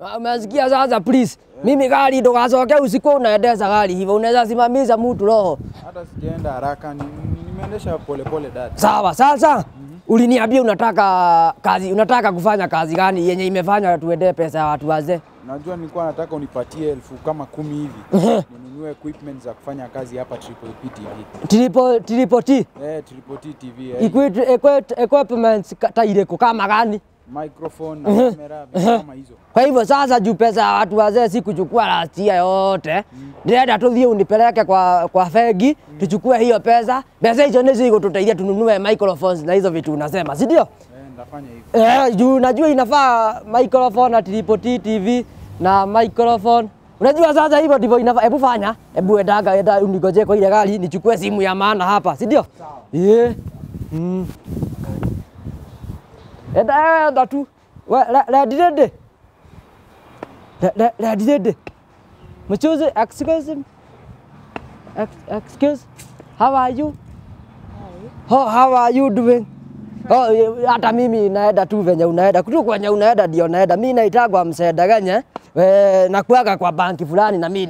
Ah, umesikia sasa? Please, mimi gari ndo tukasoke usiku, unaendesha gari hivyo, unaweza simamiza mtu roho. Hata sijaenda haraka, nimeendesha polepole dad. Sawa, sasa mm -hmm. uliniambia unataka kazi, unataka kufanya kazi gani yenye imefanya tuendee pesa ya watu wazee? Najua nilikuwa nataka unipatie elfu kama kumi hivi ninunue equipment za kufanya kazi hapa Triple P TV. Triple Triple T. Eh, Triple T TV. Eh. Equipment Equipment ta ile kama gani? microphone na kamera kama hizo. Kwa hivyo sasa, juu pesa ya watu wazee si kuchukua last year yote, ndenda mm. tuthie unipeleke kwa, kwa fegi mm. tuchukue hiyo pesa. Pesa hizo ndizo zikututaidia tununue microphones na hizo vitu unasema, si ndio? Eh, eh, juu najua inafaa microphone na tripod TV na microphone Unajua sasa hivyo ndivyo inafaa. Hebu fanya, hebu endaga enda unigoje kwa ile gari nichukue simu ya maana hapa, si ndio? Sawa. Yeah. Mm ɛda eh, ɛda tu lɛɛdidɛ de excuse me excuse how are you oh how are you doing hata oh, mimi naenda tu venye unaenda kutu kwenye unaenda ndio naenda naitagwa mseda eh, nakuaga kwa banki fulani na ni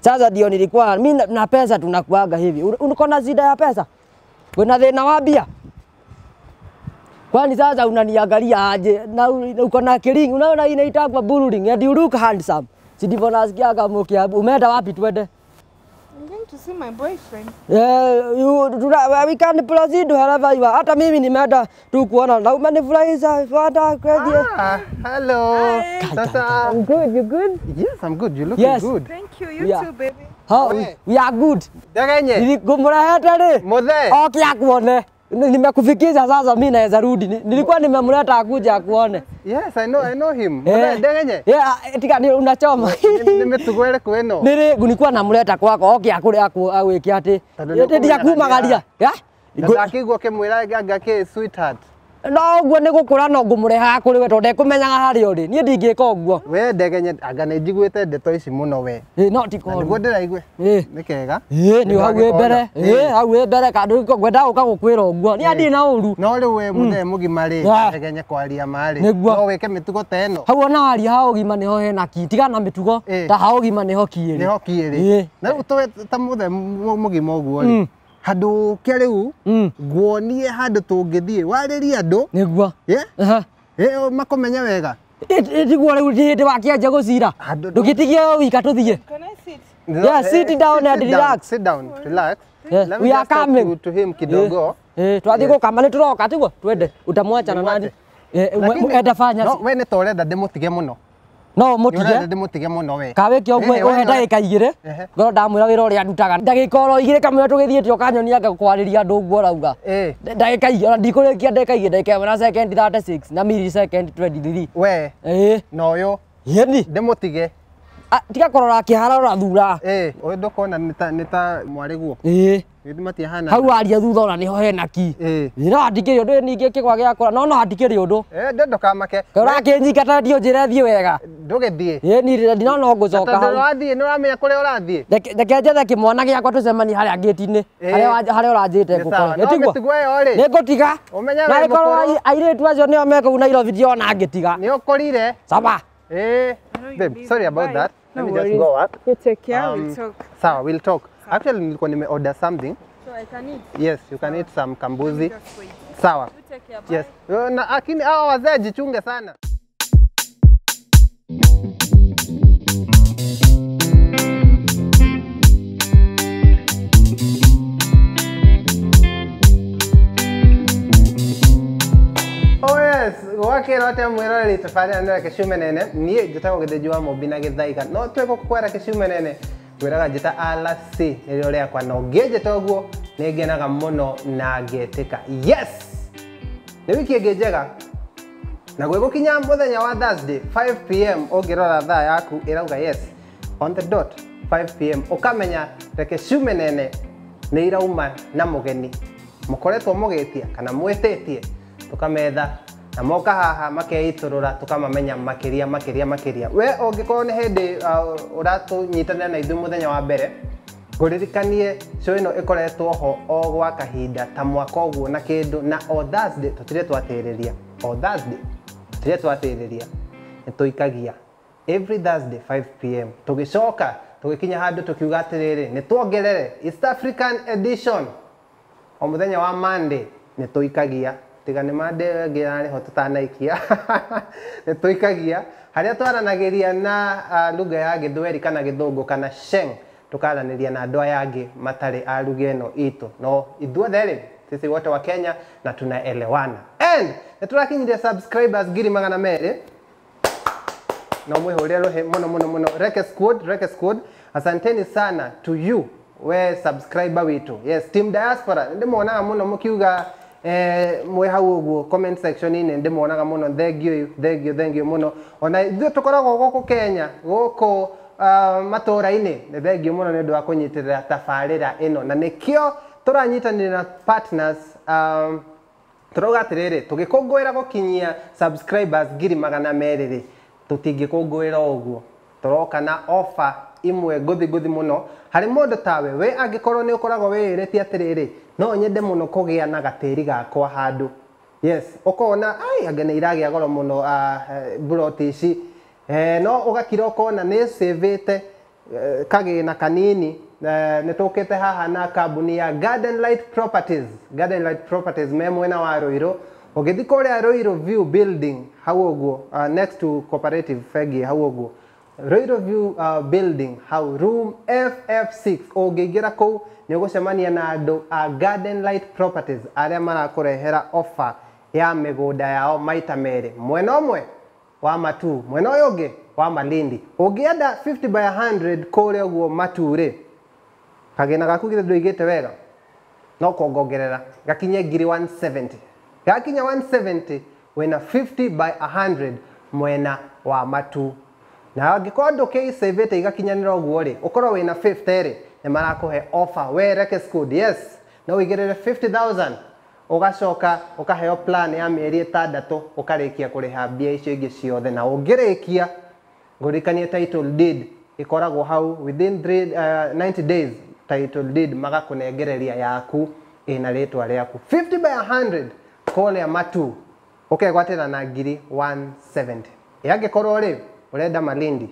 sasa ndio nilikuwa na pesa tunakuaga hivi uko na zida ya pesa thina wabia Kwani sasa unaniangalia aje? Na uko na kiringi, unaona inaitagwa bullying. And you look handsome. Si ndivyo nasikia kama mkiabu. Umeenda wapi twende? I'm going to see my boyfriend. Yeah, you, we can proceed wherever you are. Hata mimi nimeenda tu kuona na umenifurahisha fada kweli. Ah, hello. Hi. Sasa I'm good, you good? Yes, I'm good. You look yes. good. Thank you. You yeah. too, baby. How? We, we are good. Ndegenye. Nilikumuraheta ri. Muthe. Okay, akuone nimekufikisha sasa, mimi naweza rudi. Nilikuwa nimemleta akuja akuone. Yes, I know, I know him. Eh, Dengenye. Yeah, eh, eh, tika ni unachoma. Nimetugwele kweno. Nili nilikuwa namleta kwako. Okay, akule aku aweki ati. Eti ndio kumagalia. Ya? Ndio akigwa kemwira ganga ke sweetheart no guo ni gukura no ngumureha kuri we tondu kumenyaga haria uri nie ndingika uguo we ndegenye anga ni njiguite ndeto ici muno we no tiguo ndiraigue ni kega ni hau mbere hau mbere kandu ngwenda uka gukwira uguo nie ndi na uru no riu we muthe mm. mugima ri ah. ndegenye kwaria mari no wike mitugo ta eno hau ona waria ha ugima ni ho hena ki tigana mitugo ta ha ugima ni ho kiiri ni ho kiiri na riu ta muthe mugima uguo ri handå riu nguonie mm. handu tungithie waririe andu niguo makomenya wega tiguo riu hindi wakianjia gucira ndugitigia wega tiguo Yeah, eh, sit down and relax. Sit down, relax. Yeah. We are coming. To, to him kidogo. Eh, eh twathi gukama ni tiguo twende utamwachana nani. Eh, enda fanya. No, we ni torenda ndimutige muno no mutige mutige muno we kawe kyo gwe we ra wä ra å rä a ndutaga ndagä ndagika oro igire kamwe tugeithie tyo kanyonia ga kwariria ndungu urauga ndagika igire ndikurikia ndagika igire ndagika wena second 36 na millisecond 23 we yå no ndä må tige Ah, tiga korora kihara urathura eh uyu ndukona ni ta mwari guoko eh mati matiahana hau aria thutha ona niho hena ki wira handikiri undu ningi kigwa giakora no no eh handikiri undu ndukamake urakinyingata ndio njira thie wega ndugithie eh ni ndina no no ngåcoka hauurathie nä åramenya kå rä a årathiä reke njethe kä mwana gä akwa tå cemani harä a hari inä harä a åranjä te ngåkorwo nä ngå tiga na rä korwo airä tu acio ni o mekå u nairobi video ona ngä tiga nä å kå rire caba Babe, sorry about that. No Let me worries. just go up. You take care, um, we'll talk. Sawa, we'll talk. Sawa. Actually nilikuwa order something. So I can eat. Yes, you can Sawa. eat some kambuzi. Sawa. You take care. Bye. Yes. Uh, na lakini hao wazee jichunge sana. gwakira atia mwirore ritu bari anera kicume nene nie njitagwo githinju wa mumbi na githaiga no tweko kwera kicume nene ngwiraga njita ala c nirio riakwa na unginjita uguo ningenaga muno na ngetika yes ni wiki ingi njega na gwä gå kinya må wa thursday 5pm å ngä rora thaa yaku ä rauga yes on the dot 5pm å kamenya reke ciume nene nä irauma na må geni må koretwo må gä tie kana mwä tä tie tå kametha na moka haha makeitũrũra tũkamamenya makiria makiria makiria we ũngĩkorwo nĩ hĩndĩ uh, ũratũnyitanĩra na må thenya wa mbere ä no ä koretwo ho o gwa kahinda ta mwaka guo na ndå na o thursday tũtirĩ twatĩrĩria o thursday tũtirĩ twatĩrĩria nĩ ikagia every thursday 5 pm gä kinya handå tå kiuga atä rä east african edition o thenya wa monday tå ikagia tiga nä mandegärarä ho tå tanaikia nä tå ikagia harä a twaranagä ria na uh, ya gä thweri kana gä thå ngå kana sheng tå karanä ria na andå aya angä matarä a lugha ä no itå no ithuotherä sisi wote wa kenya na tunaelewana and nä tå rakinyirie subscribers ngiri magana merä na mwä hå rä rå hä må no må no reke squad reke squad asanteni sana to you we subscriber witå yes team diaspora ndä monaga må no må kiuga Eh, mwe hau å guo comment section ine ndä monaga må no thengio thengio thengio må no ona ithuä tå koragwo gå kenya gå matora ine matå ra-inä nä thengio må no nä å na nä kä o tå na partners um, tå rauga atä rä rä subscribers giri magana merere rä tå tingä kå ngå na offer imwe ngå thi ngå thi må tawe we angä ni nä å koragwo wä rä no nyende muno kugia na gatiri gakwa handu yes ukona ai anga nä iragä a goro må no uh, ici eh, no ågakira ukona nä civite uh, eh, kagä na kanini uh, eh, nä tå kä te haha na kambuni ya garden light properties garden light properties me mwena wa rå irå å gä thiä rä a rå irå view building hau å guo ah, next to cooperative fengi hau å guo rå irå view ah, building hau room ff6 å ngä ingä ra kå nä gå cemania na andå a garden light properties arä a marakå rehera offer ya mä gå nda yao maita merä mwena å mwe wa matu mwena å yå å ngä wa malindi å ngä enda 50 by 100 kå rä å guo matu-rä kagä na gaku gä ndå igä te wega no kuongongerera gakinye ngiri 170 gakinya 170 wena 50 by 100 mwena wa matu na angä korwo ndå kä icävä te igakinyanä ra å wä na 50 rä nimarakuhe offer we reke school yes no wigirire 50000 ugacoka ukaheo plan ya mieri itandatu ukarikia ha mbia icio ingi ciothe na ungirikia ngurikanie title deed ikoragwo hau within three, uh, 90 days title deed magakunengereria yaku ina rĩtwa rĩaku 50 by 100 kole ya matu ukegwatĩra okay, na ngiri 170 yangĩkorwo rĩ ũrenda malindi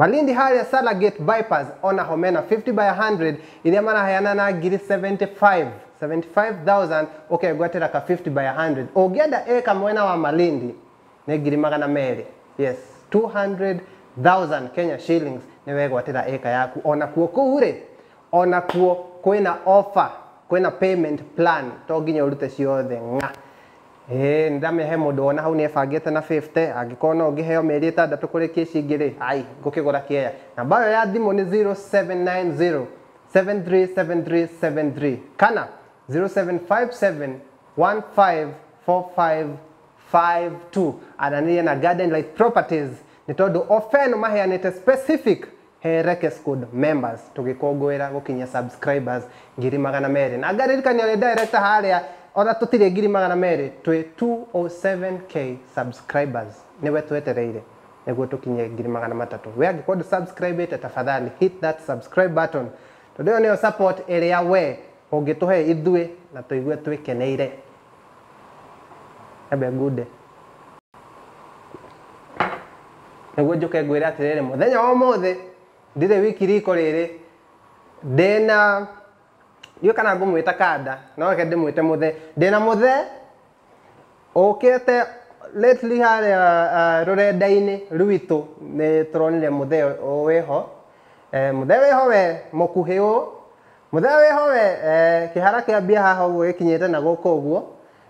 Malindi sala Salagate Vipers ona Homena 50 by 100 iria na ngiri 75 75000 ukegwatira okay, ka 50 by 100 ogenda eka mwena wa Malindi ne ngiri magana meri yes 200000 Kenya shillings niwegwatira eka yaku ona kuo kuhure ona kuo kwina offer kwina payment plan to nginya urute ciothe ng'a ä nä ndamä he må ndå hau nä ebangä na 50 no å ngä heo mä eri ä tandatå ai ngå kä gå ra ya dimo ni 0790 737373 kana 0757154552 154552 na garden light properties nä tondå ofe no maheanä specific he Rekes Code members tukikogwera gukinya subscribers ngiri magana meri na ngaririkania ni director haria ona tutire ngiri magana merĩ twĩ 207k subscribers nĩwe twetereire nĩguo tũkinye ngiri magana matatũ we subscribe ndũsubscribĩte tafadhali hit that subscribe button tondũ ĩyo nĩyo support ĩrĩa we ũngĩtũhe ithuĩ na tũigue twĩkeneire embe ngude nĩguo njũke ngwĩre atĩrĩrĩ mũthenya wa ũmũthĩ ndirĩ wiki riko rĩrĩ ndĩna ndiå kana ngå mwä ta kanda noke ndä mwä te må the ndä na må the å kä te harä rå renda-inä rwitå nä tå ronire må the å wä ho må the wä ho we må kuhä å må the wä ho we kä hara kä ambia haha å guo gä kinyä te na gå kå å guo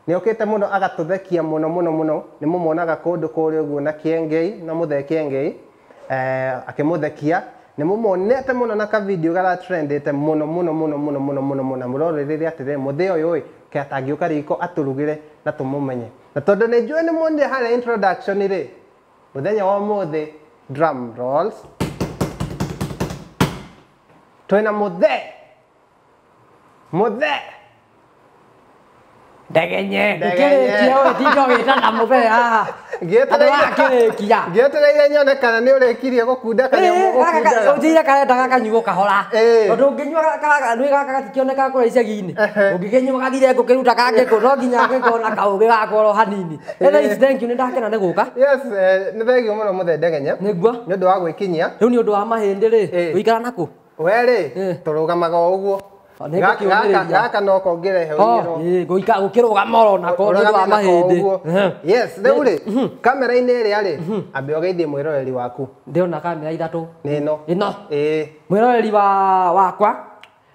nä å kä te må no agatå thekia må no må no må no nä må monaga kå ndå kå rä å guo na kä engei na må the eh, kä engei akä må thekia nä må monete må no na kavideo garatrendete må no må no må no må no må no må no må no må rorä atä rä må thä å yå ä ke atangä å ka riko atå rugä re na tå må menye na tondå nä njå nä må harä introduction rä må thenya wa må thä twä na må the må the ndegenye itinagitanamo bea gäterekinya gätereire nyone kana nä å rä gukunda kanjire karenda gaka nyugo kahora eh. tondå å ngä nyua nä gaka gatikionekaga kå rä icagi-inä å ngä gä nyua gathire ngå kä ruta kangä kå no nginya ngä ngona kaå gä gakoro hanini eh. thengiå nä ndakena nä gå ka eh, nä thengiå må no må the ndegenya näguo nä å ndå wa gwä kinyia rä u nä å ndå wa mahä ndä rä å ikara nakå werä tå rå gamaga å guo gaka no kongerehe guika gukirũga morona ko nĩ wa mahĩndĩ yes rĩu rĩ kamera-inĩ ĩrĩa rĩ ambe ũgeithie mwĩroreri waku ndĩona kamera ithatũ nĩ ĩno ĩno mwĩroreri wa wakwa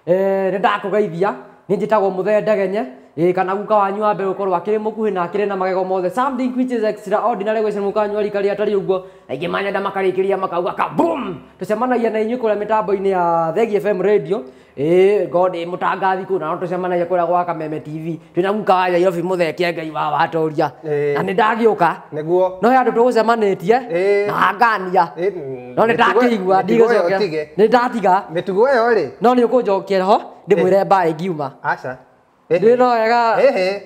nĩ ndakũgeithia nĩ njĩtagwo mũthendegenye ĩ kana guka wanyu wa mbere gũkorwo akĩrĩ na akĩrĩ na magego mothe something which is extraordinary gwĩcira mũkanyua rika rĩa tarĩ ũguo aingĩ manyenda makarĩkĩria makauga kabum tũcemanagia na inyuĩ kũrĩa mĩtambo-inĩ ya thegi fm radio eh god eh, tå ku na tucemanagia kuria gwa kameme tv twinagukaya må muthekie ngai wa watoria eh. na ni ndagiuka niguo no andå tå andu tugucemanitie eh. na ngania no nä ndakigua igua ni ndatiga mitugo iyo ri no ni ukunjokia ho ndimwire mbaa ingiuma aca ndä no wega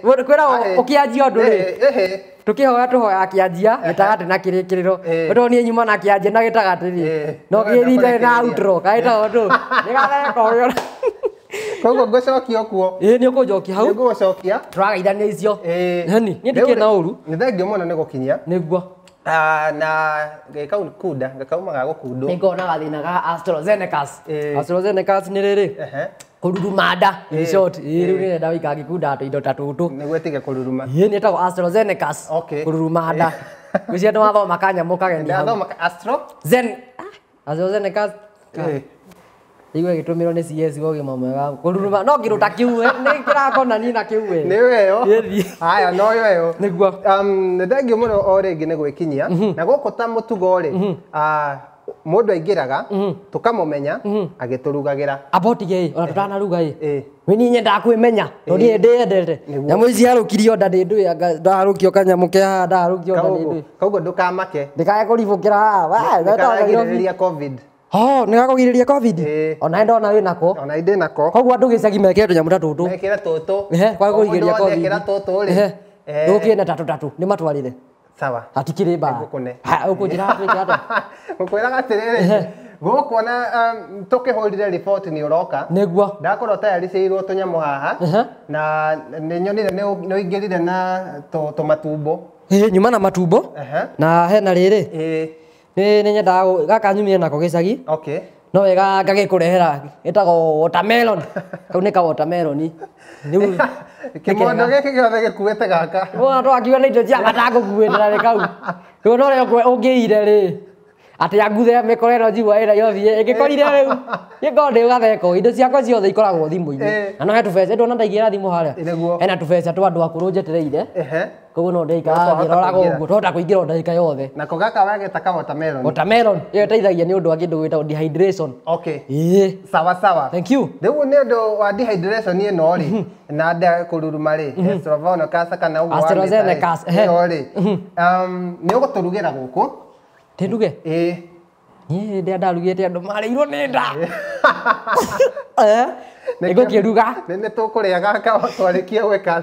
kwä ra å kä anjia å ndå rä tukihoya tuhoya akianjia gitagati na kirikiriro ndo ni nyuma na kianjia na gitagati ri no githite na outro kaita ndu nigatheka uyo koguo ngũcokia kuo ĩĩ nĩ ũkũnjokia hau ngũgũcokia tũragaithania icio yani niĩ ndikĩ na ũru nĩ thengio mũno nĩ gũkinyia nĩguo na gekau nĩ kunda gakauma ga gũkundwo nĩ ngonaga thĩna ga AstraZenecas AstraZenecas rä rĩrĩ kururumanda eh, in short rä u nä eh. renda waika ngä kunda tu indo ta tå tå nä gwetä ge kå ruruma ä nä tagwo astrozenecas kå rurumanda eh. ngå cia nä wathoma kanyamå kageniozenecas ah, igwe gä tå mä rwo nä cs gogä ma mwega kå ruruma no ngä rå ta kä u nä kä rakonani na kä u nä weyo aya no yo yo nä guo um, nä thengio må no o rä ngä nä gwä kinyia mhm. na gå kå ta må tugo mhm. ah mundu aingiraga mm-hmm. tukamumenya mm-hmm. agiturugagira abotige ona eh. tutana ruga i eh. we ni nyenda menya to eh. ni ndiyendete nyamu ici harukirio nda ni ndui ndaharukio kanyamu ke haha ndaharukio nda ni ndui koguo ndukamake ndikae kuribukira haha wa ndakagiriria covid ho nä gakå covid ona ndona wä nako ona ndä nako koguo andå gä cagi mekere tå nyamå ta tutu tå mekere tå tå covid rigä ria covid tå kä na tatå tatu nä matwarä re sawa hatikire ba ha uko jira Africa to ukwiraga atiriri um, toke tukihurire report ni uroka niguo ndakorwo tayariciirwo tunyamu haha na ninyonire ni uingirire na eh nyuma na matumbo na hena riri ni nyendaga gakanyumire nako gicagi okay no wega gagikurehera itagwo watermelon kau nä ka watermelon kimondo gäkä gä othe gä kuä te gaka andå akiuga nä indo cia bata ngå kuä rä kau kå no rä a å ngä ire rä atä nguthä mĩkorero njigua ä na yothiä ä ngä korire rä u gä korwo ndä indo ciakwa ciothe ikoragwo thimå-inä na no he tåbeca ndona ndaigä ra thimå hena tũbeca twa andå akå njetereire koguo no ndäikaroraga å guo twahota kå ingä ra ndagä ka yothe nako gaka ka watermelon watermelon ä ĩteithagia nä å ndå wa kä ndå dehydration okay ĩĩ sawa sawa thank you rä u nä wa dehydration ä no mhm. na ndä kå ruruma rä estrovenocas kana å guo rä nä å gå tå rugä ra gå kå nduge ä eh. niä ndä a ndarugä te andå marä irwo nä nda nä ngå ruga nä tå kå rä aga twarä kia gwä ka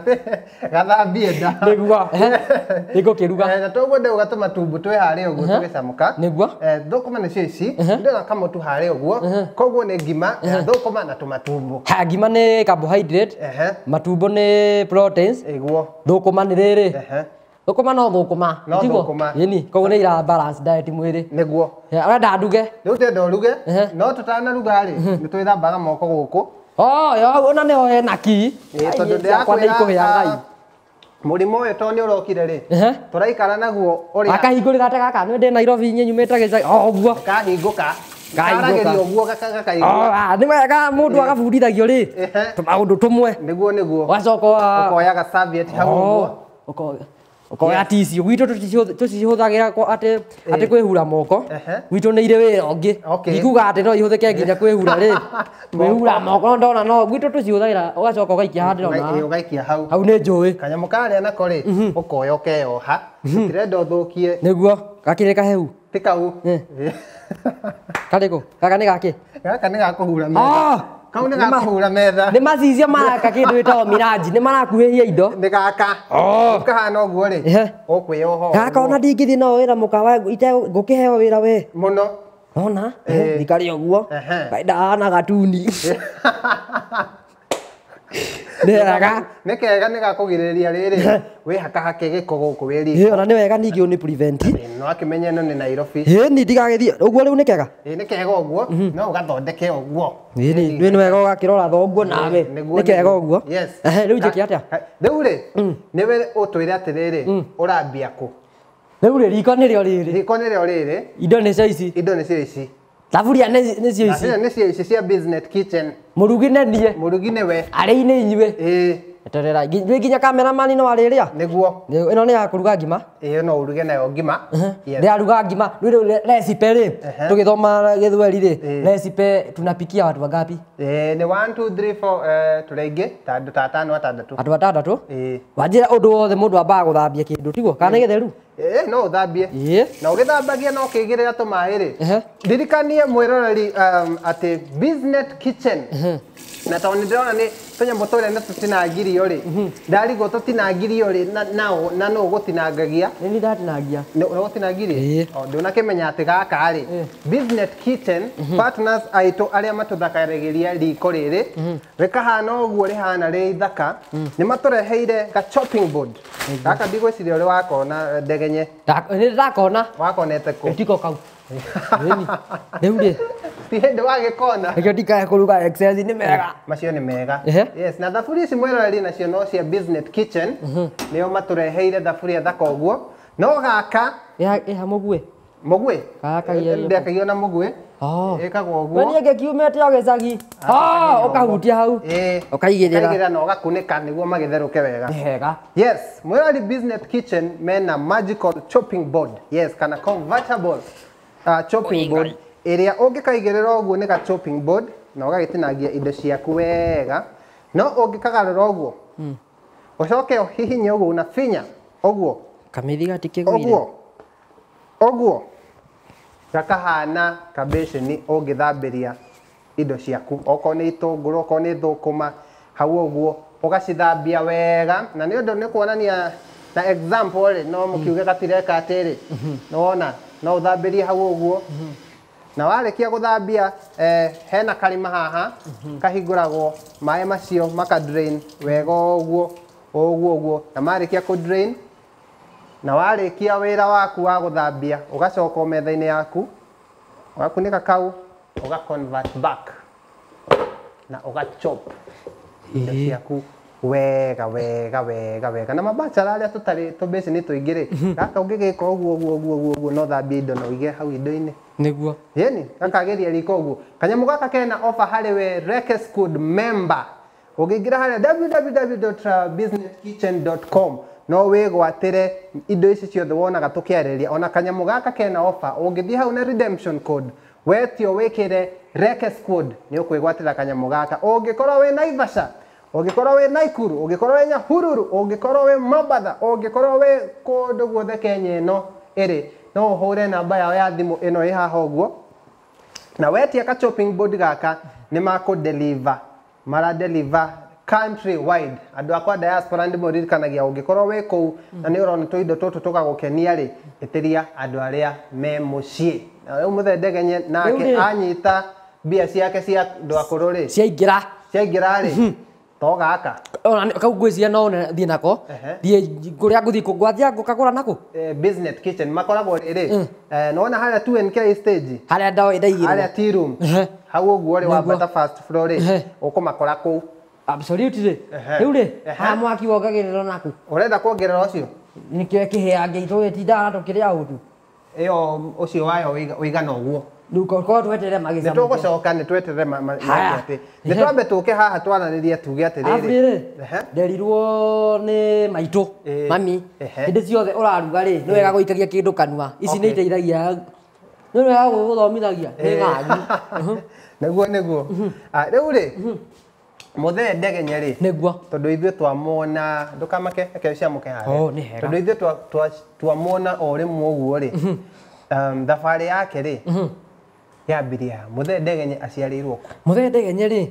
gathambie nda nä gå kä ruga na toguo ndä gå gatå matumbu twä harä å guo tå gä camå ka nä guo eh, thå kå ma nä cio ici ndona kamå tu harä å guo koguo nä ngima eh, thå kå ma na tå matumbu ngima nä matumbo nä iguo thå kå ma nä rä rä thukuma no thukuma no thukuma yini koguo ni ira balance diet mwiri niguo arenda nduge riu ndenda uruge no tutanaruga ri ni twithambaga moko guku oh yo ona neo ena ki tondu ndirakwa ni ikuhia ngai murimu uyu to ni urokire ri turaikara naguo uria akahingurira ate gaka ni ndi nairobi nye nyumite gicagi o guo kahinguka karageria guo gakagakai oh, ah, ni wega mundu agabundithagio ri maundu tumwe niguo niguo wacoka ukoyaga hau oh. guo ukoya ukoya ticiu gwitå tå cihå thagä ra atä kwä hura moko gwitå nä irä wä ra å ngä ndikuga atä no ihå thä ke nginya kwä hura rä eh. kwä hura moko no ndona no gwitå tå cihå thagä ra å gacoka å gaikia handä rona eh, gaikia hau hau nä njå ä kanyamå karä a nako rä å mhm. koya å keyoha tå mhm. tirenda å thå kie nä guo gakä rä kahehu tä kau eh. karä kå gaka nä gakä gaka nä gakå hura hau nä gakahå metha nä macicia maraka kä ndå gä tagwo miraji nä marakuhä hia indo nä gaka kahana å guo rä å kwä oho gaka ona ndingä thiä nao wä ra må kawa ngå kä heo wä ra we må no ona thikarä å guo ndaana gatuni nä nä kega nä gakå gä ria rä rä wä hakahake gä ko gå kå wä ri ona nä wega ningä å nä no akä menye mhm. no nä nairobi ä ni ndigagä thiä å guo rä u nä kega nä kega å guo no å gathondeke å guo nä wega å gakä rora thoguo nawe nä kega å guo rä u njä kä atä rä u rä mm. nä we å twä re atä rä rä mm. å rambia kå rä u rä riko nä rä o rä rä riko nä rä o rä rä indo nä cia ici indo nä cia ici thaburia nä cio ici cio ici cia business kitchen må rugine nie må rugine we arä inä inyue eterera rä kamera mani no arä niguo ino ni guo ä yakuruga ngima ä no uruge nayo ngima ndä aruga ngima rä recipe ri tugithoma githweri ri recipe tunapikia watu wangapi nä tå rä aingä tandå tatano atandatå andå atandatå wanjä ra å ndå eh må undu wothe mundu amba guthambia kindu tigo kana nä eh no thambie na ũgĩthambagia no kigirira tũmaĩ rĩ ririkanie mwĩroreri um, atĩ business kitchen na tondå nä ndä rona nä tånyambo tå rä a nä tåtinangirio rä mhm. ndarigwo tå tinangirio rä nao na nå gå tinangagia nä niä ndatinangia nä gå tinangirie ndå na kä menya atä gakarä mhm. aitå arä a matå thakagä ria riko rä mhm. rä rä kahana å guo rä hana rä ithaka nä matå reheire gaka ndigwä ciria å rä wakona uh, ndegenye ndakona wakonete kå tiko kau Rĩu rĩ tiende wagikona ikio ndikaya kuruga excess ni mega eh, macio ni mega yes na thaburia ici mwero ri nacio no cia business kitchen mhm. nio matureheire thaburia thaka uguo no gaka ya mugue mugue ndekagia na mugue ikagwo ah. uguo ni nge kiumete o gicagi ah, ah, ukahutia hau ukaigirira eh, na ugakunika niguo magitheruke wega wega yes mwero business kitchen mena magical chopping board yes kana convertibles uh, chopping board ĩrĩa ũngĩkaigĩrĩra ũguo nĩ ga chopping board na ũgagĩtinangia indo ciaku wega no ũngĩkagarũra ũguo mm. ũcoke ũhihinye ũguo na finya ũguo kamĩthigati kĩgũire ũguo ũguo gakahana kabeceni ũngĩthambĩria indo ciaku okorwo nĩ itũngũrũ okorwo nĩ thũkũma hau ũguo ũgacithambia wega na nĩ ũndũ ni kuonania na example no mũkiuge hmm. gatireka atĩrĩ hmm. nĩ wona no rie hau uguo mhm. na kia guthambia eh, hena karima haha mhm. ragwo maä macio maka drain å uguo uguo uguo na marikia ku drain na warikia wira waku wa guthambia ugacoka metha-inĩ yaku ugakunĩka kau uga convert back na uga chop ciaku wega wega wega wega na mabacara arĩa tũtarĩ tũmbĩci nĩ tũingĩ rĩ mhm. gaka ũngĩgĩka ũguo ũguo ũguo ũguo ũguo no thambia indo na ũige hau indo-inĩ nĩguo yeni gakageria riko ũguo kanyamũ gaka kena offer harĩ we rekes code member ũngĩingĩra harĩa www.businesskitchen.com no wĩgwatĩre indo ici ciothe wonaga tũkĩarĩria ona kanyamũ gaka kena offer ũngĩthiĩ hau na redemption code wetio wĩkĩre rekes code nĩ ũkwĩgwatĩra kanyamũ gaka ũngĩkorwo wĩ naivasha ungikorwo wi naikuru ungikorwo wi nyahururu ungikorwo wi mabatha ungikorwo wi kundu guothe kenya ino iri no uhure namba yao ya thimu ino i haha uguo na wetia ka chopping board gaka ni maku deliver mara deliver country wide andu akwa diaspora ndi muririkanagia ungikorwo wi kuu na ni urona tuindo tutu tugagukenia ri itiria andu aria me mucii na riu muthendegenye nake anyita mbia ciake cia andu akuru ri ciaingira ciaingira ri to gaka ona kau ngwiciria no thiä nako thiä ngå rä a ngå thiä ngwathia ngå kagå ra nako eh, business kitchen makoragwo rä mm. eh, nona harä a 2nk stage harä a ndaå ndaigärharä a tea room hau å guo rä wambata first floor rä å kå makora kå u absolute rä ha mwaki wongagä rä rwo naku å renda kuongerera å cio nä kä o kä heangä itå gä tindaga tå kä rä a tu yo å cio wayo å igana å guo ndukorwo tweterere magisa nä tågåcoka nä tweterere atä nä twambe tå ke haha twararä tuge atä rä nderirwo nä maitå mami hä ciothe å raruga rä nä wega gå ikagia kä ndå kanua ici nä iteithagia nä wega gå thomithagia nä ng'angu nä guo uhuh. ah, rä u rä uhuh. må muthee ndegenya rä niguo tondu ithuä twamwona ndukamake ke cia må kehare oh, tondu ithuä twamwona o rä mwe å guo rä uhuh. um, thabarä yake rä yambirie ha muthe ndegenye aciarirwo ku muthe ndegenye ri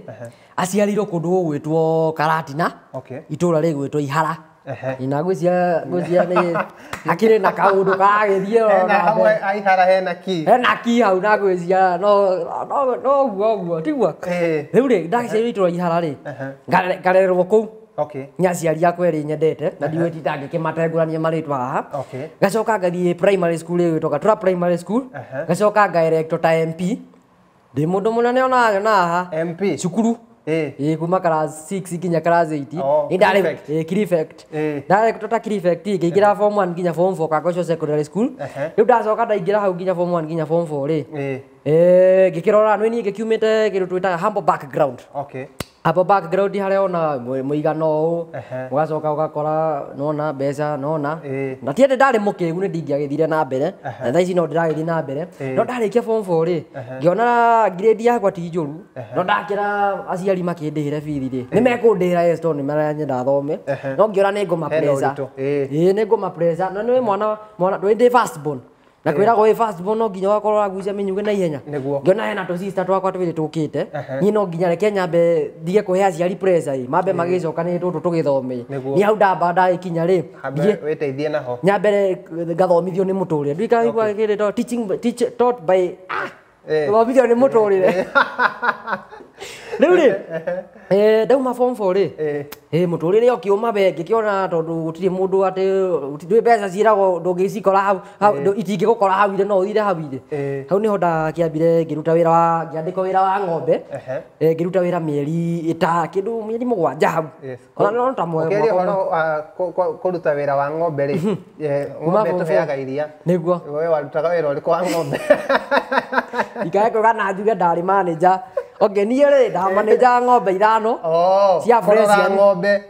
aciarirwo kundu gugwitwo karatina okay itura rigwitwo ihara ina gwĩcia gwĩcia nĩ akĩrĩ na kaũndũ kagĩthiĩ aihara hena ki hena ki hau na gwĩcia no no guo guo tiguo rĩu rĩ ndaciarirwo itũra ihara rĩ ngarerwo kũu okay. nyasi aria ri nyendete na ndiwe ti tangike matenguranie maritwa haha okay. ngacoka ngathie primary school ri gwitoka primary school ngacoka ngaerecto ta mp ndi mundu munene onayo naha mp cukuru ä kuma class nginya class oh, ndarekto ta ngä ingä ra form nginya form secondary school rä u ndacoka ndaingä ra hau nginya form nginya form rä ngä kä rora nä niä ngä kiumä te kä rä twä taga humble background okay hapo background harä ona må igana å å må gacoka å gakora nona besa nona na tiendä ndarä må kä gu nä ndingä thire na mbere na thaici no ndä ragä thiä na mbere no ndarä kia form four rä ngä grade yakwa ti njå ru no ndakä ra aciari makä ndä hä re bithi rä nä mekå ndä hä ra esto ni maranyenda thome no ngä ona nä ngå ma nä ngå ma no nä mwana ndå ndä na kwä ragwo fast ball no nginya wakorwo ragucia mä nyugä na ihenya ngäona hena tå sista twakwa twä rä tå kä te niä no nginya reke nyambe thige kå he aciari mambe magä cokanä tå tå tå gä thome nä hau ndamba ndagä kinya rä nyambere ngathomithio nä må tå rä re ndikaigua gä rä tauthomithio nä må tå rä re rä u rä ndauma form four rä må tå rä re å kä å mabe ngä kä ona tondå gå tirä må ndå atä ndå mbeca ciäragwo ndå ngä hau itingä gå kora hau ire no ire hau ire hau nä ho ndakä ambire ngä ruta wä ra wa ngä andä wä ra wa ng'ombe ngä ruta wä ra mä eri ta kä ndå mä eri må gwanja hau ona ta kå ruta wä wa ng'ombe rä uhuh. ng'ombe tå heaga iria nä guo warutaga wä ra wa ng'ombe ikagä kå na njuge ndarä manänja okay niä rä ndamane nja eh. ng'ombe ithano oh, cia ng'ombe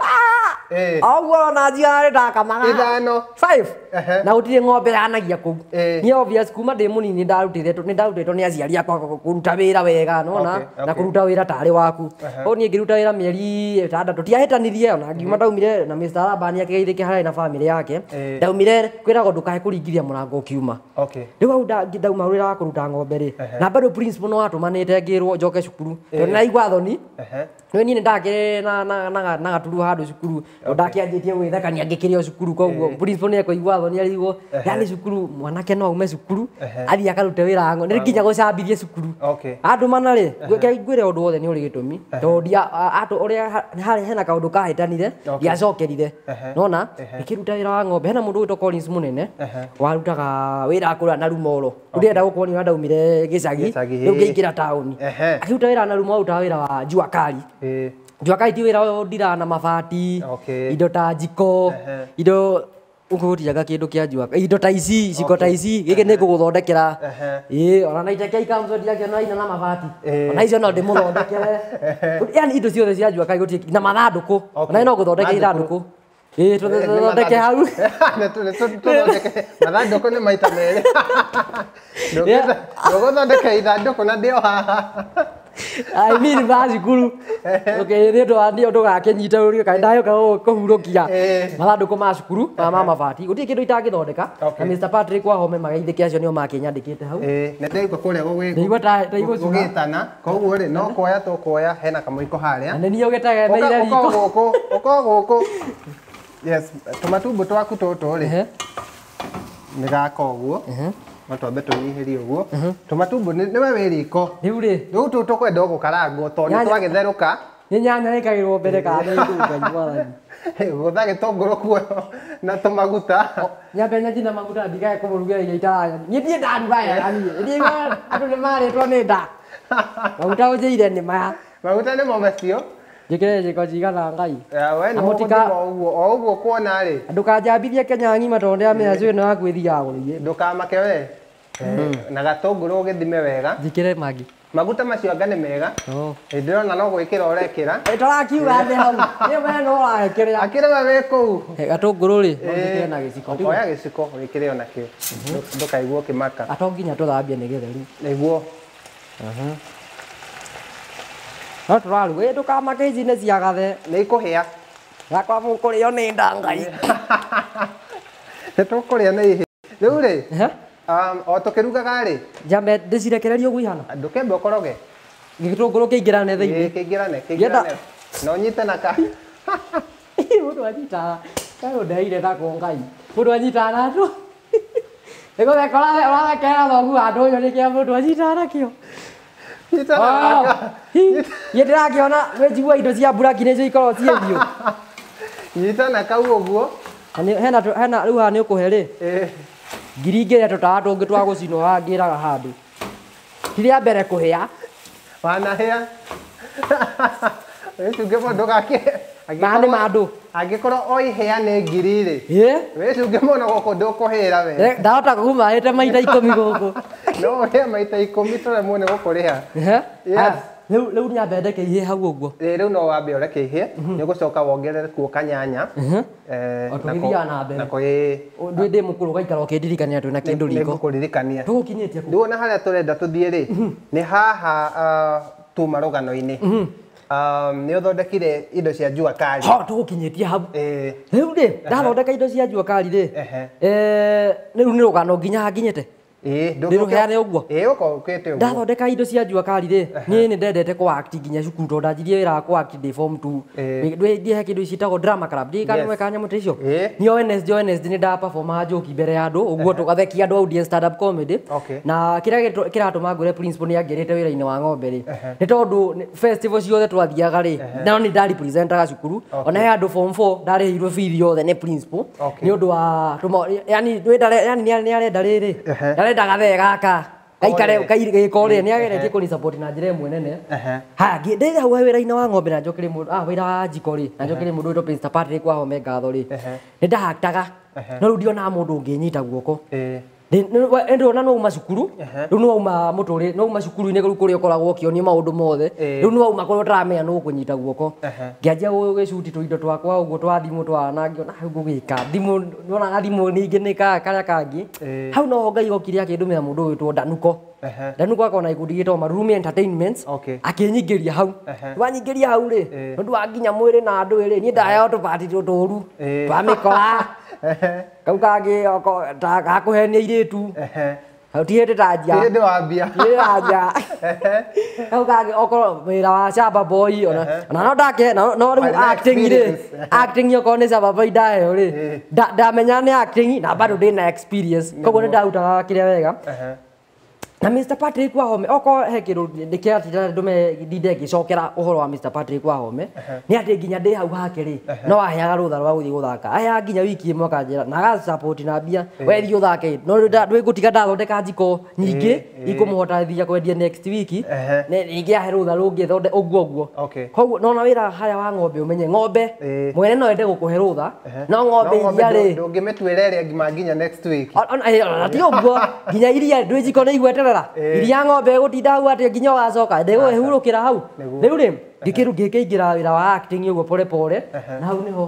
guo ona rä ndakamaga na gutire ngombe ranagia kuu ni obvious kuma ndi munini ndarutithetwo ni ndarutitwo ni aciari akwa kuruta wira wega nona na kuruta wira tari waku o ni ngiruta wira mieri itandatu tiahitanirie ona ngiuma mm-hmm. ndaumire na Mr. Rabani akigeithike harari na family yake ndaumire kwiragwo ndukae kuringithia murango ukiuma riu au ndauma wira wa kuruta ngombe ri na bado principal no watumanite ngirwo njoke cukuru tondu na thoni nä niä nä ndakirä na gaturu handå cukuru ndakä anjä tie gwä thekania ngä kä rä o cukuru koguo nä ekå igua ni nä arä irwo yani cukuru mwanake no aume cukuru athiä akarute wä ra ng'o nä nginya gå cambithie cukuru andå mana rä ngwä re å ndå wothe nä å rä gä tå mi tondå å rä a hena kaå ndå kahä tanire ndiacokerire no na kä ruta wä ra wa ng'ombe hena må ndå wä to må nene warutaga wä ra kå rä a na rumoro å ndä enda gå korwo nä å ndaumire gä cagi rä u ngä ingä ra taåni akä ruta wä ra na rumo arutaga wä ra wa juakari njuakaiti wä ra å ndira na mabati indo ta njiko indo ukuriaga kindu kia njua eh, indo ta ici ciko ta ici giki ni nguguthondekera ii ona na iteke ikamwendia kiona ina na mabati ona icio no ndimuthondekere yani indo ciothe cia njua kai gutie na mathanduku ona no guthondeka ithanduku ii tuthondeke hau mathanduku ni maita meri nduguthondeka ithanduku na ndio haha aini nä macukuru å kä rä ndå nä å ndå gakä nyita å rä ndayo kå hurokia eh. marandå kå ma cukuru ma eh. mabati gå tirä kä ndå itangä thondeka na Mr. Patrick wahome magaithä ke acio nä o makänyandä kä te hau ndenguo kå rä a gå gä tana koguo rä no kuoya tå kuoya hena kamå iko harä a nä niä å gä tegemeire riko å kogå kå tå matumbå twaku tå tå rä nä gaka å guo tå å guo tå tumatumbu nä we wä riko rä u rä rä u tå kwenda gå karangwo tondå nä ka nä nyanya ä kagä rwo mbere kanaiathani gåtha gä tångå kuoyo na tå maguta nyambe nyanji na maguta ndigae kå må rugä ra iria itaraya niä ndiä ndarugayani andå nä marä two nä nda maguta å njä ire nä maya maguta nä mo macio njikire njiko jiganangai amu tika o uguo kuona ri ndukanjambithie kenya ng'ima tondu ndiamenya ino yaku ithiaguririe ndukamake we eh, hmm. na gä thime wega re magi maguta macio anga nä mega ndärona no gwä kä ra å rekä ra tå rakiuga thä hau no ũrarekä rä akä rä we wä kå u gatå ngå rå rä na gä ciko gä ciko wä kä rä ona kä mhm. ndå kaiguo kä maka atonginya tå thambie nä gä theru nä guo mhm no tå raruga ä ndå kamake ici nä ciagathe nä ikå hä a gakwa må kå rä o nä nda ngai nä tå kå rä a nä ihä rä u rä o tå kä rugagarä njambe ndä cirekererie å guo ihana ndå kämbe å koroge gä tå ngå rå kä ingä rane thä kä ingä rane kä ingä rane na å nyite na ka må ndå anyitaga kaå ndeire nako ngai må å rathekerera thogu wa ndå å yå nä kä ndä rakä wä njigua indo cia mbura nginya cio ikorwo ciä thiå nyitana kau å guo hena rä u haa nä å kå he rä ngiri ingä re tå taa tå ngä twa gå cinwo haha ngä raga handå ti a mbere kå hä a wanahä a wä tunge må ndå gake maä nä mandå angä korwo oi heane ngiri rä wä cunge mũno gå kå ndå kå hä ra we ndahota kumahä te maita ikå mi gå kå no å hä maita ikå mi tåremwo nä gå kå rä ha rä u nyambe ndeke ihä hau å guo rä u no wambe å reke ihä nä gå coka wongerere kuo kanyanya na kwä ndä ndä må kå rå gaikara å kä ndirikania twä na kä ndå riko kå ririkania tå gå kinyä tie ndä wona harä a tå renda tå thiä rä nä haha tå marå gano-inä Um, nä å thondekire indo cia njua kari ho tå gå kinyä tie hau rä u rä ndathondeka indo cia njua kari rä rä u nä rå gano nginya hanginyä te ndä heane å guo ndathondeka indo cia njua kari niä nä ndendete nginya cukuru tondå ndanjirie wä ra ndihe kä ndå ta icio nä mbere ya andå å guo tå andå na kä rä a kä ratå ma ngwä nä angä rä te wä ra-inä wa ng'ombe rä nä tondå ciothe twathiaga rä nä cukuru ona he andå ndarä heirwo bithi yothe nä nä å ndå wa nä arenda rä rä endaga wega aka gaikare gikorire nä ageretie kå support na njä ra ä mwe nene hangä ndä hau wä ra-inä wa ng'ombe na njokä rä wä ra wa njiko rä na njokä rä må ndå wä tå patrick wahome ngatho rä nä ndahaktaga no rä u ndionaga må ndå å ngä nyita guoko ndo na no uma cukuru riu no uma muturi no uma cukuru ine kuri ukoragwo ukionio maundu mothe riu no uma kuri tramea no kunyita guoko ngianjia gucuti tuindo twakwa uguo twa thimu twanangio na hau ngugika thimu nona gathimu ningi ni karia kangi hau noho ngai okire akindumira mundu witwo ndanuko ndanuko akona ikundi gitwo marumi entertainments akinyingiria hau wanyingiria hau ri ndu wanginya mwiri na andu ri nie ndaheo tubati tuturu twamikora Oh, kau aku tak aku hanya ide tu Dia hä abia. Dia aja. kau kangä okorwo wä ra wa cababoi ona no ndake no rä ide. acting yang kau okorwo nä boy ndaheo rä ndamenya nä acting na bado ndä na experience koguo nä ndarutaga kä rä a wega na Mr Patrick Wahome oko he kiru ndikiratira ndume ndinde ngicokera uhoro wa Mr Patrick Wahome ni ati nginya ndi hau hake ri no aheaga rutha rwa guthii guthaka aya nginya wiki imwe kanjira na aga support na mbia wethi uthake no ndwi ngutiga ndathondeka njiko nyingi ikumuhota thia kwendia next week ne ningi ahe rutha rungi thonde uguo uguo koguo no na wira haya wa ngombe umenye ngombe mwene no ende gukuhe rutha no ngombe iria ri ndungimitwira ri nginya next week ona ti uguo nginya iria ndwi jiko ni igwete kũgerera eh. iria ng'ombe ĩgũtinda atĩ nginya ũgacoka ndĩgũĩhurũkĩra hau rĩu rĩ ngĩkĩingĩra wĩra wa acting ũguo pore pore na hau nĩho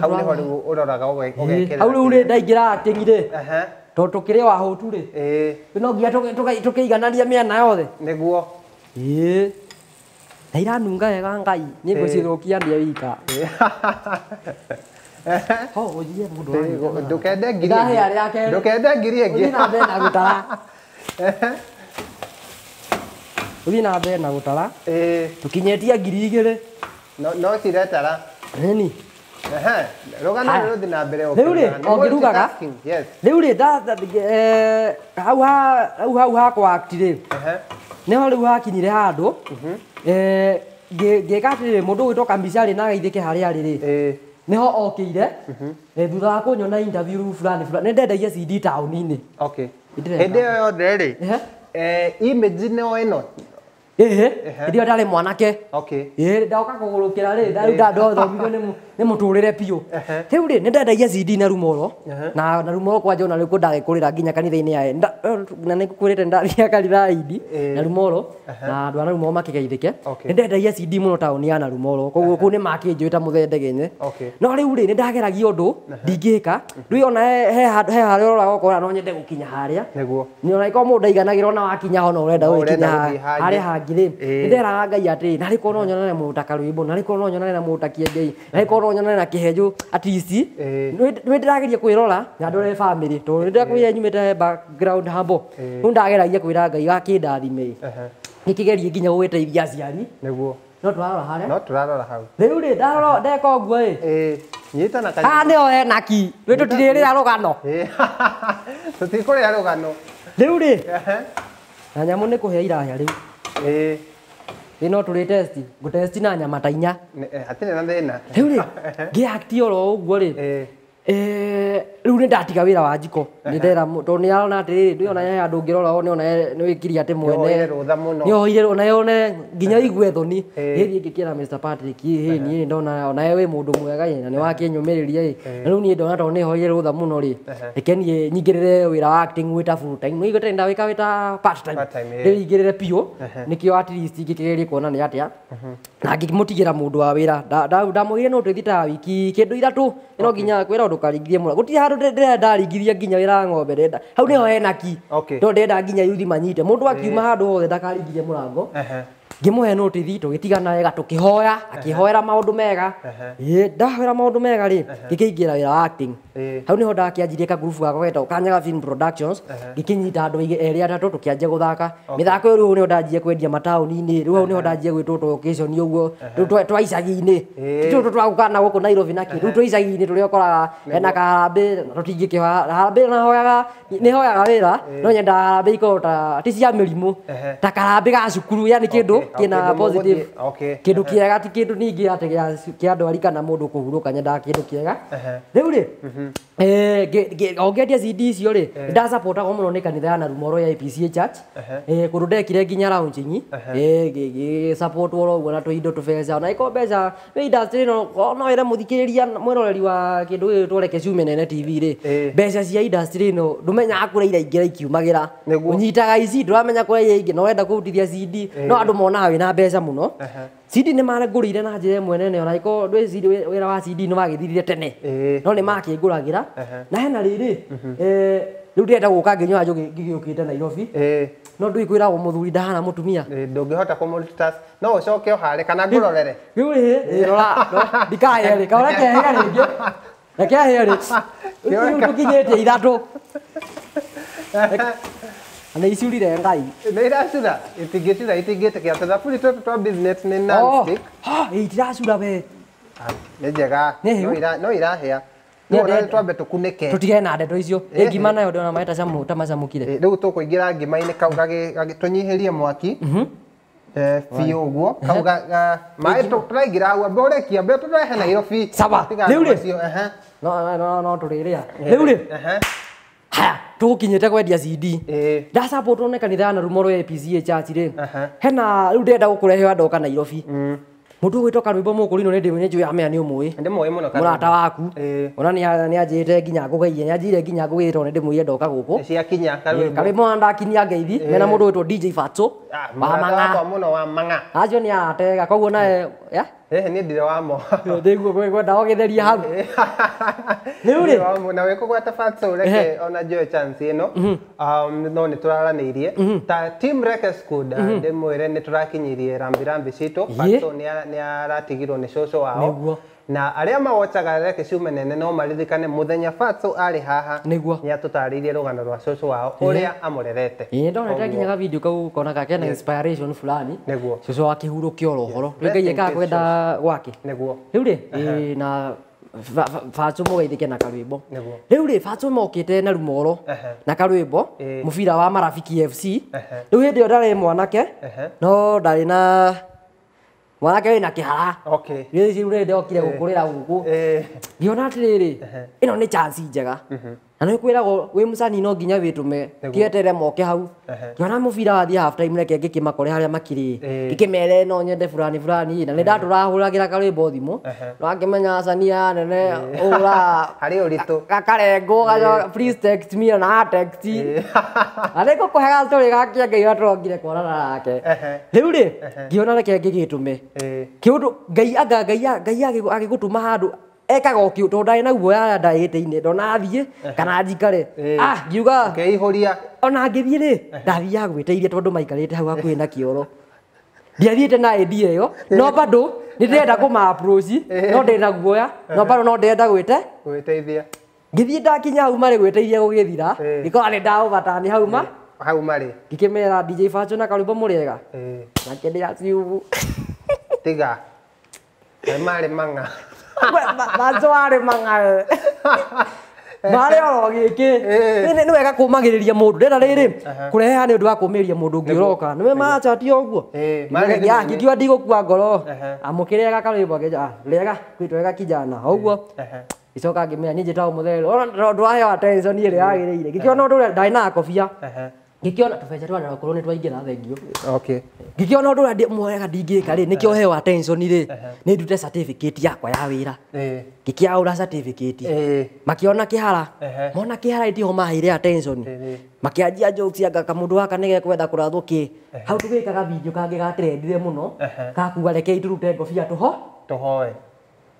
hau nĩho rĩu ũroraga eh. ũgekĩra hau rĩu rĩ ndaingĩra acting rĩ eh. no nginya tũkĩiganania mĩena yothe nĩguo ĩĩ na iranunga wega ngai nĩ ngũcithũkia ndĩ wika ndũkende ngiri ĩngĩ ndũkende ngiri ĩngĩ uthi na mbere na gutara tukinyetia ngiri igiri no no ciretara nini rugano Roga na na mbere riu ri ongirugaga riu ri hau hau hau hakwakti ri niho riu hakinyire handu mhm. ngä ka atä rä må ndå å gä two kambicarä na agaithä ke harä arä rä Ne ho okä ire mhm. thutha wa kå nyona fulani fulani nä ndendagia cd taåni Okay hä ndä yothe rä image nä ehe ndi yo ndarĩ mwanake ĩĩ ndoka kũgũrũkĩra rĩ ndarĩ ndandothomithio nĩ mũtũrĩre biũ rĩu rĩ nĩ ndendagia cd na rumoro na na rumoro kwanja ona rĩu ndagĩkũrĩra nginya kanitha-inĩ yae eh, na nĩ kwĩrĩte ndathiaga kanitha na rumoro na andũ a na rumoro makĩgeithĩke nĩ ndendagia cd mũno taũni ya na rumoro koguo kũu nĩ makĩnjũĩ ta mũthendegenye no rĩu rĩ nĩ ndageragia ka ndingĩka mhm. rĩu ona he harĩa ũroraga ũkora no nyende gũkinya harĩa nĩguo ona ikorwo mũndũ ndaiganagĩra ona wakinya ho no ũrenda gũkinya harĩa hangĩ rä ndera nga ya atä narä korwo no nyonane na muta ta karwä mbo narä no nyonane na muta kiegei kiengei narä korwo no nyonane na kä henjå atici nä ndärageria kwä na ndore family to tondå nä ndakwä re nyumä te hambo rä ndageragia kwä ra ngai wa ndathime nä kä gerie nginya gå gä ciani niguo no twarora hare no twarora hau riu ri ndarora ndeka ũguo ĩ ĩĩ nyita na kanyi haha nĩyo enaki rĩ tũtirĩrĩra rũgano tũtikũrĩa rũgano rĩu rĩ na nyamũ nĩ kũhĩa ya rĩu ä ä no tå rä testi ngå testi na nyama ta inya na thä na rä u rä ngä akti oro å guo rä Eh, rä u nä ndatiga wä ra wa njiko nä ndera tondå nä arona atä rä rä ndå ona andå ngä rora nä ona nä wä kiri atä mwene nä oire ona yone nginya igue thoni hä ri ngä kä ra mr hä niä nä ndona onawe wä må ndå mwega na nä wakä nyå mä rä rie na rä u niä ndona tondå nä hoire rå tha må no rä reke niä nyingä rä re wä ra wa wä ta nä igue tarä ndawä ka wä ta rä ingä rä re piå nä kä o ngä kä gerie kuona nä atä a na ngĩmũtigĩra mũndũ wa wĩra ndamwĩrire no twĩthitaga wiki kĩndũ ithatu no nginya kwĩra ũndũ karingithie mũno gũtirĩ handũ ndĩrenda ndaringithia nginya wĩra ng'ombe ndenda hau nĩho hena ki tondũ ndĩrenda ginya yuthi manyite mũndũ akiuma eh. handũ hothe ndakaringithie mũrango ngimuhe noti ithi tugitigana wega tukihoya akihoera maundu mega ä ndahoera maundu mega rä gikiingira wira acting hau niho ndakianjirie ka group gakwa getagwo kanyaga film productions gikinyita andu erä atatu tukianjia guthaka mithako yo rä niho ndanjie kwendia mataåni-inä rä hau niho ndanjie gwä two tokation å guo rä u twa icagi tå twagukana gå kå nairobi na kä rä u twa icagi-inä tå rä a å kä harambä nahoyaga nä hoyaga wä ra no nyendaga harambä ikorwo ta tä cia ta karambä ga cukuru yani kä ndå kina positive kindu kiega ti kindu ningi ati kia ndwari kana mundu kuhuruka nyendaga kindu kiega riu ri mhm. eh, ongendia cd icio ri eh. ndacapotago muno ni kanitha ya rumoro ya APC church eh eh ginya kundu ndekire nginya lounging eh, gicapotwo roguo na tuindo tubeca na iko mbeca industry no no ire muthikiriria mwiroreri wa kindu giki twereke ciume nene tv ri mbeca cia industry no ndumenyaga kuria iraingira ikiumagira unyitaga ici menya kuria ingi no wenda kurutithia cd no andu mona nawe na mbeca muno cidi nä rä ire na njä ra ä mwe ona ko ndå wä wa cidi nä wagä thirire tene no nä makä ngå ragä ra na hena rä rä rä u ndä enda gå ka nginya wanjå gä å kä te nairobi no ndå ikwä ragwo må thuri ndahana må tumia ndå ngä hota no å coke å harä kana ngå rorere rä u rä rora ndikaherä kaå kehega rä ngä rekeaherä rä tå kinyä tie ithatå na ici ngai ni iracura itingä cira itingä te kä tåthaburi tåtå twa nä itiracura we nä njega no irahä a twambe tå kunä ke tå tigee na ndeto icio ngima nayo ndona maä ta macamå kire rä u tå kå ingä ra ngima-inä kau tå nyihä rie mwaki biå å guo kauga maä tåraingä ra hau ambe å rekia ambe tå rehe nairobi rä u rä no tå no rä a rä u rä haya tukinyite kwendia CD ndasapotwo nĩ kanitha na rumo rwa APCA church rĩ hena rĩu ndenda gũkũrehe andũ oka Nairobi må mm. ndå å gwä toka rwä mbo må kå rinå nä njå yamea nä å mwä må rata waku ona nä anjä te nginya ngå gaiye nä anjirä nginya ngå gä tondå nä ndä må ienda å ka gå kå karä mbo ngeithi mena må ndå wä two DJ Fatso ah, wa manga anjio nä aratega koguo nae niä ni ndire wa mo ngwenda gå gä theria hau rä wa mo na wä kå fatso reke ona njoe chance ä mhm. um, no no nä tå raranä irie mhm. ta team reke skuda mhm. ndä mwä re nä tå rakinyirie fatso ni ni aratigirwo nä cåcå wao na aria mawocaga reke kä ciume nene no maririkane må thenya batå arä haha nä atå tarä irie rå gano rwa cåcå wao å rä a amå ndonete nginya gavindio kau kona kena inspiration fulani niguo cåcå wakä hurå kä oro horo rä ngai ekaga kwenda gwake niguo rä u rä na batå må gaithä ke na karwä mbo rä u rä batå mokä te na rumoro na karwä mbo må bira wa marafiki fc rä u hä ndä ä yo ndarä mwanake no ndarä na mwanake wä na kä hara rä rä ndokire gå kå rä ra gå kå ngä ona atä rä rä ä no nä njega mhm na nä kwä ragwo wä må cani no nginya wä tå me kä moke hau kä ona må bira wathiä reke ngä kä makore harä a makirä ngä kä mere no nyende burani burani na nä ndatå rahå ragä ra karwä mbo thimå no angä menya cania nene å ra akarengwo na atekti na nä ngå kå hega tå rä gakä ngai gatårongire kwanana nake rä u rä ngä ona reke ngä gä tå me ngai agä gå tå ma handå ekaga å kä å tondå ndarä naguo ya ndaä tä-inä ndona thiä kana njikare ah, ngiuga ona ngä thiä rä ndathiaga gwä teithia tondå maikarä te hau hakuhä na kä oro ndiathiä te na ä yo no bado nä ndärenda kå ma no ndä na guoya no bado no ndärenda gwä te ngä thiä ndakinya hau marä gwä teithia gå gä thira gä korwo nä ndaå batani hauma hau marä ngä kä mera dj bacho na karå må rä ega nakendä ra tiga marä mang'a macoarä mang'arä marä gä kä nä wega kå magä rä ria må ndå ndä rä rä kå reheha nä å ndå wa kå mä ria må ndå å ngä roka nä we å guo ngikiwa ndigå kua ngoro amå kä rega karä mbo rega nä njä ta må therä ndå ä rä yagä rä ire ngä kä ona å ndå å rä a ngikiona tubecetwa na korwo nitwaingira thengio okay ngikiona undu ria mwega ndingika ri nikio eh. heo attention ri ni ndute certificate yakwa ya wira eh. ngikiaura certificate eh. makiona kihara mona kihara iti ho mahire attention makianjia jokes anga kamundu waka nige kwetha kurathuki hau tugikaga video kangi gatrendire muno kakuga reke iturute ngobia tuho tuhoe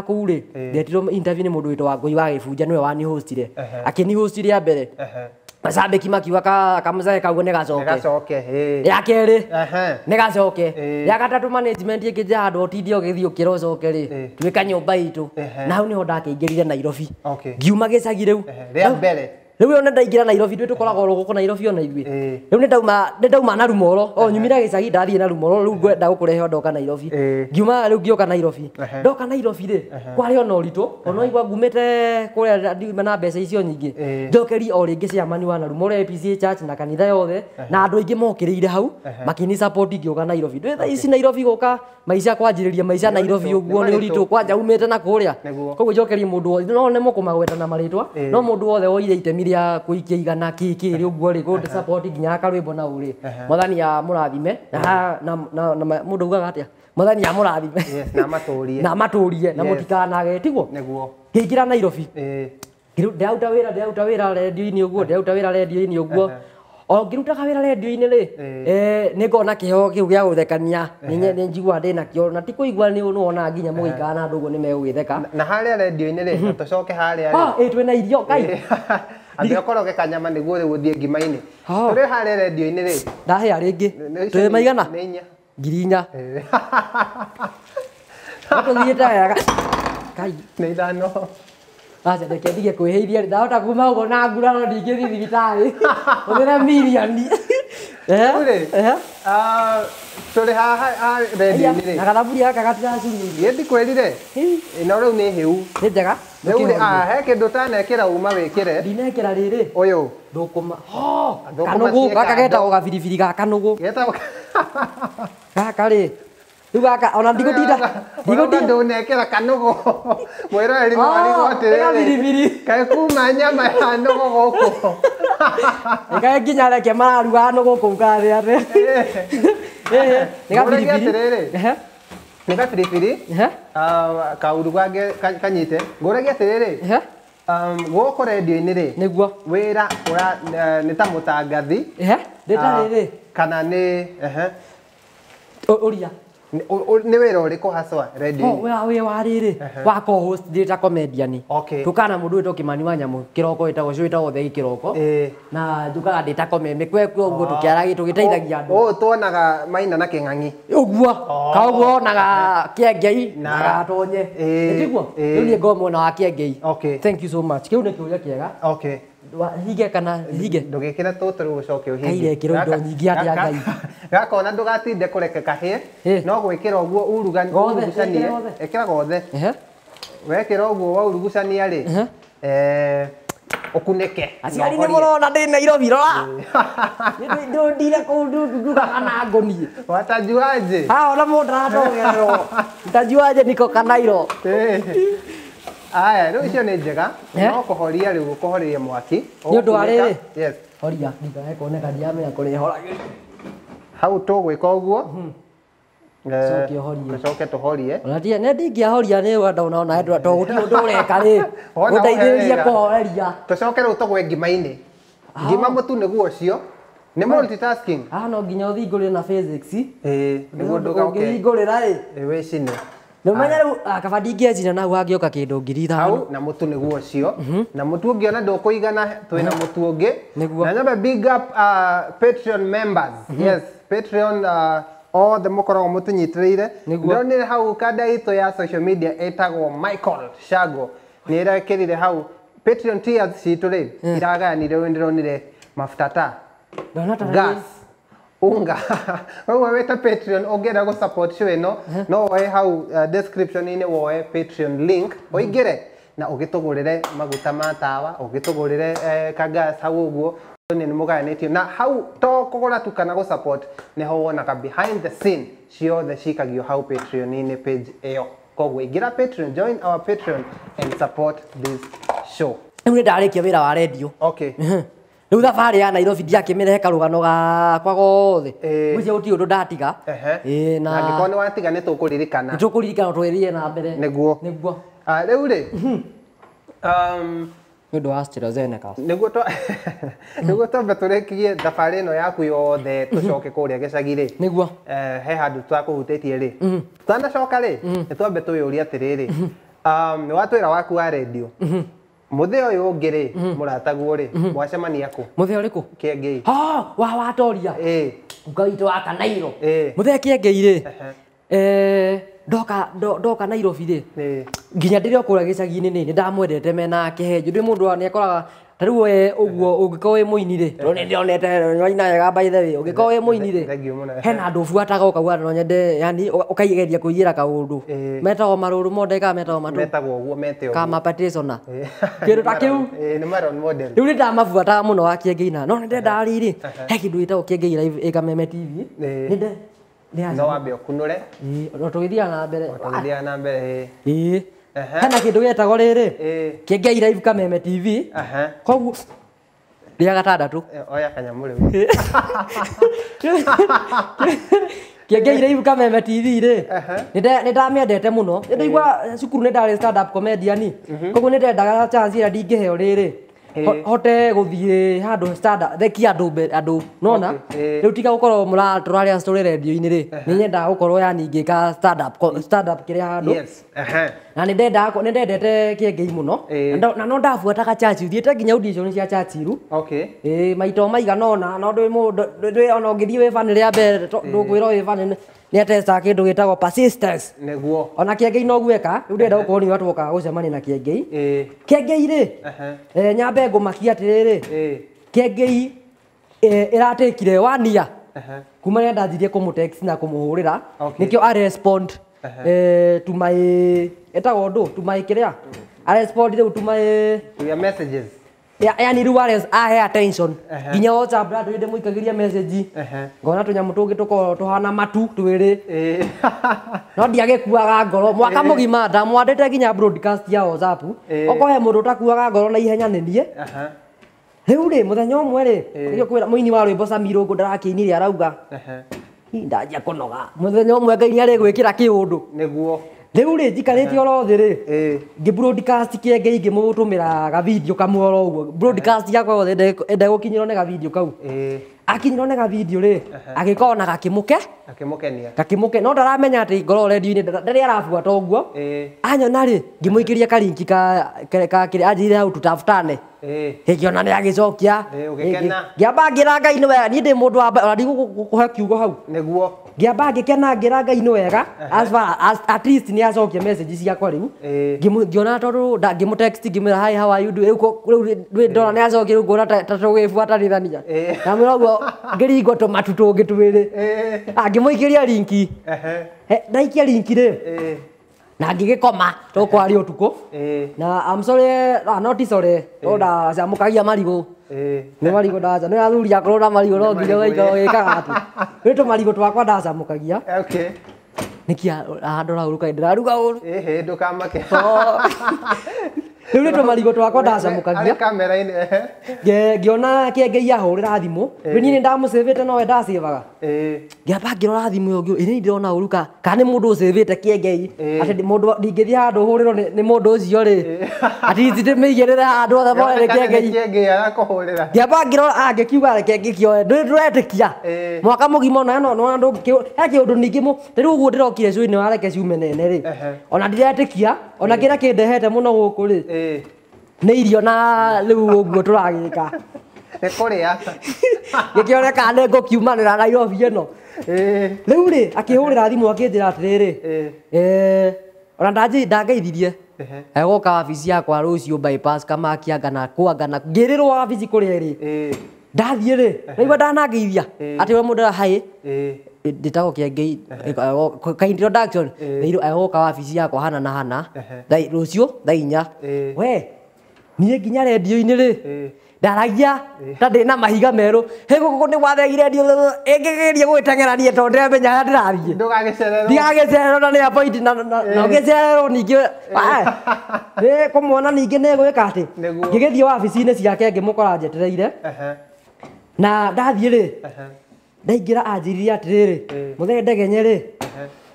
ndaikara kå rä ndetirwo nä må ndå wä two wa ngåi wa gä bunja nä we wani hostire akä ni hostire ya mbere macambiki makiuga kamũcege kauga nĩgacoke ya kerĩ nĩgacoke ya gatatũ management kä ra å coke rä tuä ka nyå mba itå na hau ingä ndakĩingĩrire Nairobi ngiuma gä cagi rä mbere riu ona ndaingira Nairobi ndu tukoragwo guku Nairobi ona ithui riu ni ndauma ni ndauma na rumoro o oh, nyumira gicagi ndathie na rumoro riu ngwenda gukurehe ndoka Nairobi ngiuma riu ngioka Nairobi ndoka Nairobi ri kwari ona uritu ona igwa ngumite kuria ndiuma na mbeca icio nyingi njokeri o ringi ciamani wa na rumoro APC church na kanitha yothe na andu aingi mokiriire hau makini support ngioka Nairobi ndu tha ici Nairobi guka maisha kwanjiriria maisha Nairobi uguo ni uritu kwanja umite na kuria koguo njokeri mundu wothe no ne mukumagweta na maritwa no mundu wothe oire itemire ya kuikia igana ki ki ri uguo ri gå support nginya akarwimbo nau ri mathani ya murathime na må ndå ugaga atä mathani ya må rathime na matå rie na må tikanagetigwo ngä ingä ra nairobi ndäraruta wä ra ndäraruta wä ra rendio-inä å guo ndäraruta wä ra rendio-inä å guo o ngirutaga wä ra ini inä eh nä ngona kä heo kä u gä a gå thekania nä njigua ndä nakio na ti kå igua nä wona nginya må gä ikana andå guo nä megå gä theka na harä a rendio-inä rä tå coke harä a twä na irio kai atĩ ũkoroge kanyama nĩguo rĩu ũthiĩ ngima-inĩ oh. tũrĩ harĩa rendio-inĩ rĩ ndahĩa rĩngĩ rä maigana ngiri inya tũthiĩte wega kai nĩ ithano aca reke ndige kwĩhĩirie ndahota kuma å ũguo na nguraro ndingĩthiĩ thibitarĩ re mirioni tå haha rendi-inä rä gathaburi gaka gatiracurä ä ndikwä rire ä no rä u nä hä u nä njega he kä ndå tanekä ra uma wä kä re ndinekä ra rä rä å yå thå kå ma kanå gå gaka getagwo gabiribiri ga kanå gå gaka rä Dugu aka ona digo tida. Digo tida. Ndo neke la kanu go. Moira eli ah, mali go tere. Kaya biri biri. Kaya ku manya mahano go go. Kaya kinya la kema la ruga no go kumka de ate. Eh. Nika biri biri. Eh. Nika biri biri. Eh. Ah ka uruga ge kanyite. Gora ge tere. Eh. Um, goko radio-inĩ rĩ nĩguo wĩra ũra eh, nĩ ta mũtangathi ah, kana nĩ ũria nä wä ra å rä kå haswa oh, wa rä rä wako ta comedian tå kana må ndå wä ta kä mani wa nyamå kä roko wä tagwo cå wä tagwo thegi kä roko na njå kaga ndä ta komemä kwekoguo ah. tå kä aragä tå gä teithagia andå oh, twonaga maina na kä ng'ang'i å guo oh. kaguo onaga kä engei nagatonye ä tiguo rä u niä ngomwona wa kä engei kä u nä kä å ria kä ega hige kana hige ndugikire tutu riu ucoke uhinge kiro indo nyingi atia ngai gakona ndå gatinde ndugatinde kureke kahie no gwä kä gwikira uguo urugucanie ra gothe wekä ra wekira uguo waurugucania ri ukunike eh, aciari nä må rona ndä na irobi rora ndå ndire kå ndugana ngåniä watajuanjä ona må ndå aratogererwo tajuanjä niko kanairo aya rä icio nä njega eh? no kå horia rä u kå horeria mwaki nä å ndå wa rä hau tå gwä ka å guo mhm. eh, coke tå horie natia nä ndingäahoria nä ndå tå å ndå reka rä gå teithä rä rie kåhoreria tå coke rä u tå gwe ngima-inä ngima må tu nä guo å cio nä multitasking no nginya å thingå rä na physics ä nä guo ndå ngä hingå rä ra ä wä cine Ah, na menya rä u akabandingä njira nahu angä oka kä ndå ngiri ithano na må tu nä guo cio mhm. na må tu å ngä ona ndå kå igana twä na må mhm. tu å ngä na nyambe big up uh, patreon members mm -hmm. yes patreon uh, othe mukoragwo mutunyitirire ndironire hau kada itu ya social media etagwo michael shago nä ä hau patreon tiers citå rä mm. iragayanire å ndironire mafuta ta gas unga wewe weta patreon ogera gå support no uh-huh. no woe hau ingä uh, description ine woe patreon link mm-hmm. gå na re maguta ma tawa ugitugurire eh, kagas hau uguo ni na hau to kugura tu kana gå support niho wonaga behind the scene ciothe cikagio hau patreon-inä page ä koguo ingä ra patreon join our patreon and support this show rä u nä ndarä kia wä ra wa rendio okay rä u thabarä ya nairobi ndiakä rehe karå gakwa gothe må cio gå ti å ndå ndatiga nangäkorwo nä watiga nä tå kå ririkana nä tå kå ririkana twerie na mbere näguo näguo ah, rä mhm. u um, rä nä å ndå wa AstraZeneca näguo mhm. twambe tå rä thabarä ä no yaku yothe mhm. tå coke kå rä a gä cagi rä näguo eh, he handå twakå hutä tie rä twanacoka rä nä twambe tå yå ria atä rä rä um, nä watwä ra waku wa rendio muthä å ngä rä må mhm. rataguo rä mhm. mwacemania kå må thä å rä kå kä engei wa watoria ngaitå wa kanairo må thä a kä engei rä ndoka ndoka nairobi rä nginya ndä rä okå ra gä cagi-inä nä ndamwendete mena kehe henjå ndä må ndå nä akoraga ta rä u å å ngä korwo wä må ini rä nä ndä onete nwainawega mbaithe wä å ngä må ini rä hena andå buataga å kauga no nyende yani å kaigeria kå iyä ra kaå ndå eh. metagwo marå rå monde kaa metagwo matå kamapatacona kä ta kä u rä nä ndamabuataga må no wakiengäina no nä ndendarä rä he kä ndå ä tagwo kiengäira ä kameme eh. no wambe å kunå re no eh, tå gä thiaga na mbere hena kä ndå gä etagwo rä rä kä ngei live kameme tv koguo rä a gatandatå oya kanyamå rä kĩngĩ ire ibu kameme tv rä nä ndamä endete må no ndå ndaigua cukuru nä ndarä mhm. koguo nä ndendaga chance ä rä a ndingä heo rä rä Eh. hote gå thiä handå andå nona rä u tiga gå korwo tå rarä a rendio-inä rä nä nyendaga gå korwo yaningä ka kä rä a handå na nä ndendete kä engei må no na no ndabuataga chachi thiä te nginya audition cia chachiru eh, maito maigana ona no ona å ngä thiä wä banä rä a mbere eh. ndå ngwä ra wä banene nä atesta kä ndå gä tagwo näguo ona kä ngei nogueka rä u ndenda gå korwo nä watu gå cemania na kä ngei kä ngei rä nyambe ngå makia atä rä rä kä ngei ä ratä kire wania kuma nä ndathirie kå må na kå må hå rä ra nä kä o tumaä ätagwo ndå tumaä kä rä a rä u tumaä yani riu Warriors ahe attention nginya wocha Brad ah, wende muikagiria message ngona tunyamu tungi tukorwo tuhana matu twiri no kuaga ngoro mwaka mugima ndamwandite nginya broadcast ya WhatsApp he okohe mundu utakuaga ngoro na ihenya nä niä rä u rä må thenya å mwe rä kwä ra må ini wa rwä mbo camirå ngå ndarakä-inä rä arauga indanjia kå noga må thenya å mwe ngai nä arä gwä kä ra kä å ndå rä ri njikarite oro thi ri ngi broadcast kienge ingi mutumira ga video kamwe oro uguo broadcast yakwa yothe ende gukinyirwo ni ga video kau akinyirwo ni ga video ri agikona gakimuke gakimukenia gakimuke no ndaramenya ati ngoro redio-ini ndari arabuata uguo anyona ri ngimuikiria karinki ka ka kiri ajire hau tutafutane ngiona nä agä cokia ngä amba ngä ra ngai nä we niä ndä må ndå wa kå he kiugo hau nä guo ngĩamba ngĩkenangĩra ngai nĩ wega at least nĩ acokia message ciakwa rĩu ngĩona tondũ ngĩmũ text ngĩmwĩra hi how are you rĩu rĩu ndona nĩ acokia rĩu ngona ta tũgĩbuatanithania na mwĩra ũguo ngĩringwo tũmatu tũngĩ twĩrĩ ah, ngĩmũikĩria rinki ndaikia rinki rĩ na ngĩgĩkoma tondũ kwarĩ ũtukũ na am sorry not sorry tondũ ndaciamũkagia marigũ nä marigå ndaca nä athuria akorwo na marigå no nginya gaikara gä kaga tu nä tå marigå twakwa ndacamå nä kä andå raå rå kaä ndä raruga å rå rä u nä marigå twakwa ndacamå kagia ngäona kä engei ahå rä ra thimå te nowe ndacäbaga ngä amba ngä rora thimå ä yo ä nä kana nä må ndå å cäbä te kä engei atä ndingä thiä handå hå rä rwo nä må å cio rä atä ndä mä igä rä re handå othe moe nä kä engei ngä kiuga reke ngä kioe ndå kia mwaka må ona no nona ndå he kä å ndå ningä må tarä u å wareke ciume nene rä ona ndiretä kia ona kira rä a kä ndehete må no gå nä irio na rä u å guo tå ragä ka nä kå rä a gä kä onekaa nä ngå kiumanä ra nairobi ä no rä u rä akä hå rä ra thimå akä njä ra atä rä rä ona ndangeithirie egoka wabici yakwa rå ciå bypass kamakiangana kwangana ngä rä rwo wabici kå rä erä ndathiä rä raigua ndanageithia atä we må ndå haä ndätagwo kä angei ro agoka wabici yakwa hana na hana rå ciå tha we niä nginya rendio-inä rä ndaragia ta ndä na mahiga merå hä gå kå nä gwathegire ndio ä ngä gä ria gwä tengerania tondå ndäremenya harä ndä rathiä ndigagä cererwo na nä na å gä cererwo ningä nä kå mwona ningä nä gwä ka atä ngä gä thiä wabici-inä ciake ngä må kora njetereire na ndathiä rä ndaingä ra anjä rire atä rä rä må thenya ndegenye rä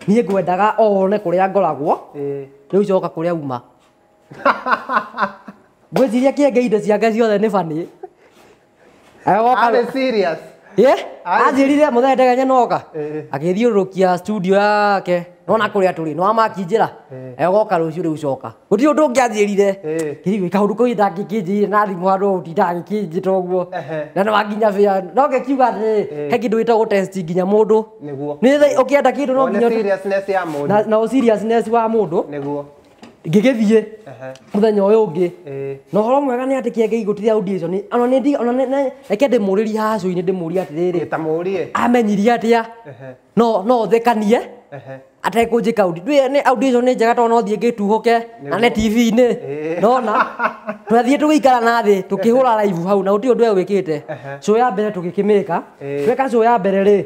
niä ngwendaga oone kå rä a ngoragwo rä u coka kå rä a uma ngwä ciria kä enge indo ciake ciothe nä baniä anjä rire må thenya ndegenye noka agä thiå rå kia yake nona kå rä a tå rä nwa makinjä ra goka rå ciå rä u coka gå tirä å ndå å ngä anjä rire kaå ndå kå ndangä kä njä rire na thimå handå ti ndangä kä njä ta å guo na nä wanginya bä no ngä kiuga atä rä ndå gä tagwo nginya må ndå å kä enda kä ndå no nginya å wa må ndå ngigithie muthenya uyu ungi na horo mwega ni ati kienge igutithia audition ona ni ona ne reke ndimuriri hacu ini ndimuria atiriri amenyirie atia no no thekanie atekå ka nä audi icio nä njega tondå no thiä ngä tuhoke na ne tv-inä nona twathiä tå gä ikara na thä tå kä hå ra raivu hau na gå tiå ndå e egwä kä te cå ya mbere tå gä kä mä ka eh. tweka cå ya mbere rä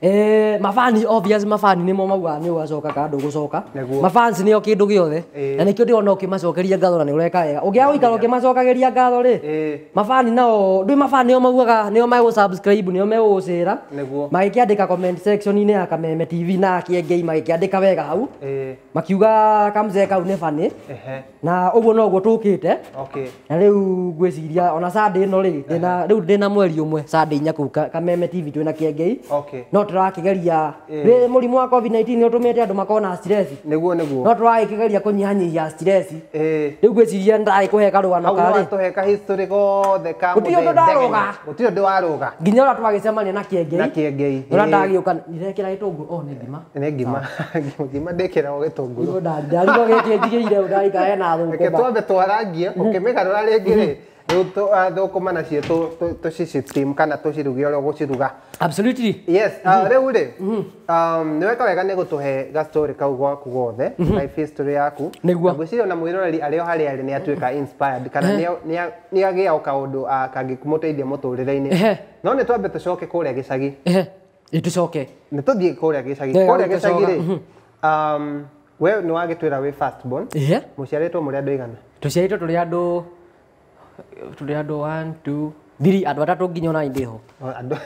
eh mafani obvious mafani nimo mauga ni ugacoka ka ndu gucoka mafans ni oki ndu giothe eh. na nikio ndi ona ukimacokeria ngatho na ni ureka wega ungia uikara ukimacokageria ngatho ri eh. mafani nao ndui mafani nio maugaga nio me gu subscribe ni nio mai gucira magikiandika comment section ini ya kameme tv na kiengei magikiandika wega hau eh. makiuga kamze kau ne fani na uguo noguo tukite na riu ngwiciria ona sunday no ri ndina riu ndina mweri umwe sunday inya kau kameme tv twina kiengei no tũrakigeria eh. rä må rimå wa covid 19 nä å tå mä te andå makona stress niguo niguo no tå ragäkigeria kå nyihanyihia stress eh. rä u ngwä ciria ndagä kå he karå ganokargotire å ndå ndarå gatirä å ndå warå ga nginya å rä a twagä cemania na kĩengei å rä a ndagä å ka ndirekä ra gä tå ngå o nä ngima nä ngima ngima ndäkä ra o gä tå ngå ndarigo gä kä njigä ire å ndarikare na thå kå twambe twarangie å kä mä garå ra rä ngä rä riu thukuma nacio tucicisteam kana tuciruge å rä a gå ciruga rä u rä nä weka wega nä gå tå he gastori kau gwaku gothe yaku ngwä ciria ona mwä roreri arä o harä arä nä atuä ka kana nä agä ao kaå ndå kangä må teithia må tå rä re-inä no nä twambe tå coke kå rä a gä cagi ä tå coke nä tå thiä kå rä a gä cagi kå rä a gä cagi rä we nä wagä twä ra wä må ciarä two må rä andå igana tå ciarä two tå rä andå tå rä andå thiri andå atatå nginya ona ndä ho oh, rä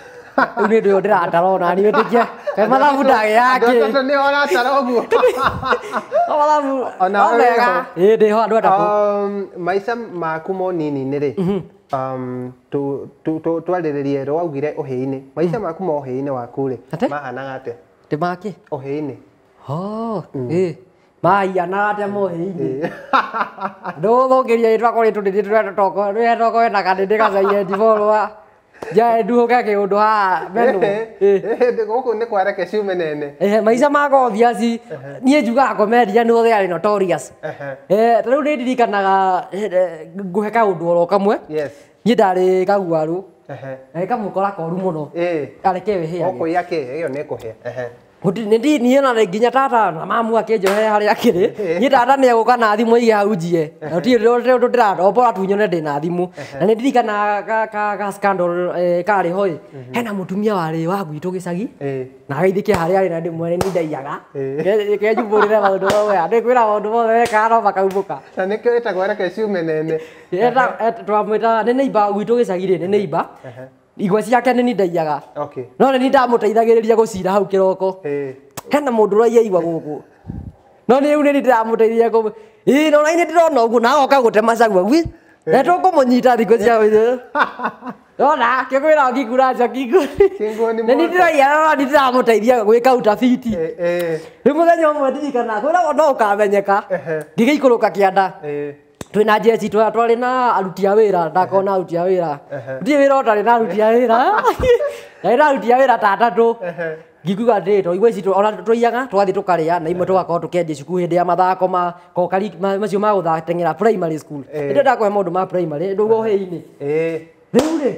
u nä ndå ä yo ndä ratara nä wä tä kie kaä mathabu ndagä yakänä oratara å guo mathabu omega ä ndä ho andå atatå um, maica maku monini inä rä mhm. um, twarä rä rie augire å hä-inä maica mhm. maku ma å hä-inä waku rä mahanaga atä ndä makä å hä-inä maiya na atä må hä inä ndå thå ngä ria twakå rä tå ndä rä toko wendaga ndä gacaie ndiborwa njaenduhå ke kä å ndå haha eh, eh, eh. gå kå nä kwareke ciume nene maica magothiaci niä njugaga komeria nä othe notorias ta rä u nä ndirikanaga ngå he kaå ndå oro kamwe niä ndarä kaguarå kamå kora koru må no areke we hä agä nä niä nginya tata na mamu akä harä a akä rä tata nä agå ka na thimå ige hau njie ndå ndä randombora tunyone ndä na thimå na nä ndirikana karä ho hena må tumia warä wa gwitå gä cagi na agaithä kä harä arä na ndä mwene nä ndaiyaga kenjumbå rä re maå ndå moya ndä kwä ra maå ndå mothe wekano makaumbå ka na nä kä wä tagwo reke ciumenene twamwä ta nä nä imba gwitå gä cagi rä nä igwe ciake nä ndaiaga no nä ni ndamå teithagä rä ria gå cira hau kä roko hena må ndå å raia igwa gå kå no nä u nä ndä ndamå teithia ä nonai nä ndä rona å guo nagoka gå te na tå kå må nyita thikå cia rona kä kwä ra nginguraca nä ndä raia ndä ndamå teithia gwä ka utabiti rä må thenya å mwe ndirikana kwä ragwo no å kamenyeka ngä gä ikå rå ka kä anda twina jeci twarĩ na aruti a wĩra ndakona aruti a wĩra ndirĩ wĩra ũtarĩ na aruti a wĩra ndarĩ na aruti a wĩra ta atatũ ngikuga ndä to igua ici ona tåiyaga twathiä tå karä a na imwe tågakorwo tå kendia cukuru hä ndä ya mathako ma kokari macio magå teng'era primary school ndä ndakåhe maå ndå ma primary ndå gå hä riu ri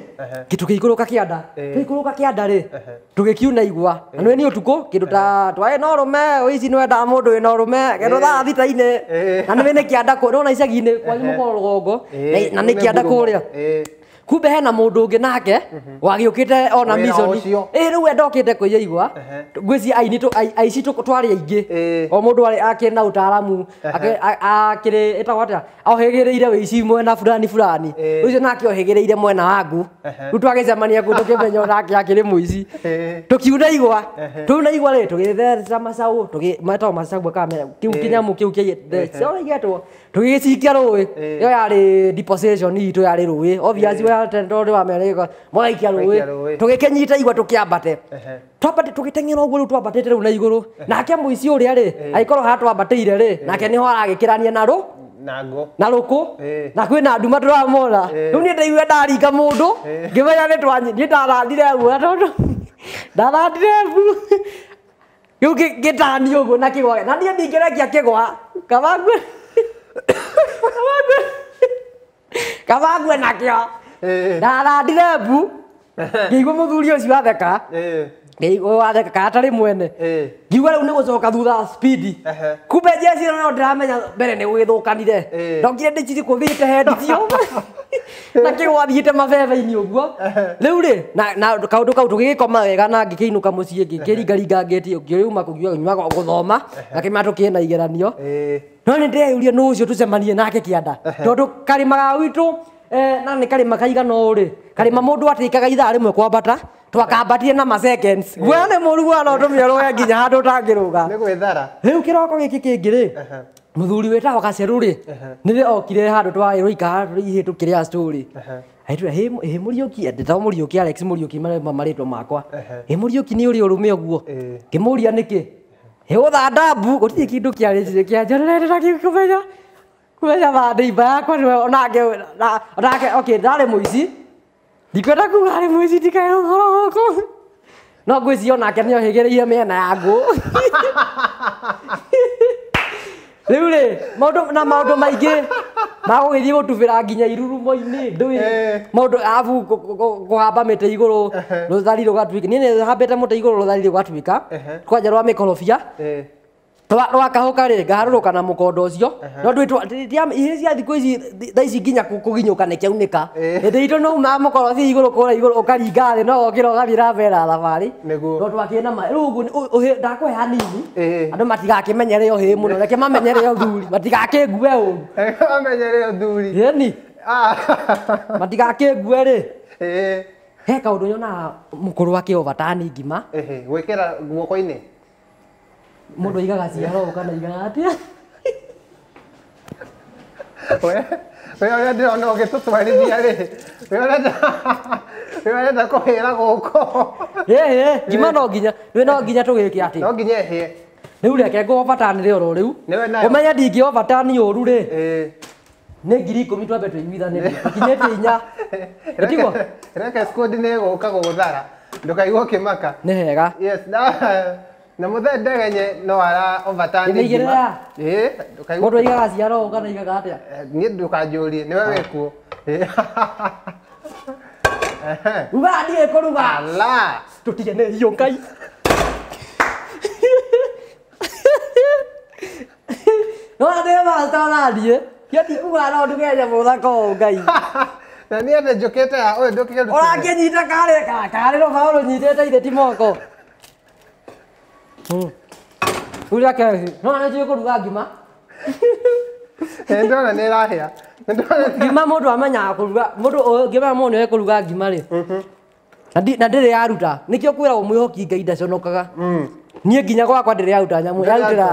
gitukiikuruka kianda tuikuruka kianda ri tugikiuna igwa na nwe ni utuku kindu ta twae no rume wici ni wendaga mundu wi no rume kindu thaa thita-ini na nwe ni kianda kå nona icagi-inä kwanyu må korwo rå gongo na nä kianda kå rä a kumbe hena mundu ungi nake mhm. wagiukite ona mission eh riu endokite kuya igwa ngwisi aini tu aici twari aingi o mundu ari akiri na utaramu akiri itagwo atia ohigiriire wici mwena fulani fulani ucio nake ohigiriire mwena wangu riu twagicemania kuu tukimenya nake akiri muici tukiuna igwa tuuna igwa ri tugitherca macau metagwo macau kiu kinyamu kiu kigetwo tugicikia ruä eh. yo yarä itå yarä ruä eh. obviaswatendå wamenä mågaikia ruä tå gä kenyita igua tå kä ambate tå gä teng'era å guo rä u twambatä na igå rå nake må ici å rä a rä eh. agäkorwo ha twambatä ire rä nake nä ho aragä kä rania na na rå kå na kwä na nduma tå ramona rä u niä ndaigua ndaringa må ndå ngä menya nä ndarathire guoya tondå ndathandire bu gä u gä tani å guo na kä gwa na niä ndingä rekia kä gwa kabangwe kaba ngwe nakio eh. ndarandirembu eh. ngĩigua mũthuri ũcio atheka eh. ngĩigua atheka katarĩ mwene ngiuga rĩu nĩ gũcoka thutha wa spidi kumbe jeci no ndĩramenya mbere nĩ gwĩthũkanire ndokire ndĩciri kũthiĩte hendithio na kĩgwathiĩte mabebe-inĩ ũguo rĩu rĩ na kaũndũ kau tũgĩgĩkoma wega na ngĩkĩinũka mũciĩ ngĩkĩringaringa ngĩti ũkĩrĩuma kũnyuaga gũthoma na kĩmatũ kĩna igeranio no nä ndeyurie nä å cio tå cemanie nake kä anda tondå karä ga gwitå eh, na nä karä ma kaigana å rä karä ma må ndå atä kaga ithaa rä mwe kwambata twakambatie na masekens guoya nä må rugu ana å tå mä rå nginya handå å tangä rå ga rä u kä roko gä kä kä ngä rä må thuri wä taho gacerå rä nä rä okire handå twarä rå ikara ihä tå kä rä a rä aitwa hä må riåki ndätao må riåki alex muri oki marä marä two makwa hä muri oki ni å rä å rå me å guo higutha ndambu gutirä kä ndå kä arä kä anjorerera kä kå menya kumenya mandäimba yakwa nä onake onake må ici ndikwenda kuga arä må ici ndikae å horo no ngwä onake nä ohä gä rä ire mĩena ya ngå rä ri maundu na maå ndå maingä magå gä thiä gå tubä ra nginya irurumo-ini inä ndå ndui eh. maundu abu kuhamba te må te igå rå rå muti iguru gatuä ka kwanja rwa mä korobia eh rwakahuka rä ngaharå na må kondo å cio no cia thikå ici tha nginya kå ginyå ka nä kä aunä hä ndä no umaga må koro ci igå rå kå ra igå rå å karinga thä no wokä ra å gathiä rambera thabarä no twakä na rä u guo ndakå he hanini andå matigakä menyere å hä må no reke mamenyere å thuri matigakä ngue å ru å thuri ni ah. matigakä ngue rä he kaå ndå nyona må kå rå akä ngima gwä kä ra guoko-inä mundu aigaga ciaro kana igaga atia we we uria ndirona ugitutwarithia ri we urenda kuhira guko ĩhĩ ngima no nginya we no nginya tugĩke atĩ no nginya ĩhĩe rĩu reke ngũobatanĩre oro rĩu ũmenye ndingĩobatani ũru rĩ nĩ ngiri ikũmi twambe tũiguithanĩrie ikinyĩte inya ĩtigwo reke squad nĩ ĩgũka gũgũthara ndũkaigwo kĩmaka nĩ hega yes na må thee ndegenye no ara ovatanigirä må ndå aigaga ciaro å kana igaga atä a eh, niä ndå kanjå rie nä we wä kuo ah. uga ndigä kå ruga tå tiganä hiå ngai no ndä mataraniä yati uga no ndugenya må thako å ngai na nä ende njå kä te ya å yå ndå kä å rangä nyita karä karä no baå rå nyitä te ithä ti moko uria kezi no nä njä kå ruga ngima ndona nä ärahä ngima må ndå amenyaga kå ruga må ndå ngima må nä ekå ruga ngima rä na ndä rä yaruta nä kä o kwä ragwo mwä hoki ngai ndaconokaga niä nginya gwakwa ndä rä yaruta nyamå yarutä ra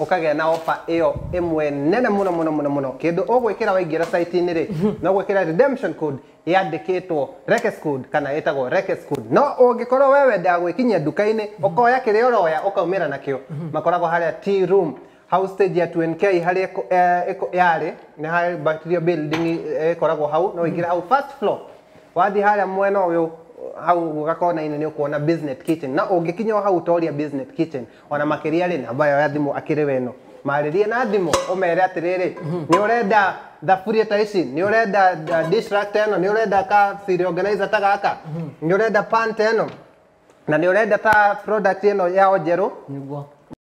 ukagea na offer iyo imwe nene muno muno muno muno kindu ugwikira waingira site ni ri mhm. no ugwikira redemption code yandiketwo rekes code kana itago rekes code no ugikorwo wewe nda gwikinya dukaini ukoya mhm. kiri uroya ukaumira nakio mhm. makoragwo haria t room hau stage ya 2NK haria iko eh, yari ni hai bacteria building ikoragwo hau no ingira hau first floor wathi haria mwena uyu hau gukakona ino niukuona business kitchen na ungikinya hau utoria business kitchen ona makiria ri namba yo ya thimu akiri weno maririe na thimo umere atiriri ni urenda thaburia ta ici ni urenda uh, dish rack teno ni urenda ka cereal organizer ta gaka mhm. ni urenda pan teno na ni urenda ta product ino ya njeru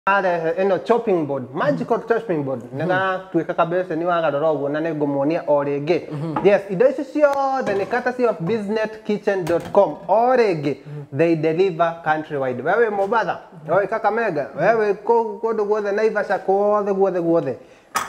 mare ino chopping board magical mm -hmm. chopping board mm -hmm. nega tuika kabese ni wagarora uguo na ngumuonia o ringi mm -hmm. yes indo ici ciothe ni courtesy of businesskitchen.com o ringi mm-hmm. they deliver country wide wewe mobatha mm-hmm. wewe kakamega wewe kundu guothe naivasha kuothe guothe guothe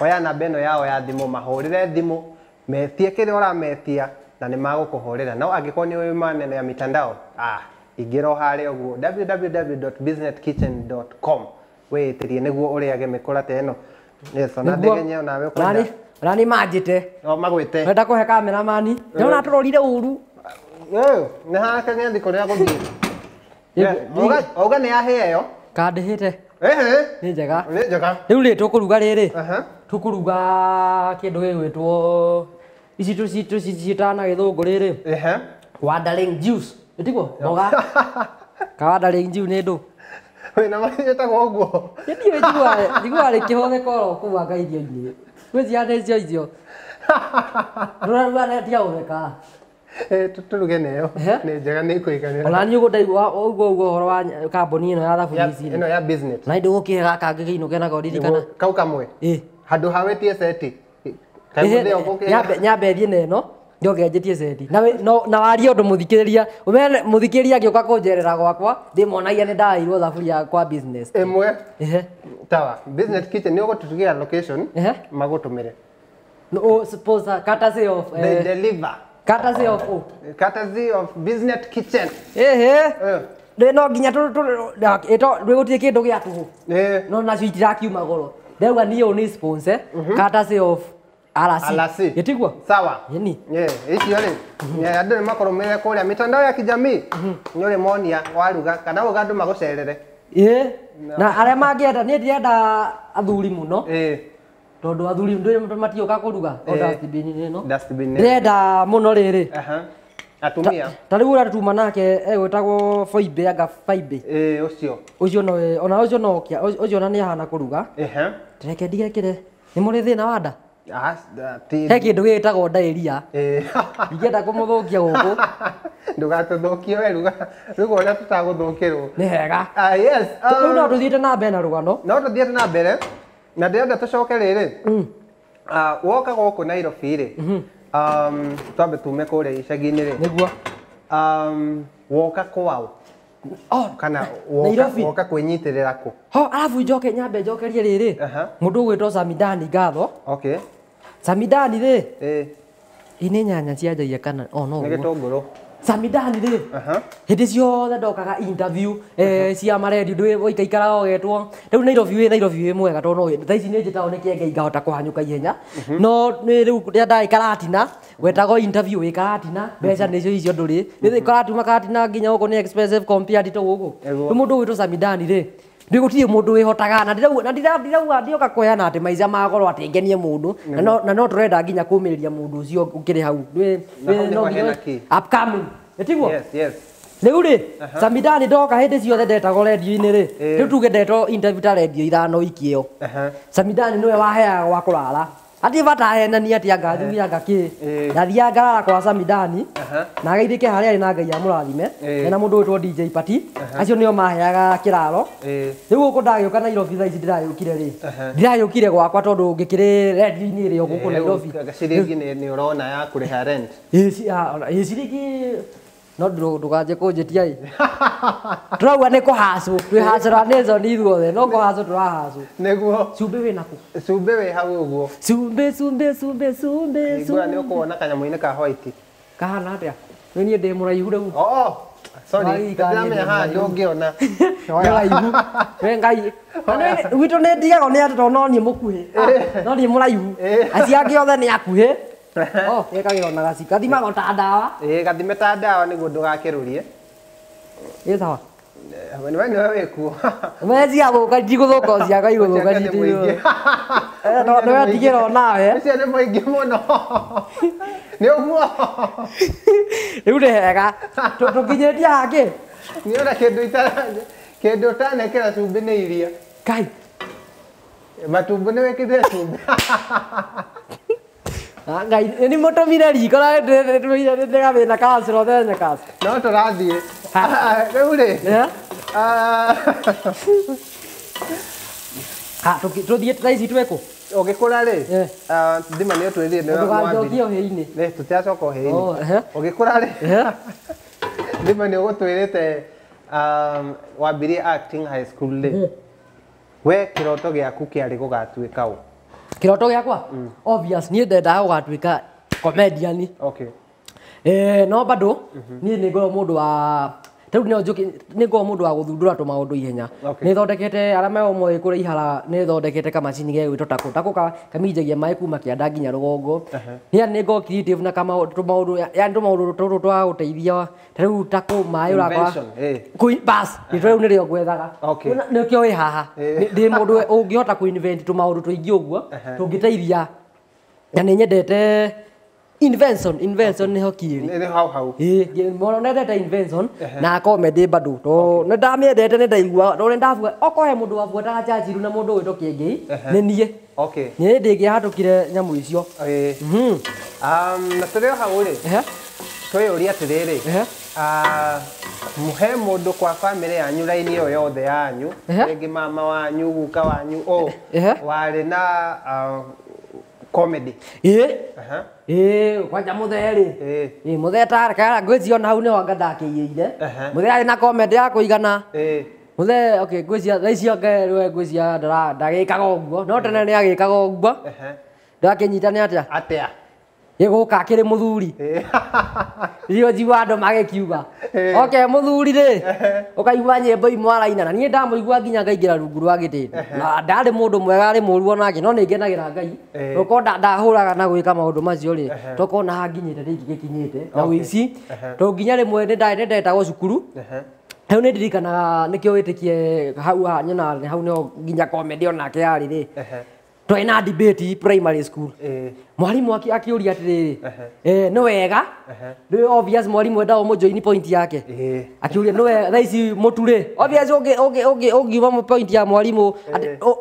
oya namba ino yao ya thimu mahurire thimu metie kiria urametia na ni magukuhurira no angikorwo ni uyu maneno ya mitandao ah ingira o haria uguo www.businesskitchen.com witirie niguo ureage mikora ta ino ona ndegenye onawe ukwenda nä manjä te kå he kameramani nä ona tå rorire å ru nä hakenge thikå rä a gå thiä auga nä ahäeyo kandä hä te nä njega rä u rä tå kå ruga rä rä tå kå ruga kä ndå gä gwä two ici tå gä thå ngå rä rä tiguo mboga kawanda nä ndå wina maitho ta å ndiwe yaani njigua njigua ri kihome koro kuwa ga irio ini gwithia ne cio icio rora rora ne tia ureka eh tuturuge neyo ni njega ni kuiganira ona ni ugundaigua uguo uguo horo wa kambuni ino ya thabuni ici ino ya business na ndu gukire gaka ngi ginuke nako ririkana kau kamwe eh handu hawetie seti nyambe thiĩ na ĩno njoge njetie cendi na warie å ndå må thikiriria må thikä rä ria angä å ka kå njerera gwakwa ndä monagia nä ndaheirwo thaburi yakwa ä mwe tawa nä å gå tå tugä ra magå tå mä re no nginya rwä gå tie kä ndå gä atå hå no nacio itirakiuma goro ndauga nä å kata off alasi, alasi. yatigwa sawa Yeni. yeah ici yole mhm. yeah adu ni makoro makorumire kuria mitandao ya kijami. kijamii mhm. nyore monia waruga kana uga andu magucerere yeah na aria mangienda ni ndienda athuri muno eh tondu athuri ndu matiuka kuruga dustbin no Ye, dustbin ndirenda muno riri atumia ta riu ura tuma nake egwetagwo foibe aga faibe eh osio. Osio no e, ona osio no kia ucio ona ni ahana kuruga Tereke reke kire, ni muri thina wanda he kä ndå gä tagwo ndaäria eh. ingäenda kå må thå kia gå kå ndå gatå thå we ruga å rä a tå tagå thå kä rwo nä hega rä ah, u um, no tå thiä na mbere na rå gano no tå thiä na mbere na ndä renda tå coke rä rä mm. ah, woka gå nairobi rä mm-hmm. um, twambe tume kå rä a icagi-inä rä nä guo um, woka kwao Oh, kana woka kwinyitira ku ho alafu njoke nyambe njokerie riri mundu ugwitwo samidani ngatho okay samidani ri eh ini nyanya cianjagia kana oh no ni gitunguru samidani rä hä ndä ciothe ndokaga eh, cia maredio ndå waikaikara ogetwo rä u nairobi wä nairobi wä mwega to nä njä tao nä kenge ingahota kå hanyå ka ihenya mhm. no rä u rä a ndarä karatina wetagwo wä karatina mbeca mhm. nä cio icio ndå rä karatuma karatina nginya gå kå nä to gå kå rä må ndå gwä tå samidani rä nä gå tirä må ndå wä hotaga na ndirauga kå heana atä maica magorwo atä ngenie må ndå na no tå renda nginya kå mä rä ria må ndå å cio å kä rä hau tiguo rä u rä samida ndoka hä ndä ciothe ndetagwo rendio-inä rä rä u tuge ndetwo ta rendio ithano iki ä yo samida nä nä we waheaga gwa kå rara ati vatahenania ti anga thurianga kä ndathianga rara na samidani na kwa harä arä na ngai eh. eh. eh, ya må rathime ena må ndå wä two dj pati acio nä o maheaga kä raro rä u gå kå ndagä å ka nairobi thaici ndäragä å kire rä ndiragä å kire gwakwa tondå ngä kä rä rendinä rä o gå kå nairobi ah, ciringi ni å rona ya kå rä ha ciringi no ndugaje kunjitia i turauga nä kå hacå twä hacära nä zoni ithuothe no kå hacå tå rahacå näguo cumbä wä nakå cumbä wä hau å guo cumbä cumbä cumbä cumbä cumbä nä å kå wona kanyamå-inä ka hwaiti kahana atä a wä niä ndä må raihu rä u ngai gwitå nä ndigagwo nä atä tondå no niä må kuhä eh. no niä må raihu eh. aciangä othe nä akuhä oh ikagä rwo na gaci kathimagwo eh. ta ndawa ä eh, gathime ta ndawa nä guo ndå gakä rå rie ä sawa niwe eh, wä kuo we ka ndigå thå ka ciaga igå thå ka nä we ndigä ro nawe cio nä må må no nä å guo rä u nä hega tå kinyä rä tie hangä nä ona kä ndå kä ndå tanekera cumbä nä iria kai matumbå nä wä kä te cumbä ngai nä må tå mire riko ndägathä na kacirothe nyaka no tå rathiä rä u rä tå thiä taici twekå å gä kå ra rä thima nä å twä thiä ndågacokie å hä-inä tå tiracoka å hä-inä å gä kå ra rä thima nä å gå twä rä te wambirie rä we kä roto gä aku kä arä gå gatuä o kiroto giakwa mm. obvious niä ndendaga gå gatuä ka okay. Eh, no bado mm -hmm. niä nä ngorwo må ndå wa riu nä njå må ndå wa gå thundå ra tå maå ndå ihenya nä thondekete arä a meo moä kå raihara nä thondekete kamacini gegwä to takå takå ka kaminjagia maä kuma kä anda nginya rå gongo nä arä nä na tå maå ndå tå maå twa gå teithia ta rä u takå maä å rakwa nä tå rä u nä rä o ngwethaga nä kä o ä haha eh. ndä må ndå å ngä hota kå tå maå ndå tå ingä å guo uh-huh. tå ngä teithia na nä nyendete invention invention nä hokiä ri nendete invention na akomendä bado to nä ndamä endete nä ndaigua to nä ndabuga okohe må ndå wabuata njanjiru na må ndå å yå tå kä ngä nä niä nä ndä ngä hatå kire nyamå icio hmm. um, na tå rä o hau rä tweyũria atĩrĩrĩ mũhe uh, mũndũ kwa bamĩrĩ yanyu raini yo yothe yanyu rĩngĩ mama wanyu guka wanyu o warĩ na uh, comedy ä kwanja må the ä må theta ngwä cia ona hau nä wangathakä iä ire må the arä na komende ya kå igana må the ngwä cia thaa icio ngerwe ngwä cia ndagä kaga å guo no tene nä agä kaga å guo ndakä nyita nä atä a giguka akiri muthuri rio eh. njigua andu magikiuga eh. oke muthuri ri ukaigua eh. nyimbo imwaraina na nie ndamuigua nginya ngaigira rungu rwa gitini na ndari mundu mwega ari muru onake no ni ngenagira ngai uko ndahuraga na gwika maundu macio ri tokona ha nginyite ringi gikinyite na wici to nginya rimwe ni ndetagwo cukuru hau nä ndirikanaga nä kä å ä tie hau ha nyona hau nä nginya komedi onake yarä rä twena primary school mwarimu akiuria atiriri eh no wega ni obvious mwarimu enda umujoini point yake aki uri no wega thaisi muture obvious ungi ungi ungi ungiuma mu point ya mwarimu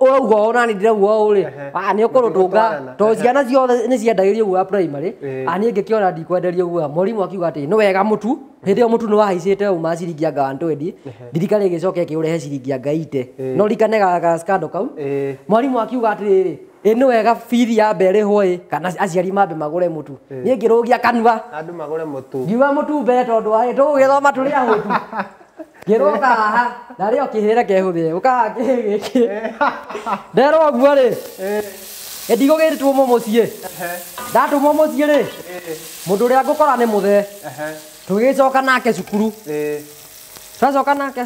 urauga ona ni ndirauga uri ah ni ukurutunga to ciana ciothe ni ciendagiria uguo primary ah ni ngikiona ndikwenderia uguo mwarimu akiuga ati no wega mutu hinde mutu no wahaicite uma ciringi anga 120 thirikari igicoka ikiurehe ciringi anga 80 no rikane ga skando kau mwarimu akiuga atiriri ä nä wega bithi yambe rä hwo kana aciari mambe magå re må tu niä ngä rå gia kanua må tu ngiuga må tu mbere tondå warä tå gå gä thoma tå rä ahå tu ngä rwo kaha narä o kä hä re kehå thä e å kaha kä gä kä å guo rä ndigå gä tå må må ciä ndatå mo må ciä rä må ndå å rä a ngå kora nä må the tå gä coka nake cukuru twacoka nake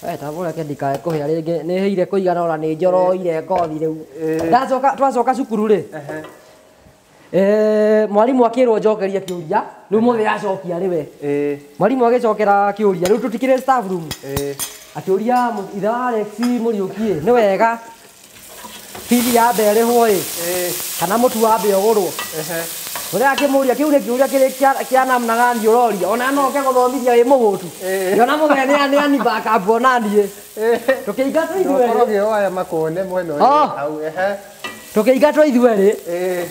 ta bå rä hä a nä hä ire kå igana ona nä njoroire kothi rä u twacoka cukuru rä mwarimå akä rwo njokeria kä å ria rä u må thä we mwarimå agä cokera kä å ria rä u tå tikirä akä å ria ithe wa må riå ki nä wega bithi ya mberä hwo kana må tu wa mbe å gå rwo uria akimuria kiu ni kiuria kiri kia namna gani uroria ona no ke gothomithia wi mugutu eh. yona mugeni ani ani baka bonanie eh. tukiingatwo ithueri koroge oya makone mwena oh. au ehe tukiingatwo ithueri eh.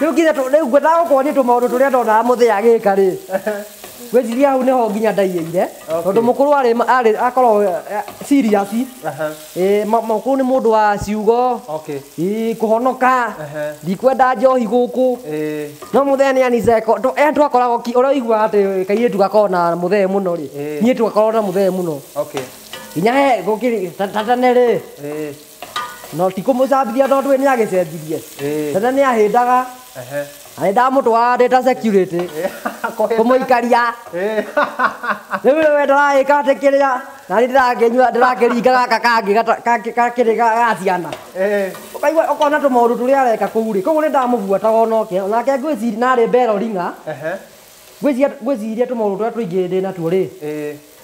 riu nginya riu ngwendaga gukonia tumaundu turia ndonaga muthia gika ri wenjirie hau niho nginya ndaiyire tondu mukuru ari ari akorwo eh, serious eh mukuru ni mundu wa ciugo eh kuhonoka uh-huh. ndikwenda njohi guku no muthee ni aniceko eh twakoragwo uria igua ati kaire tugakorwo na muthee muno ri nie gakoro na muthee muno nginya he gukiri tatane ri no tikumucambithia tondu ni agicenjirie tene ni ahindaga uh-huh. Ani mutu wa data security. Kumuikaria. Riu we ndaraika atikirira. Na ni ndirangenyua ndirakiringa gaka kangi kakiri ga ciana. Ukaigua ukona tå maå ndå tå rä areka kå u rä koguo nä ndamå buataga onoke onake ngwä ciri narä mbero ringa ngwä ciria tå maå ndå tå rä a tå ingä ndä natuo rä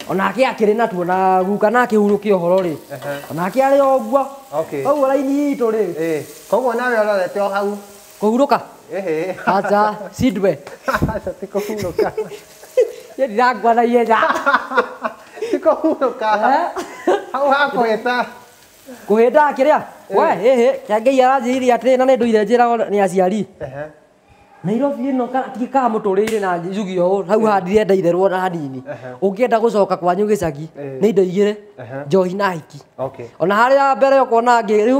onake akä rä natuo na guka na hurå uruki å horo rä onake arä o guo koguo raini itå rä koguo nawe ororete o hau kå Kau uruka. आजा seat पे ये राग बनाइए जा kuhenda akä rä a we hä kä angä iara njä ria atä rä na nä ndå ire njä rao nä aciari nairobi ä no tigä må tå rä re na jugi å hau handire ndaitherwo na hanini å ngä enda gå coka kwanyu gä cagi nä indo igä re njohi na hiki ona harä a mbere å kona ngä rä u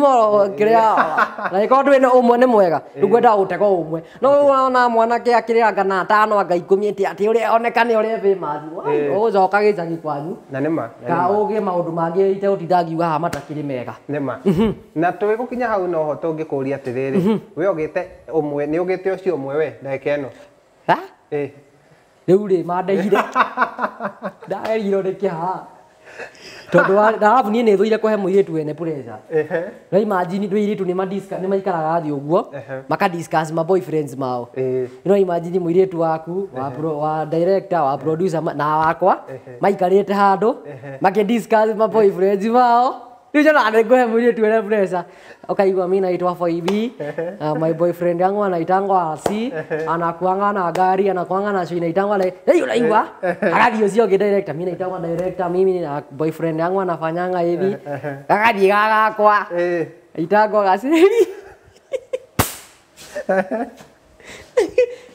kä rä a na gä korwo ndwä å mwe nä mwega rä u ngwendaga gå tego å mwe no ona mwanake akä rä anga na tano anga ikå mi atä atä å rä a oneka nä å rä a bä mathu gå coka gä cagi kwanyu ka å gä maå ndå mangä itegå tindangiuga ha matakä rä mega mhm. na tå gå kinya hau no tå ngä kå ria atä rä rä mhm. wä ogä te å mwe nä å gä te å cio imwe we ndeke no ha eh riu ri nä kä ha tondå arabu niä nä thåire kåhe må irä tu ene maikaraga thä å guo makadiscuss ma boyfriends mao no imagine må irä tu waku wa director wa producer na wakwa maikarä te handå makä discuss ma boyfriends mao Nilichana ngoja mwenyewe tuelewe pressure. Ukaigwa mimi naitwa 4B. Uh, my boyfriend yangu anaitangwa RC, anakuanga na gari, anakuanga na shui inaitangwa like, hey unaigwa. Akadi sio ke director, mimi naitangwa director, mimi na boyfriend yangu anafanyanga hivi. Akadi gaga kwa. Itangwa kasi.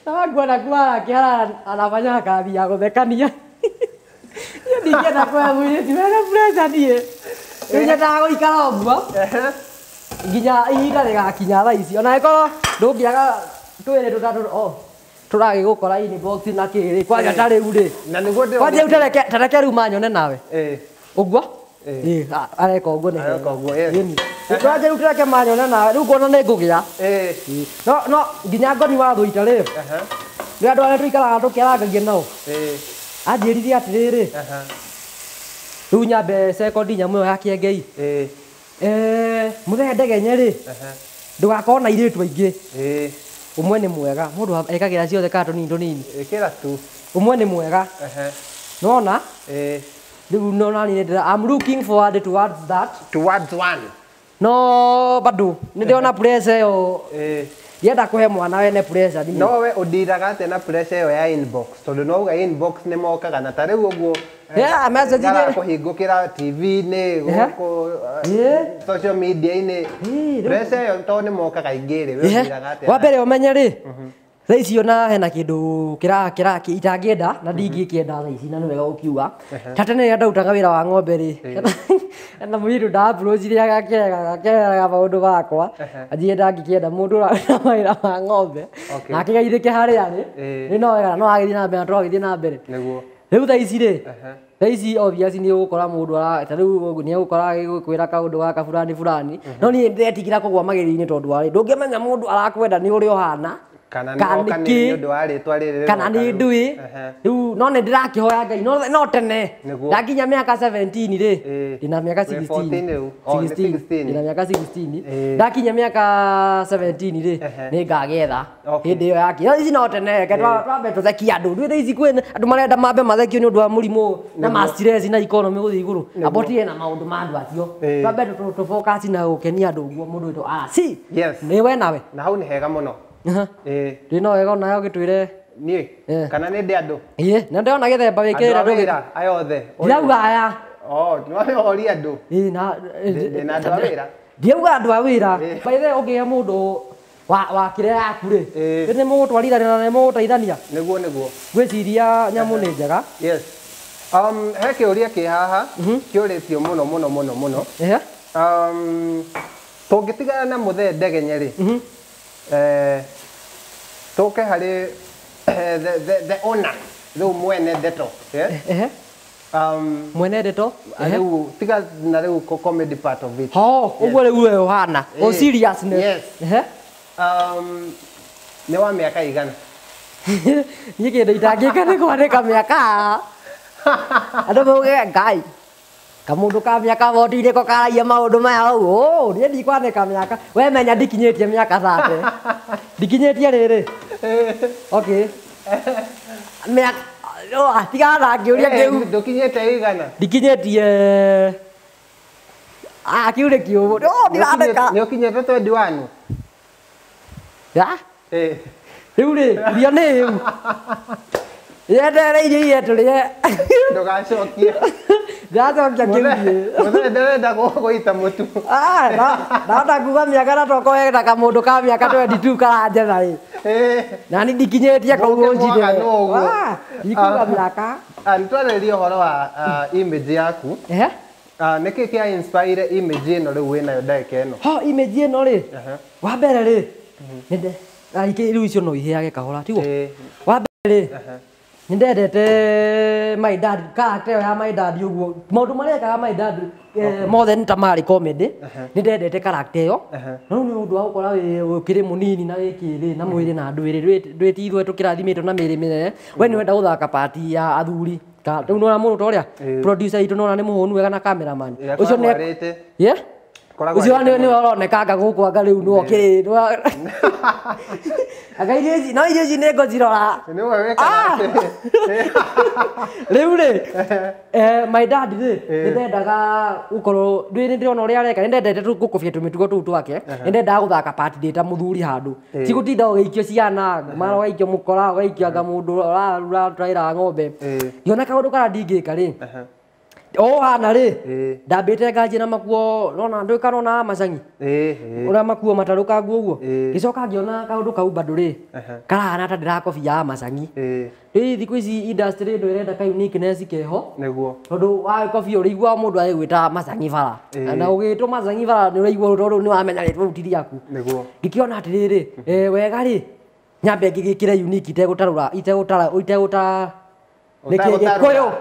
Tawagu anakuwa akiara anafanya kazi ya kuthekania. Ndio ndiye anakuwa mwenyewe, tuelewe pressure ndiye nyendaga gå ikara å guo nginya ihinda rä gakinya tha ici ona korwo ndå ngä aga twä rä tå oh, tå ragä gå kora na kä rä kwanja ta rä u kwanja rä u tareke rä u manyone nawe å eh. guo eh. eh, areka å guo nĩkwanja rä u manyone nawe rä u nguona nä ngå gä a no nginya ngoni wa thå ita rä rä andå arä tå ikaraga tå kä arangagia nao anjä rire atä rä rä riu nyambe sekondi nyamå ä yo ya kä engei må thenya ndegenya rä ndågakorwo na irä tu aingä å mwe mwega må ndå ekagä ra ciothe kaa tå nini tå nini ä ra tu å mwe nä mwega nona rä u nonani I'm looking forward towards that towards one no bado nä ndä ona ä yo ndienda kuhe mwana wene pressure thimũ no we ũndiraga atĩa na pressure yo ya inbox to no uga inbox nĩ mokaga na ta rĩu ũguo eh, kũhingũkĩra tv-inĩ eh? gũkũ eh, social media-inĩ pressure yo to nĩ mokaga ingĩ rĩ wambere ũmenye rĩ mm-hmm thaa icio na hena mhm. kä ndå kira itangienda na ndingi kienda thaa ici na nä wega ukiuga ta tene rä a ndarutaga wä ra wa ng'ombe rä na må irå ndaaburunjire agakeraga maå ndå makwa anjire ndangäkienda må ndå na wä ra wa ng'ombe na akä ke harä arä rä no wega no agä thiä na mbere na tåragä thiä na mbere rä u thaa ici rä thaa ici obvious nä å gå må ndå ta u nä egå kora agä ra kaå ndå gaka burani burani no niä ndetigä ra kå gwa magä rä-inä tondå warä ndå ngä menya må ndå arakwenda nä å rä å hana kana nä ndå rä u no ni ndä hoya ngai no tene ndakinya mä aka rä ndä na mä aka ndä na mä aka ndakinya mä aka rä nä ngagä etha hä ndä ä yo yakä no tene twambe tå thekia andå nduä ici kwä andå marenda mambe mathekio nä å wa må na ma na ikonomä gå thiä igå rå abotire na maå ndå ma andå acio twambe na gå kenia andå guo må ah, ndå wä tå nä we nawe na hau ni hega må no ndä no wega onayo gä twä re niä kana nä ndä andå ä na ndä ona gä themba wä kä rä ra aya othe irauga aya nĩwahoria andå ndĩna andå a wä ra ndiauga andå a wä ra baithe å ngä he må ndå wa kä rä yaku rä nä må gå twarithania na nä må gå teithania nä guo nä guo gwä ciria nyamå nä njega he kä å ria kä haha kä å rä tio må no må no må no må no tå ngä tigana na må thee ndegenye rä Eh, tuke harä eh, the owner rä u mwene ndeto eh, um, mwene ndeto ah, tiga na rä u comedy part of it å guo rä u å hana å oh, seriousness um, nä wa mä aka igana niä kä ndå itangä ka nä kwanä ka mä aka andå mauge ngai kamundu ka miaka wotire ko karagia maundu maya au o nie ndikwanika miaka we menya ndikinyitie miaka thate ndikinyitie riri okay miaka tigana ngiuria ngiu ndukinyite igana ndikinyitie akiure kiugo o ndirandika niokinyite twendi wanu ya riu ri irio ni iu yetereire yeturie ndugacokie ndärenda gåita må tu ah, nanda mä aka natokoenda kamå ndå ka mä aka twendi tu karanjetha nani ndikinyä tie koguo ah, njire ikuga ah, mä aka nitwarerie å horo wa yaku nä kä kä ä no rä u wä nayo ndagäka ä no ho ä no rä wa mbere rä mhm. rä icio no iheage kahora tiguo wa mbere rä nindendete my dad character ya my dad uguo maundu maria kaga my dad mothe nä ta marä komendä ndendete karakta ä yo na rä u nä ndå wa gå kora å kä rä må nini na wä kä rä na mwä rä na ndwä rä ndwä tithwe tå kä rathimä two na mä rä mä nene we nä wenda gå thaka ya athuri rä u nä ona må rå å rä a producer itå nä ona nä må hå wega na kameraman å cio å cio nä oronekanga gå kwanga rä u nä okä aga irio ici no irio ici nä ngåcirora rä u rä my dad rä eh. nä ndendaga gå korwo nä ndä rona å rä a areka nä ndendete gå kå bia tå mä tugo tå u twake nä ndendaga gå thaka patindä ta må thuri handå eh. tigå tinda å gä ikio ciana mara gaikio må kora å gaikianga må ndå å raä ra ng'ombe eh. ngä ona kaå ndå kara ndingä ka rä ohana rä ndambä te nganjä na makuo nona ndå ä nona macangi å rä a makuo matarå guo guo ngä coka ngä ona kaå ndå kau mbandå rä karahana ta ndä rakobia macangi rä thikå ici industry ä ĩrenda ka uniqueness keho nĩguo tondũ wagĩkobia ũrĩigua mũndũ agĩgwĩta macangi bara na ũgĩtwo macangi bara nĩ ũraigua tondũ nĩ wamenya rĩtwa rĩu ti rĩaku nĩguo ngĩkĩona atĩrĩrĩ wega rĩ nyambe ngĩgĩkĩre unique itegũtarũra itegũtara nä kå yå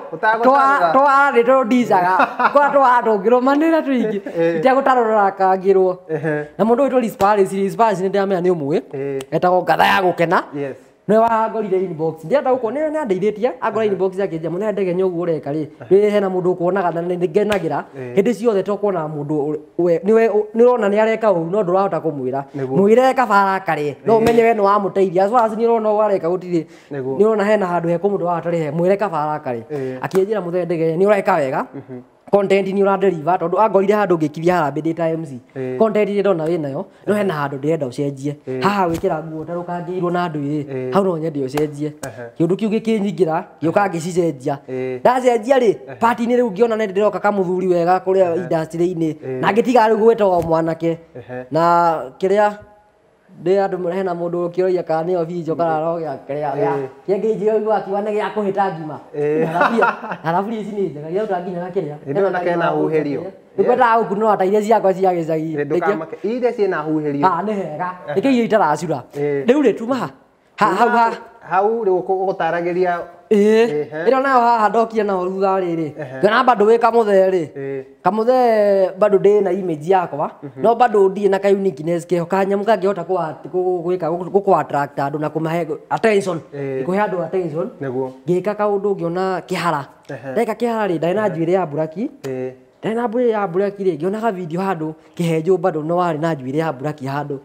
twarä tå ndicaga kwa twatå ngä rwo manä ra tå ingä itegå tarororangä rwo na må ndå å yå tå nä ndäramenya nä å mwä etagwo ngatha ya gå kena nä wangorire inbox ndienda gå korwo nä andeithä tie angora inbox akä må nendege nyå guo reka rä rä hena må ndå å kuonaga na nä ngenagä ra hä ndä ciothe tokuona må ndå nä rona nä areka å no ndå rahota kå mwä ra mwä re kabara no å menye we nä wamå teithia nä rona å areka gå tirä nä rona hena handå hekå må ndå watarä he mwä re kabara akä njä ra må thendege nä å reka wega mhm content nä å randeriva tondå angorire handå ngä kithia harambä mc content ni ndona wä nayo no hena handå ndärenda å cenjie haha wikira kä nguo tarå kangä irwo na ndu ä hau no nyende å cenjie kä å ndå kä u gä kä ra gä å ka ngä cicenjia ndacenjia rä party ni u ngiona ona nende ndäroka kamå wega kå industry a na ngä ri rä u gwä mwanake na kä rä a ndä andå hena må ndå å kä roria kana nä o vinjo kana no gä kä ngä njä oigua akiuga nä gä kå hä ta ngima araburi ici nä njega gä ruta nginya gakä rä a kena huhä rio nä kwendaga gå kunora ta iria ciakwa cia gä cagi iria ciä na huhä rio nä hega nä kä irio itaracura rä u rä tumaha hau hau rä gå gå taragä ä rä nayo haha ndokie naho thutha rä rä ngona bado wä kamå rä kamå bado ndä na image yakwa mhm. no bado ndirä na kauniqueness kä ho kanyamå kangä hota gwä ka gå kå andå na kå mahe kå he andå ngä ka kaå ndå ngä ona kä hara ndeka kä hara rä ndarä na njuä rä ya mburaki na mburi ya buraki rä ngä onaga video handå kä henjå bado no warä na njuä rä ya buraki handå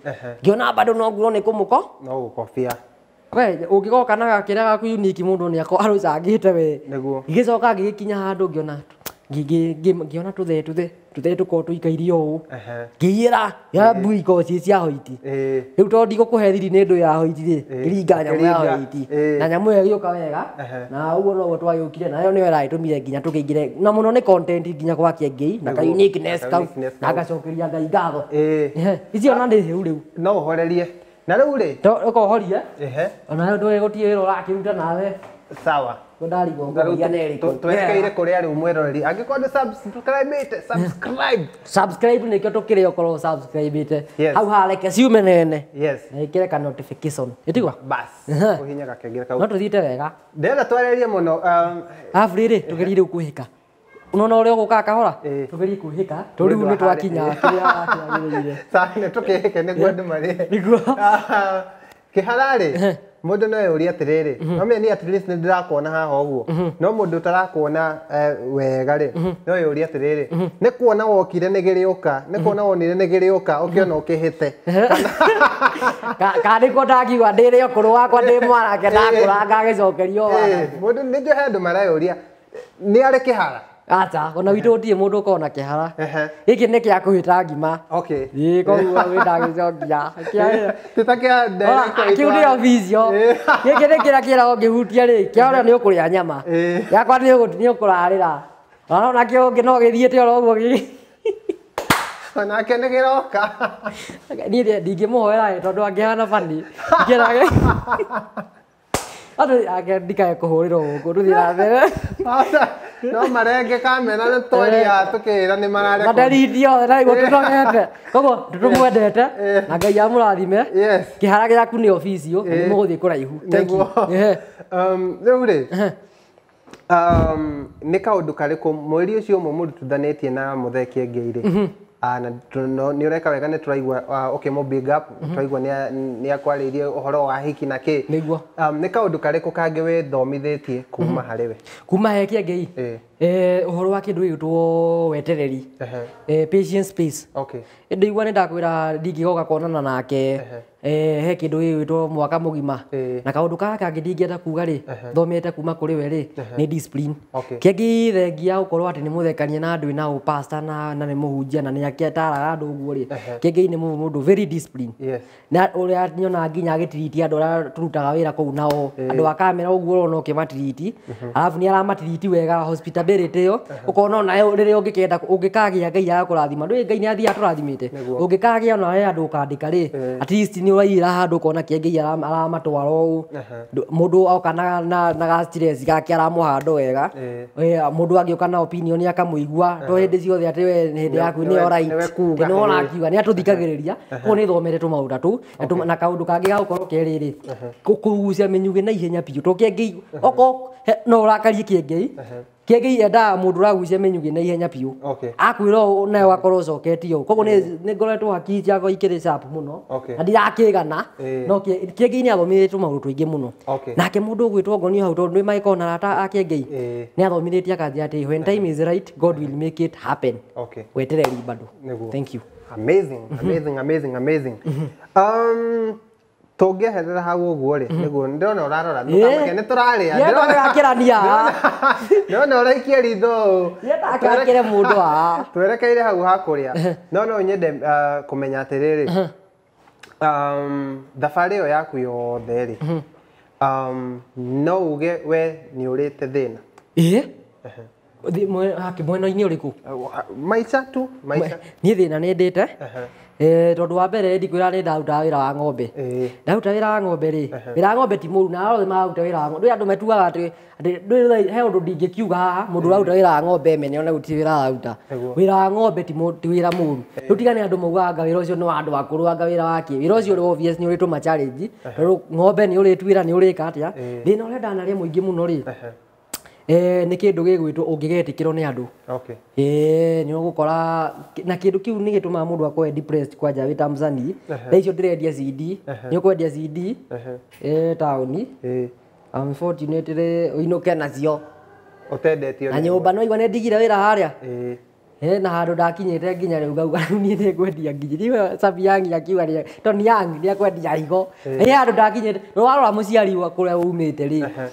ngä ona bado no nä kå må ko no gå kobia we ungigoka na gakä rä gaku uniki må ndå nä ako arå te we igä coka ngä gä kinya handå ngä ona ngä ona tå the tå the tå the tå korwo tå ikairie å å ngä iä ra ya mbui ikorwo ciä cia hoiti rä u tondå ndigå kå he thiri nä ndå ya hoiti rä ngä ringa nyamå ya hoiti na nyamå ä yo gä å ka wega na å guo noguo twagä å kire nayo nä yo äragä tå mire nginya tå kä ingä re na må no nä nginya gwakä ngäi na ka kau na ngacokeria ngai ngatho icio ona ndä hä u rä u no å horerie na rä u rä ukohoria ona gutire wä ra å rakä ruta nawe sawa twekeire kå rä a rä u mweroreri angä korwo nä nä kä o tå kä rä okorwo hau hareke ciume nene na kä re ka ä tigwa no tå thiä te wega ndetha twererie må no aburä rä tå gerie rä u kå hä ka unona uria uguka kahora tugerie kwihika riu ni twakinya kiria twagirire sai ni tukihike niguo andu marie niguo kiharari mundu no yurie atiriri no mie ni at least ni ndirakuona haha uguo no mundu utarakuona e, wega ri no yurie atiriri ni kuona wokire ni giriuka ni kuona wonire ni giriuka ukiona ukihite kana nikuo ndakiigua ndiri ukuru wakwa ndi mwanake ndakura ngagicokerio mundu ni njohe andu mareyuria ni arä kä aja ona witu ndie mundu ukona kihara giki ni kia kuhita ngima okay ii koguo wi ndagicokia kiu nio vicio giki ni kira kira ungihutia hutia kia ora ni ukuria nyama yakwa ni ni ukurarira ona kio ngi no githiite ora uguo gi onake nä gä roka niä ndingä må hoera tondå angä hana bani ingä rage Hata agendika ekuhurira guku nduthira mbere. No marenge kamena na twari ya ra ni marare. Madarithio na igwo tutogete. Koguo tutumwendete na ngai amurathime. Yes. Kihara giaku ni ofisi yo ni muguthii kuraihu. Thank you. Um riu ri. Um ni kaundu kariku mweri ucio umwe murutithanĩtie na mutheke ngei ri. Ah, na nä wega nä tå raigua ah, mo big up mhm. tå raigua nä akwarä irie å horo wa hiki na kä nä um kaå ndå karä kå kangä wä thomithä tie kuma mhm. harä we kuma he kä angä i å horo wa kä ndå gä two wetereri ndäigua nä ndakwä ra ndingä goga konana nake eh he kindu wito mwaka mugima eh. na kaundu gaka ata kuga ri thomete kuma kuri we ri ni discipline the gia gukorwo ati ni muthekanie na andu na upasta na na ni muhunjia na ni akietaraga andu guo ri kengi ni mundu very discipline na uria nyona nginya agitiriti andu aria turutaga wira kuu nao eh. andu a kamera no ona ukimatiriti mhm. alafu ni aramatiriti wega hospitality iyo ukona ona riri ungikenda ungikagia ngai agakurathima ndu ngai ni athia turathimite ungikagia na andu ukandika ri eh. at least ni nä ũrairä handå kona kĩengei aramatwara å å må ndå oka na gastresi gake aramũhando wega må ndå angä å kana opinion nä akamå igua to hä ndä ciothe atä we hä ndä yaku nä yoraitä orakiuga nä atå thikagä rä ria koguo nä thomeretwo maå ndå tå na kaå ndå kangä ga korwo kerä rä kå gucia mä nyugä na ihenya biå to kĩengei okorwo no å rakarie kĩengei kiengei endaa må ndå ragucia mä nyugä na ihenya biå akwä ra nayo akorwo å coketio koguo nä ngoretwo hakiri ciakwa ikä rä må no na ndirakä gana no kiengei nä athomithä two maå ndå twaingä må no nake må ndå å gwä two ngonio hau tondå nä magä na rata akiengei nä athomithä tie akathi atä when time is right god will make it happen wetereri bado thank you amazing amazing amazing amazing mm-hmm. um, tungĩeherera hau ũguo rĩ mm-hmm. nĩguo ndĩrona ũrarora mĩkamake nĩ tũrarĩa ndĩrakĩrania ndĩrona ũraikie ritho yendaakĩre mũndũ wa twerekeire hau ha kũrĩa no no nyende uh, kũmenya um thabarĩ ĩyo yaku yothe um no uge we nĩ ũrĩte thĩna mwena-inĩ ũrĩkũ uh, maisha tu maica niĩ thĩna nĩ ndĩte tondå wa mbere ndikwira ni ndaruta ra wa ng'ombe ndaruta ra wa ng'ombe ri wira wa ng'ombe ti muru na arothe maruta wira wa ng'ombe ndu andu metuaga ati å he undu ndingĩkiuga haha mundu ũraruta wira wa ng'ombe mene ona guti wira araruta wira wa ng'ombe ti wira muru riu tigane andu mauganga wira ucio ni wa andu akũrũ anga wira wake wira ucio ri obvious ni urituma challenge tondu ng'ombe ni na å urika a thina ũrĩa ndanaria mũingĩ mũno ri eh nä kä ndå gä gwä two å ngä getä kä rwo nä andå nä å gå kora na kä ndå kä u nä gä tå maga må ndå akorwo kwanja wä ta msanii tha icio ndä rendia cd nä å kwendia cd taåni unfortunate å inå nacio na nyumba mba no igwane ndigire wira haria eh eh na handu ndakinyä nginya rä u ni rä u niä nä ngwendia nginya cabi yangi akiuga rä toni yang nä ekwendia rigo igo eh handu te rå warora må ciari kå rä a å umä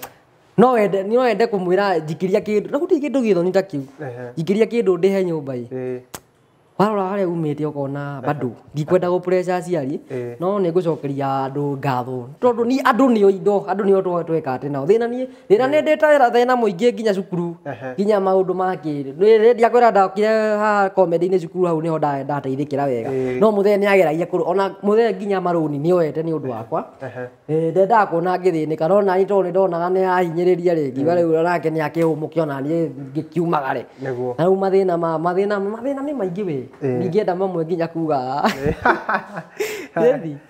kå mwä ra njikä ria kä ndå na gutirä kä ndå gä thoni ta kä u njikä ria kä ndå ndä he nyå mba ä warora harä umä te ũkona bado ndikwenda gå pressure aciari eh. no nä ngå cokeria andå ngatho tondå ni andå nä o indo andå nä o tweka atä nao thä na niä thä na nä eh. ndä tawä thä må ingä nginya cukuru nginya maå ndå makä rä ndiakwä ra ndakire haha komendä-inä cukuru hau nä ho ndateithä kä ra wega eh. no må thee nä ageragia kå ona må thee nginya marå ni nä oete nä å ndå wakwa ndendaga kuona ngä thä nä ka no nani tondå nä ndonaga nä ahinyä rä ria rä ngiuga rä u nake nä akä å må kä onaniä ngä kiumagare na rä u mathä na mathä na nä maingä wä ningĩenda mamwe nginya kuga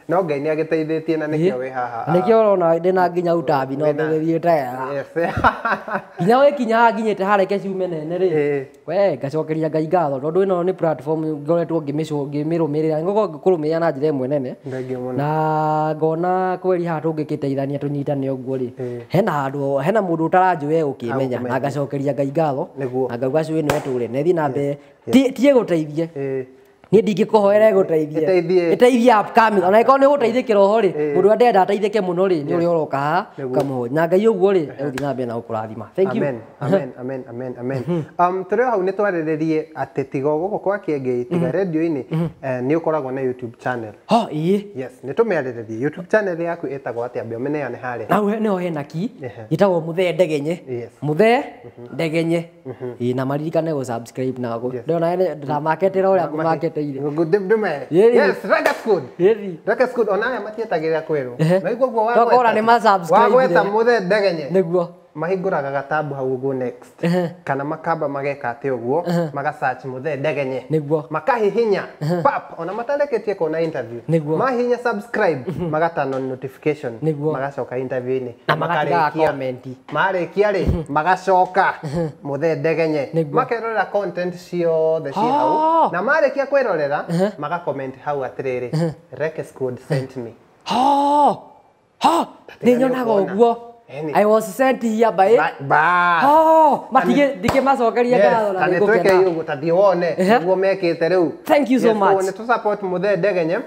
no ngai nä agä teithä na nä kä wä haha nä kä orona ndä na nginya utambi no ngä taya nginya wä kinya nginyä te hareke ciume nene rä we ngacokeria ngai ngatho tondå ä no nä ngoretwo ngä rå mä rä ra ngogo kå rå mä rä ra na njä ra ä mwe nene na ngona kweri haha tå ngä kä teithania tå nyitane å guo rä hena handå hena må ndå å taranjå we å kä menya na ngacokeria ngai ngatho na ngauga cuä nä wetå re nethiä na tiä gå teithie niä ndingä kå hoera gå teithie teithia ona korwo nä gå teithä kä roho rä må ndå arenda ateithä ke må no rä nä å rä a å roka haha kamå na ngai å guo rä egå na mbere na gå kå rathima tå rä o hau nä twarä rä rie atä tiga gå kå kwa kä ngä tiga mm-hmm. redio-inä mm-hmm. eh, nä å koragwo na nä tå mä youtube channel rie yaku ä tagwo atä ambe å mä neane harä nä ho hena ki gä tagwo må thee ndegenye må thee mm-hmm. ndegenye na maririkane gå na ndä ona ndä ramaketera å rä a matigaire ndime a ragas food ragas food onaya matietagirira kweru na iguo guo wagweta ni mahinguraga gatabu hau uguo next uh -huh. kana makaba mageka ati å guo uh -huh. magacaci må thee ndegenye niguo makahihinya uh -huh. pap ona matareketie kona interview niguo mahinya subscribe magatano notification niguo magacoka interview ini na makarĩkia comment marĩkia rĩ magacoka må thee ndegenye makerorera content the ci hau oh. na mare kia marĩkia maga comment hau rekes code sent me ha ha ninyo nago ũguo I was sent here by ba oh matige dige macokeria ngatho na niguo kena tani tweke tathi wone eh? niguo mekite riu thank you so much ni to support muthe ndegenye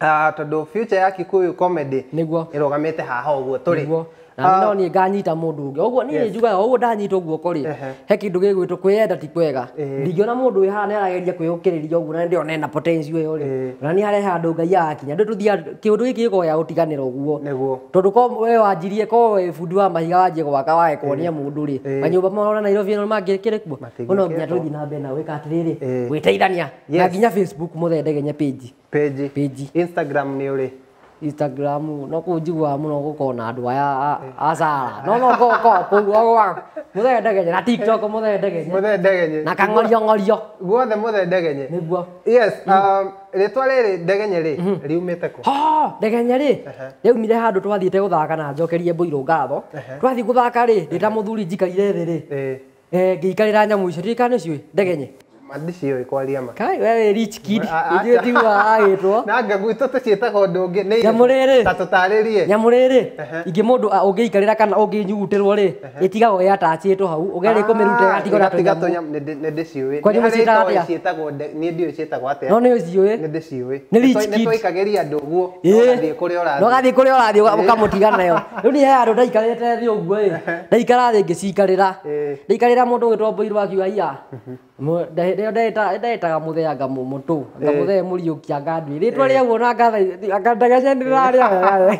ah uh, do future ya Kikuyu comedy niguo irugamite haha uguo turi niguo na ah. no ni nganyita mundu ungi oguo ni njugaga oguo ndanyita guoko ri he kindu gigwitwo kwiyenda ti kwega ndingiona mundu wi hana ni arageria kwiyukiriria uguo na ndione na potential yo ri na ni hare handu ngai agakinya ndu tuthia kiundu giki gigoya utiganira uguo tondu ko we wanjirie ko we bundi wa mahiga wanjie gwaka wae kuonia mundu ri manyumba ona Nairobi no ino mangikire kuo uno nginya tuthi na mbere na ka atiriri gwiteithania na nginya Facebook muthende nginya page page Instagram ni uri Instagram no kunjigua muno gukona andu aya a Sara no no go go kuguo gwa muthe ndegenye na TikTok muthe mm. um, ndegenye muthe ndegenye na kangorio ngorio guothe muthe ndegenye niguo yes um ritwa riri ndegenye ri riumite ku ha ndegenye ri riumire handu twathiite guthaka na njokerie mbũirũ ngatho twathi guthaka ri ndita muthuri njikaire thi ri eh, ngiikarira nyamu icio ririkane ciui ndegenye madici yo kwaria ma kai wewe rich kid ndio tigwa agitwo na ngagwito tucietagwo ndu ngi ni nyamuriri ta tutaririe nyamuriri ingi mundu ungiikarira kana unginyiutirwo ri itigagwo yatachitwo hau ugeri ah, kumiruta yatigo na tiga tu nyam ni ndiciui kwa nyo cietagwo atia cietagwo ni ndio cietagwo atia no ni ciui ni ndiciui ni rich kid ni twikagiria ndu guo ngathii kuria urathi no gathii kuria urathi ukamutiga nayo riu ni handu ndaikarite thi uguo ri ndaikara thi ngicikarira ndaikarira mundu ugitwo mbuirwa akiuga ia ndetaga må thea må tå nga må thee må riå kia ngandwi rä twa rä aguo eh. na ngathagandegenye nä rarä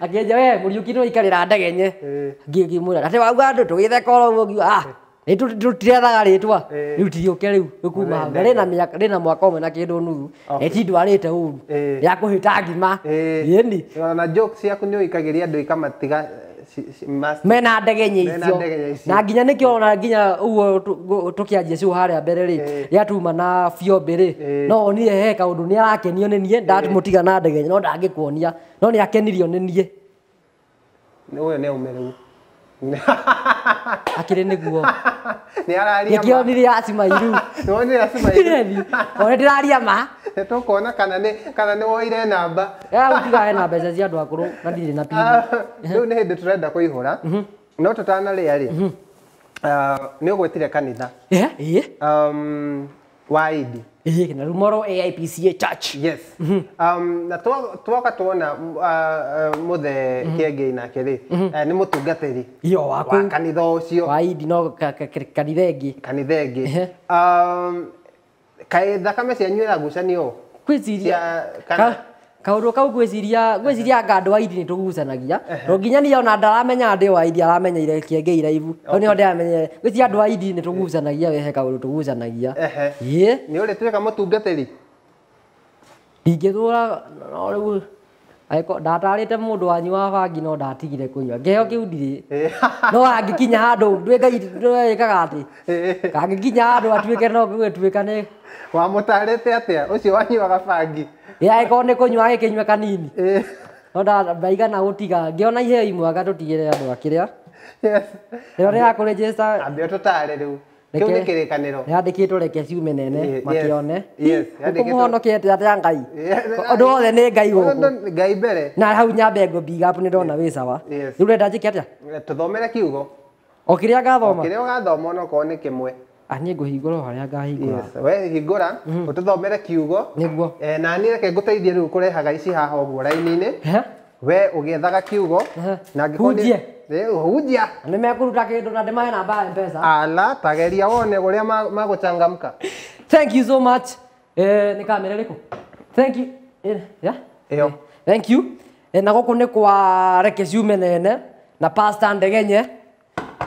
akĩenja we må riå ki no ikarä ra ndegenye eh. ngĩmwä ra atä wauga andå tå gä thekoro guo ngiuga ah, eh. tũtirethaga rĩtwa rĩu tiriũke rĩu rĩkuma rĩ na mwaka å ũmwe na kä kĩndũ nuthu eti ndwarĩte ũru yakũhĩta ngima yeni ona nä å ikagä ũikagĩria andå ikamatiga mena ndegenya icio na nginya nikio ona nginya uguo cio harä a mbere ri ria eh. tuma na fiombe eh. rä no onire he ndå ni arakenio ni nie tiga na ndegenya no kuonia no ni akenirio ni nie uyu ni u akire niguo ni araria ma nikionire acima iru nonire acima iru ona ndiraria ma tukona kana ni kana ni woire namba ya yaani utigae na mbeca cia andu akuru na ndire na pini ah, riu ni hindi turenda kuihura mhm. no tutanaria ri mhm. ah, ni ugwetire kanitha eh? Eh? Um, wide na rumoro AIPCA church yes mm -hmm. um na twoka twona uh, uh, muthe mhm. kienge na kiri mhm. eh, ni mutungatiri yo waku wa kanitha ucio wide no kanitha ngä kanitha ingi um kae thakame cianyu iragucanio kwä ciria kaundu kau ngwiciria ngwiciria anga andå aidi nä tå gucanagia to nginya niä ona ndaramenya ndä wa aidi kienge iraivu to nä ho ndäramenyere ngwiciria andå aidi nä tå gucanagia wehe kaundu tå gucanagia ä nä å rä tuä ka må tungatä ri ndingä thå ra no rä u ndatarä te må ndå wanyu wa bangi no ndatigire kå nyua ngeheo kä u ndirä no angä kinya handå ndä ngai kaga atä kangä kinya handå atuä ke no gä tuä ka wamå tarä te atä a å cio wanyuaga bangi ya ikone kunywa gikinywa kanini onda mbaigana gutiga ngiona iheo imwaga tutigire andu akiria ero ria kuri jesa ambio tutare riu kiu ni kirikaniro yandikitwo reke ciume nene makione kumuhonokete atia ngai undu wothe ni ngai guku ngai mbere na hau nyambe ngo big up ni ndona wi sawa riu renda njike atia tuthomere kiugo o kiria ngathoma kiria ugathoma onokorwo ni kimwe Ah, niä ngå hingå ra o harä a ngahingå we hingå ra å mm-hmm. tå thomere kiugo nä eh, na niä reke ngå teithie rä u kå rehaga ici haha å guo raini-inä we å gä ethaga kiugo na hunjie hunjia nä mekåruta kä ndå na ndä mahe namba ya mpesa ala tageria wone gå rä a magå changamka thank you so much eh, nä kamera rä kå thank you ä eh, thank you na gå kå nä kwa reke ciume nene na pasta ndegenye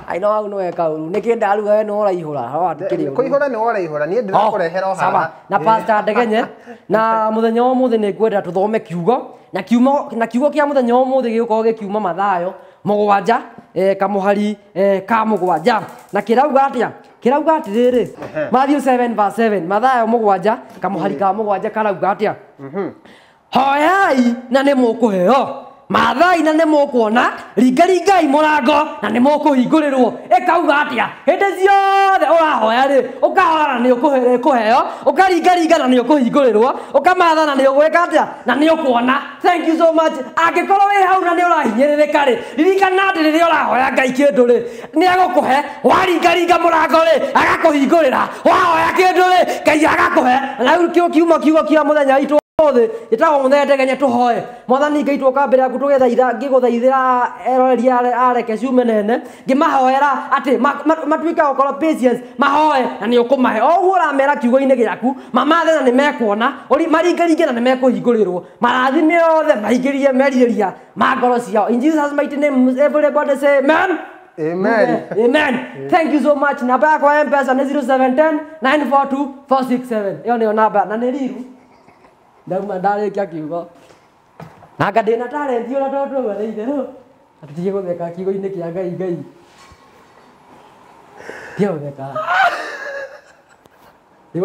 aino wau no ekauru niki ndaruga no raihura ho ndikiri kuihura no raihura nie ndirakurehera oh, haha na pastor ndegenye na muthenya wa muthi ni ngwenda tuthome kiugo na kiumo na kiugo kia muthenya wa muthi giukorwo kiuma mathayo mugwanja eh, kamuhari eh, ka mugwanja na kirauga atia kirauga atiriri Matthew 7 verse 7 mathayo mugwanja kamuhari mm. ka mugwanja karauga atia mhm. hoyai na ni mukuheo mathai na nä må måkuona ringaringai må rango na nä må kå hingå rä rwo ä kauga atä a hä ndä ciothe å rahoya rä å kahora na nä å kå heo å karingaringa na nä å kå hingå rä rwo å kamatha na nä å gwä ka atä a na nä å kuona angä korwo wä hau na nä å rahinyä rä rä ka rä ririkana atä rä rä a å rahoya ngai kä ndå rä nä agå kå he waringaringa må rango rä agakå hingå rä ra wahoya kä ndå rä ngai agakå he rä u kiuma kiugo kia må thenya itå othe itagwo mũthendegenye tũhoe mwathani ngai twoka mbere yaku tũgethaitha ngĩgũthaithĩra eroreria areke ciume nene ngĩmahoera atĩ matuĩke gũkorwo mahoe na nĩ ũkũmahe o ũguo ũramera kiugo-inĩ gĩaku mamathe na nĩ mekuona maringaringe na nĩ mekũhingũrĩrwo marathime yothe mahingĩrie merirĩria ma ngoro ciao in jesus mighty name everybody say amen Amen. Amen. Thank you so much. Namba yako ya M-Pesa ni 0710 942 467. Hiyo ndio namba na ni riru ndauma ndarĩkia kiugo nanga ndä na tarenti å rä a twatwauga nä itherå atitiä kiugo-inä kä a ngai ngai tiä gå theka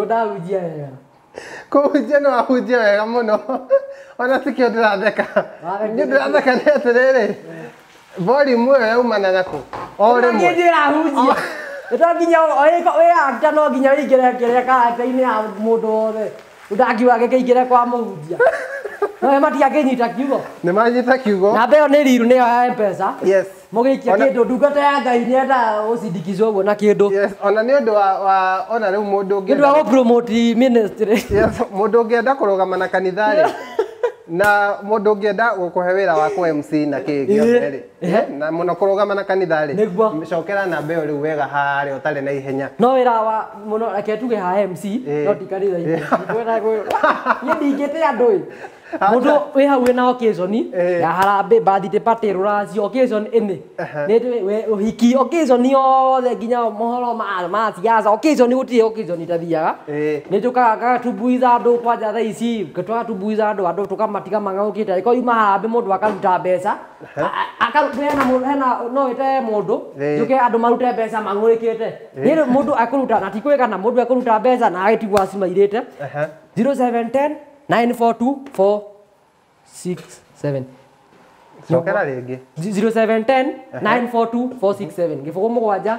ndahunjia wega kũhunjia no wahunjia wega må no ona tikio ndä ratheka nä ndä ratheka nä atä volume ä yo yaumana nakå o rä mwe ndä rahunjia nä tonginya wä akta no nginya wä ingä re kä rä a ya må ndå wothe utangiuga gĩkĩingĩre kwa mũhunjia no matiakĩnyita kiugo nĩ manyita kiugo namba ĩyo nĩ riru nĩyo ya mpesa yes mũgĩikia kĩndũ ndungata ya ngai nĩ endaga gũcindikica ũguo na kĩndũ yes ona nĩ ũndũ wa, ona rĩu mũndũ ũngĩenda nĩ ũndũ wa gũpromoti ministry yes mũndũ ũngĩenda kũrũgama na kanitha-rĩ na mundu ngienda gukuhe wira wa ku MC na ki giothe eh? eh? eh? na muno kurugama na kanitha ri micokera na mbeo riu wega hari utari na ihenya no wira wa muno reke tuge ha MC no ti kanitha ni ndingite andu mundu wi hau na occasion ya harambi birthday party ruracio occasion ini ni uhiki occasion yothe nginya mohoro ma ma siasa occasion gutire occasion itathiaga ni tukaga tumbuitha andu kwanja tha ici gitwa tumbuitha andu andu tukamatiga mang'aukite ko yuma harambi mundu akaruta mbeca akaruhena mundu hena no wite mundu juke andu marute mbeca mang'urikite ni mundu akuruta na tikwigana mundu akuruta mbeca na agitigwa cimairite 0710 nine four two four six seven cokera rä ngä gä bå gå må gwanja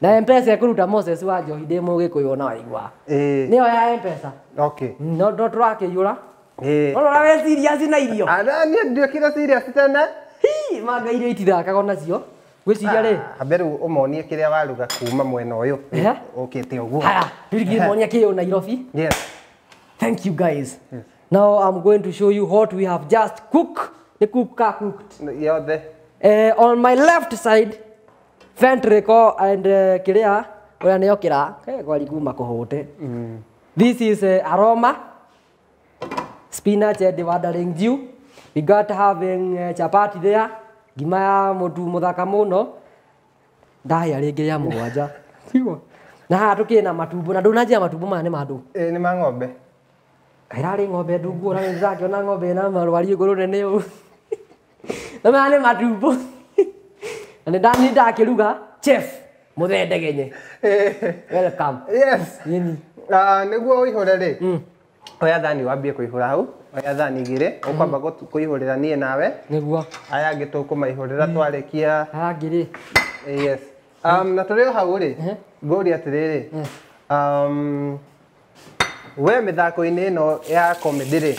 na mpesa ekå ruta moses wa njohi ndä må gä kå yå na waigua nä yo ya mpesa no tå rakä iyå ra orora we ciriaci na irio ndiokire ciriaci tene mangai irio itithakago nacio gwiciria ri ah, haberu umonie kiria waruga kuma mwena uyu ukite eh? uguo ndirigie eh. monia kiyo Nairobi yes thank you guys yes. now i'm going to show you what we have just cooked the cook ka cooked yothe eh on my left side ventricle and uh, eh, kiria uria nio kira gwari kuma kuhute mm. this is uh, aroma spinach and the watering we got having uh, chapati there ngima ya mutu muthaka muno ndahia ringi ya mugwanja na haha tukina matumbo na ndunanjia matumbo maya ni mandu eh ni mang'ombe kairari ng'ombe ndunguona ni ndĩrakĩona ng'ombe na marwari igũrũ nene ũũ na maya nĩ matumbo na nĩ ndani ndakĩruga chef mũthendegenye welcome yes ah, nĩguo ũihũre rĩ mm. oya thani wambie kũihũra hau oya thanigire ukwamba mm-hmm. kuihurira nie nawe niguo aya ngi tukumaihurira mm-hmm. twarikia arangiri eh, yes um, na turi hau ri nguri atiriri um, we mithako-inä no ya comedy ri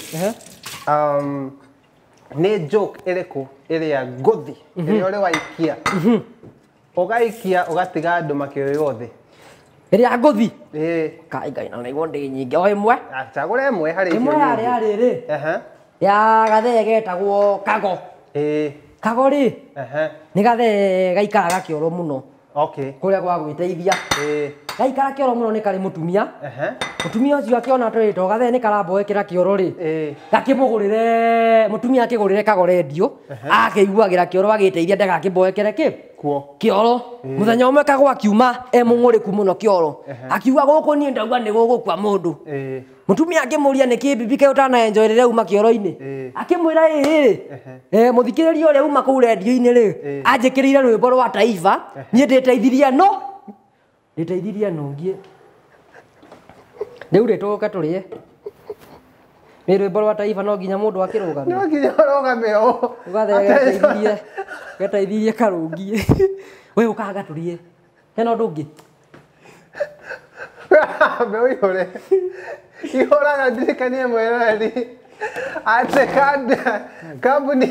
um, ni joke iriku iria nguthi iria mm-hmm. uri waikia ugaikia ugatiga andu makioywo yothe ria nguthi kai ngai na niguo ndi nyingi o imwe acagure imwe mwe yarä yari rä ri ya gathee getagwo kago eh. kago ri ni gathee kå rä a gwagwä gwagwiteithia gaikara kä oro må no nä karä må tumia må tumia å cio akä ona twä to gathee nä karamboekä ra kä oro rä gakä må gå rä re må tumia akä gå rä re kagorendio akä iguagä ra kä oro agä teithia ndagakä mboekere kä kä oro må thenya å mwe kagwa kiuma e må ngå rä ku må no kä oro akiuga gå kå niä ndauga nä gå gå kua må ndå mutumia akimuria ni kibibi ke utana enjoy rä uma kioro-inä akä ra ä rä må thikä rä ria å rä a uma kå u rendio-inä rä anjä kä rä ire rwä mbo rwa taiba niä ndä teithirie no nditeithirie nungie riu rituka turie ni rwimbo rwa taifa no nginya mundu akirugame no nginya urugame o ugathegeteithirie geteithirie karungie we ukaga turie hena undu ungi mbeu ihore ihuraga ndirikanie mwereri atĩ kambuni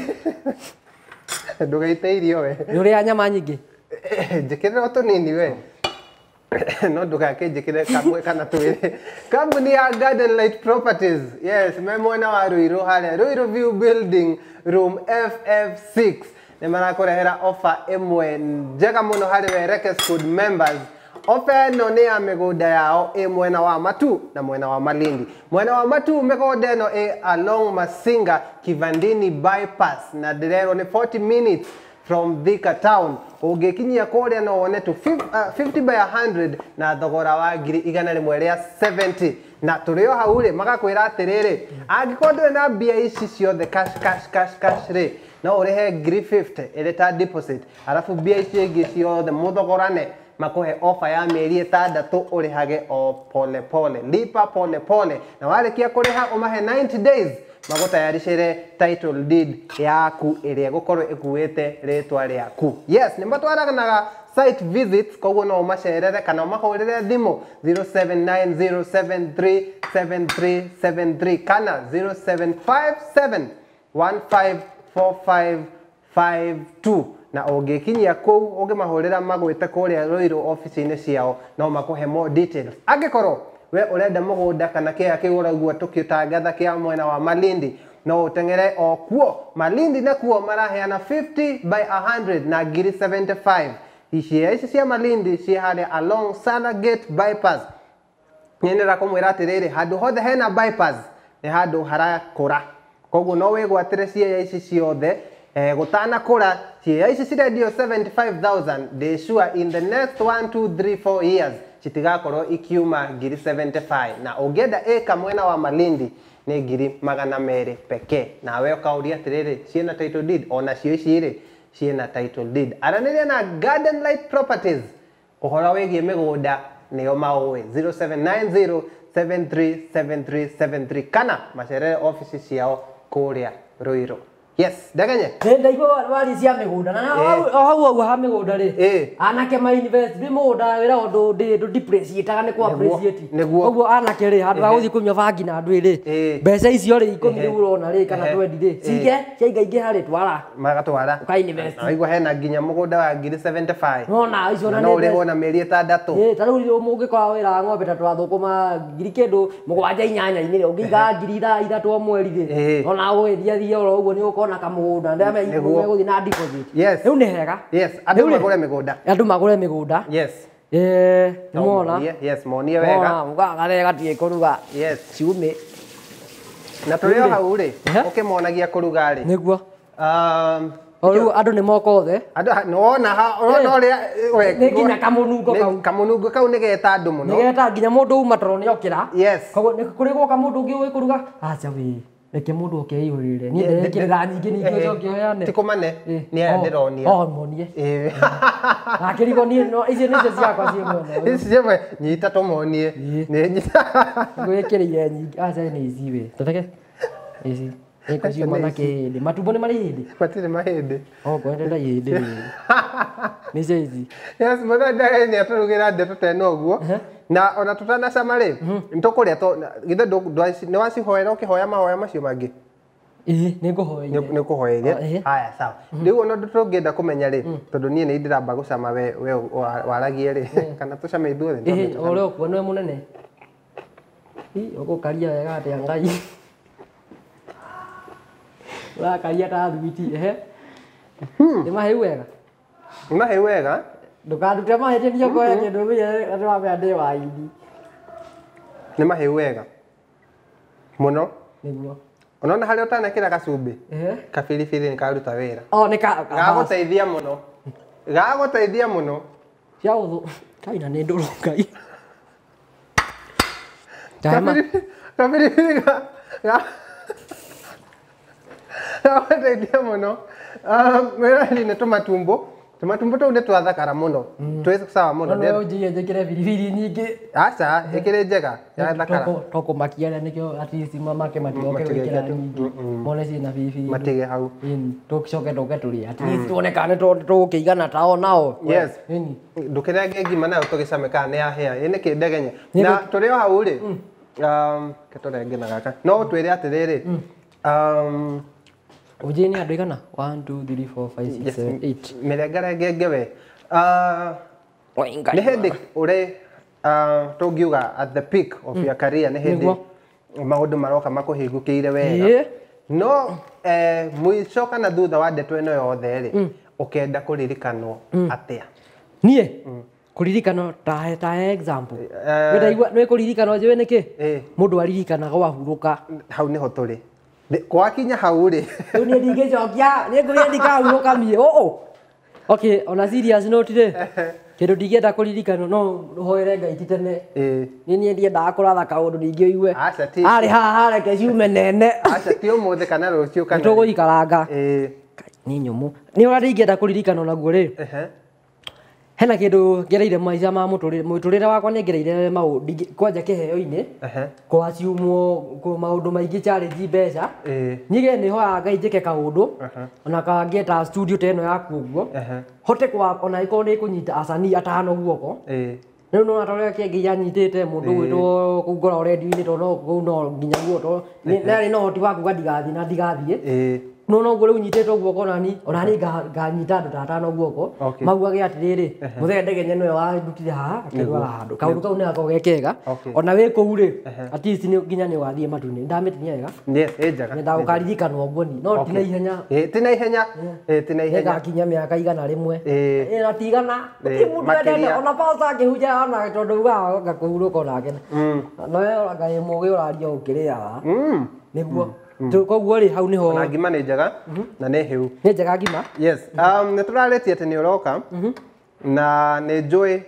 ndũgaite irio we nĩ ũrĩa nyama nyingĩ eh, njĩkĩrĩra tũnini we no ndugake njikire kabwe kana twiri kambuni ya garden light properties yes me mwena wa ruiru hale ruiru view building room ff6 ni marakurehera ofa imwe njega muno harä wereke school members ofa ĩno nĩ ya mĩgũnda yao e mwena wa matu na mwena wa malindi mwena wa matu mĩgũnda ĩno e along masinga kivandini bypass na ndĩrerwo ni 40 minutes from Thika town ungikinyia kuria no wone tu uh, 50 by 100 na thogora wa ngiri igana rimwe ria 70 na turi o hau ri magakwira atiriri angikorwo nduri na mbia ici ciothe cash cash cash cash ri no urihe ngiri 50 iri ta deposit arafu mbia ici ingi ciothe muthogorane makuhe ofa ya mieri itandatu urihage o pole pole lipa pole pole na warikia kuriha umahe 90 days magutayaricire title deed yaku iria gukorwo ikuwite ritwa riaku yes ni matwaranaga site visits koguo no macerere kana umahurire thimu 0790737373 kana 0757154552 na ungikinyia kuu ungimahurira magwite kuria rwiru ofici-ini ciao no makuhe more details angikorwo we urenda mugunda kana kia kiu uraigua tugitangatha kia mwena wa malindi no utengere o kuo malindi nakuo maraheana 50 by 100 na ngiri 75 icia ici cia malindi ciä harä along sana gate bypass nyenera kå mwä ra atä rä rä hothe hena bypass ni handu harakå ra koguo no wä gwatä re ciea ici ciothe eh, gutana tanakå ra ciea ici cirendio 75000 ndä sure in the next 1 2 3 4 years kitigakorwo ikiuma ngiri 75 na ungienda ika mwena wa malindi nä ngiri magana merä na nawe ukauria atiriri ciena title deed ona cio ici rä title deed aranä na garden light properties uhoro wigie migunda nio mauwi 0790737373 kana macerere ofici ciao kuria ruiru Yes, daganya. Henda ibo wali cia migunda na o hau eh. au ha migunda ri. Eh. Anake ma invest bi munda wira ndu ndi ndu depreciate ni kwa appreciate. Niguo. Koguo anake ri handu hau thikunywa bangi na ndu ri. Eh. Mbeca icio ri 10 ri urona ri kana 20 ri. Cige ciaiga ingi hari twara. Magatwara. Uka invest. Na hena nginya mugunda wa 75. No na icio na. No ri wona mieri itandatu. Eh, taru ri mungikora wira ngombe ta twathukuma ngiri kindu mugwanja inyanya-ini ri ungiiga ngiri ithatu o ri. Ona wendia thia oro uguo ni wona kamugunda ndirame meguthi na deposit yes riu ni hega yes andu magure migunda andu magure migunda yes eh mona yes monie wega mugagarega tie kuruga yes ciume na tå rä o hau rä å kä monagia kå ruga rä nä guo rä u andå nä moka othe nginya kamå nungo kau kamå nungo kau nä geta andå må no nä geta nginya må ndå uma toro nä okä ra koguo kå rä gå ka må ndå å ngä å ä kå ruga reke må ndå oke ihå rä niä nderekä rä ra ningä ningä eh, coke heane tikå mane eh, nä aya ndä oh, ronia oh, monie nakä eh. rigo icio nä cio ciakwa ciä mwena ici ciamwe nyita tå monie ngwä kä rä ire nyingä aca nä ici wä tåteke ici Eko ciuma na kĩhĩndĩ matumbo nĩ marĩ hĩndĩ matirĩ mahĩndĩ okwendenda oh, ihĩndĩ nĩ cio ici yes mũthenya nĩ atũrugĩra ndeto tena ũguo na ona tutanaca rä mhm. nä tå kå rä a githä nä wacihoera å kä hoya mahoya macio mangä nä kå hoeire haya mhm. rä u ona ndå tå ngä enda kå menya rä mhm. tondå niä nä ramba gå cama we waragie rä kana tå came ithuothe å rä a å kuo nä we må nene å gå karia wega atä a ngai å rakaria ta thwiti ehe nä mahä wega nä mahä wega ndũkarute mahĩtĩrio kuoya kĩndũ andũ mamea ndĩ waindi nĩ mahĩu wega mũno nĩguo unaona harĩa ũtanekĩra gacumbĩ kabiribiri nĩ karuta wĩra gagũteithia mũno gagũteithia mũno cia ũthũ kaina nĩ ndũrũ ngai kabiribiri gagũteithia mũno Merah ini nĩ matumbo tuma tumbo tu nä twathakara må no mm. twä sawa må no njä kä re biribiri nyingä aca ä kä rä njega yathakara to kå makia rä a ati kä mamake matigoke mm, gwä kä ra nyingä mm, mone ciä na biribiri matige hau tå coke tå ke tå rä tuone kana nä tå kä igana tao nao ndå kä renge ngima nayo tå gä came kana nä yahä ä ke kä ndegenye na tå rä o hau rä um, ketå renge na gaka no twä re atä rä um unjä nä andå igana mä rengarengenge we nä hä ndä å rä tå ngä uga at the peak of your mm. career nä hä ndä maå ndå maroka makå hingå kä ire wega no eh, må ico kana thutha wa ndeto ä no yothe rä å mm. kenda kå ririkanwo mm. atä a niä kå ririkano taetaeaigua eh. nä kå ririkanwo njä wä nä kä eh. må ndå aririkanaga wahurå ka hau nä ho tå rä gwakinya hau rä rä u nä ndingäcokia nä ngå rä ndikahurå ka miä å okay ona serious note rä kä ndå ndingä enda kå ririkano no rå hoere ngai ti tene nä niä ndiendaga kå ratha kaå ndå ningä igue arä haha reke ciume nene ti å må thä kana rå ciå kana tå gå ikaranga nä nyå må nä å rä ingä enda kå ririkano naguo rä hena kindu ngereire maica ma re wakwa nä ngereire mau kwanja heo-inä kwaciumwo maundu maingi challenge mbeca nyige ni hoya ngai kaå ndå ona kangieta studio ta no yaku guo hote kwa ona ikorwo ni kunyita asanii atano guoko riu no atorä kä ngä anyitite må ndå gwä two kå u ngora redio-inä to no nginya guo to narä na å hoti wakuga ndigathiä na ndigathiä nona ngå rä u nyitä te guoko nani onani nganyita andå tatano guoko mauage atä rä rä må thenya ndegenya nä we wandutire haha akärwara handå kaå ndå kau nä gako gekega ona wä kå u rä nginya nä wathiä matu-inä ndamä tinia wega ndagå karirikanwo nguoni no ti na ihenya ti na ihenya ti na ihenya gakinya mä aka igana rä mwe na tigana ti må ndå ona pasa angä hunja ona tondå ugaga ngakå hurå ka å nagena mm. noe ngaä må gä å raria å kä rä aga mm. nä guo mm. Mm. koguo rä hau niho mhm. na ngima nä njega na nä hä u nä njega ngima mhm. um, nä tå rarä tie atä nä å roka mhm. na nä njå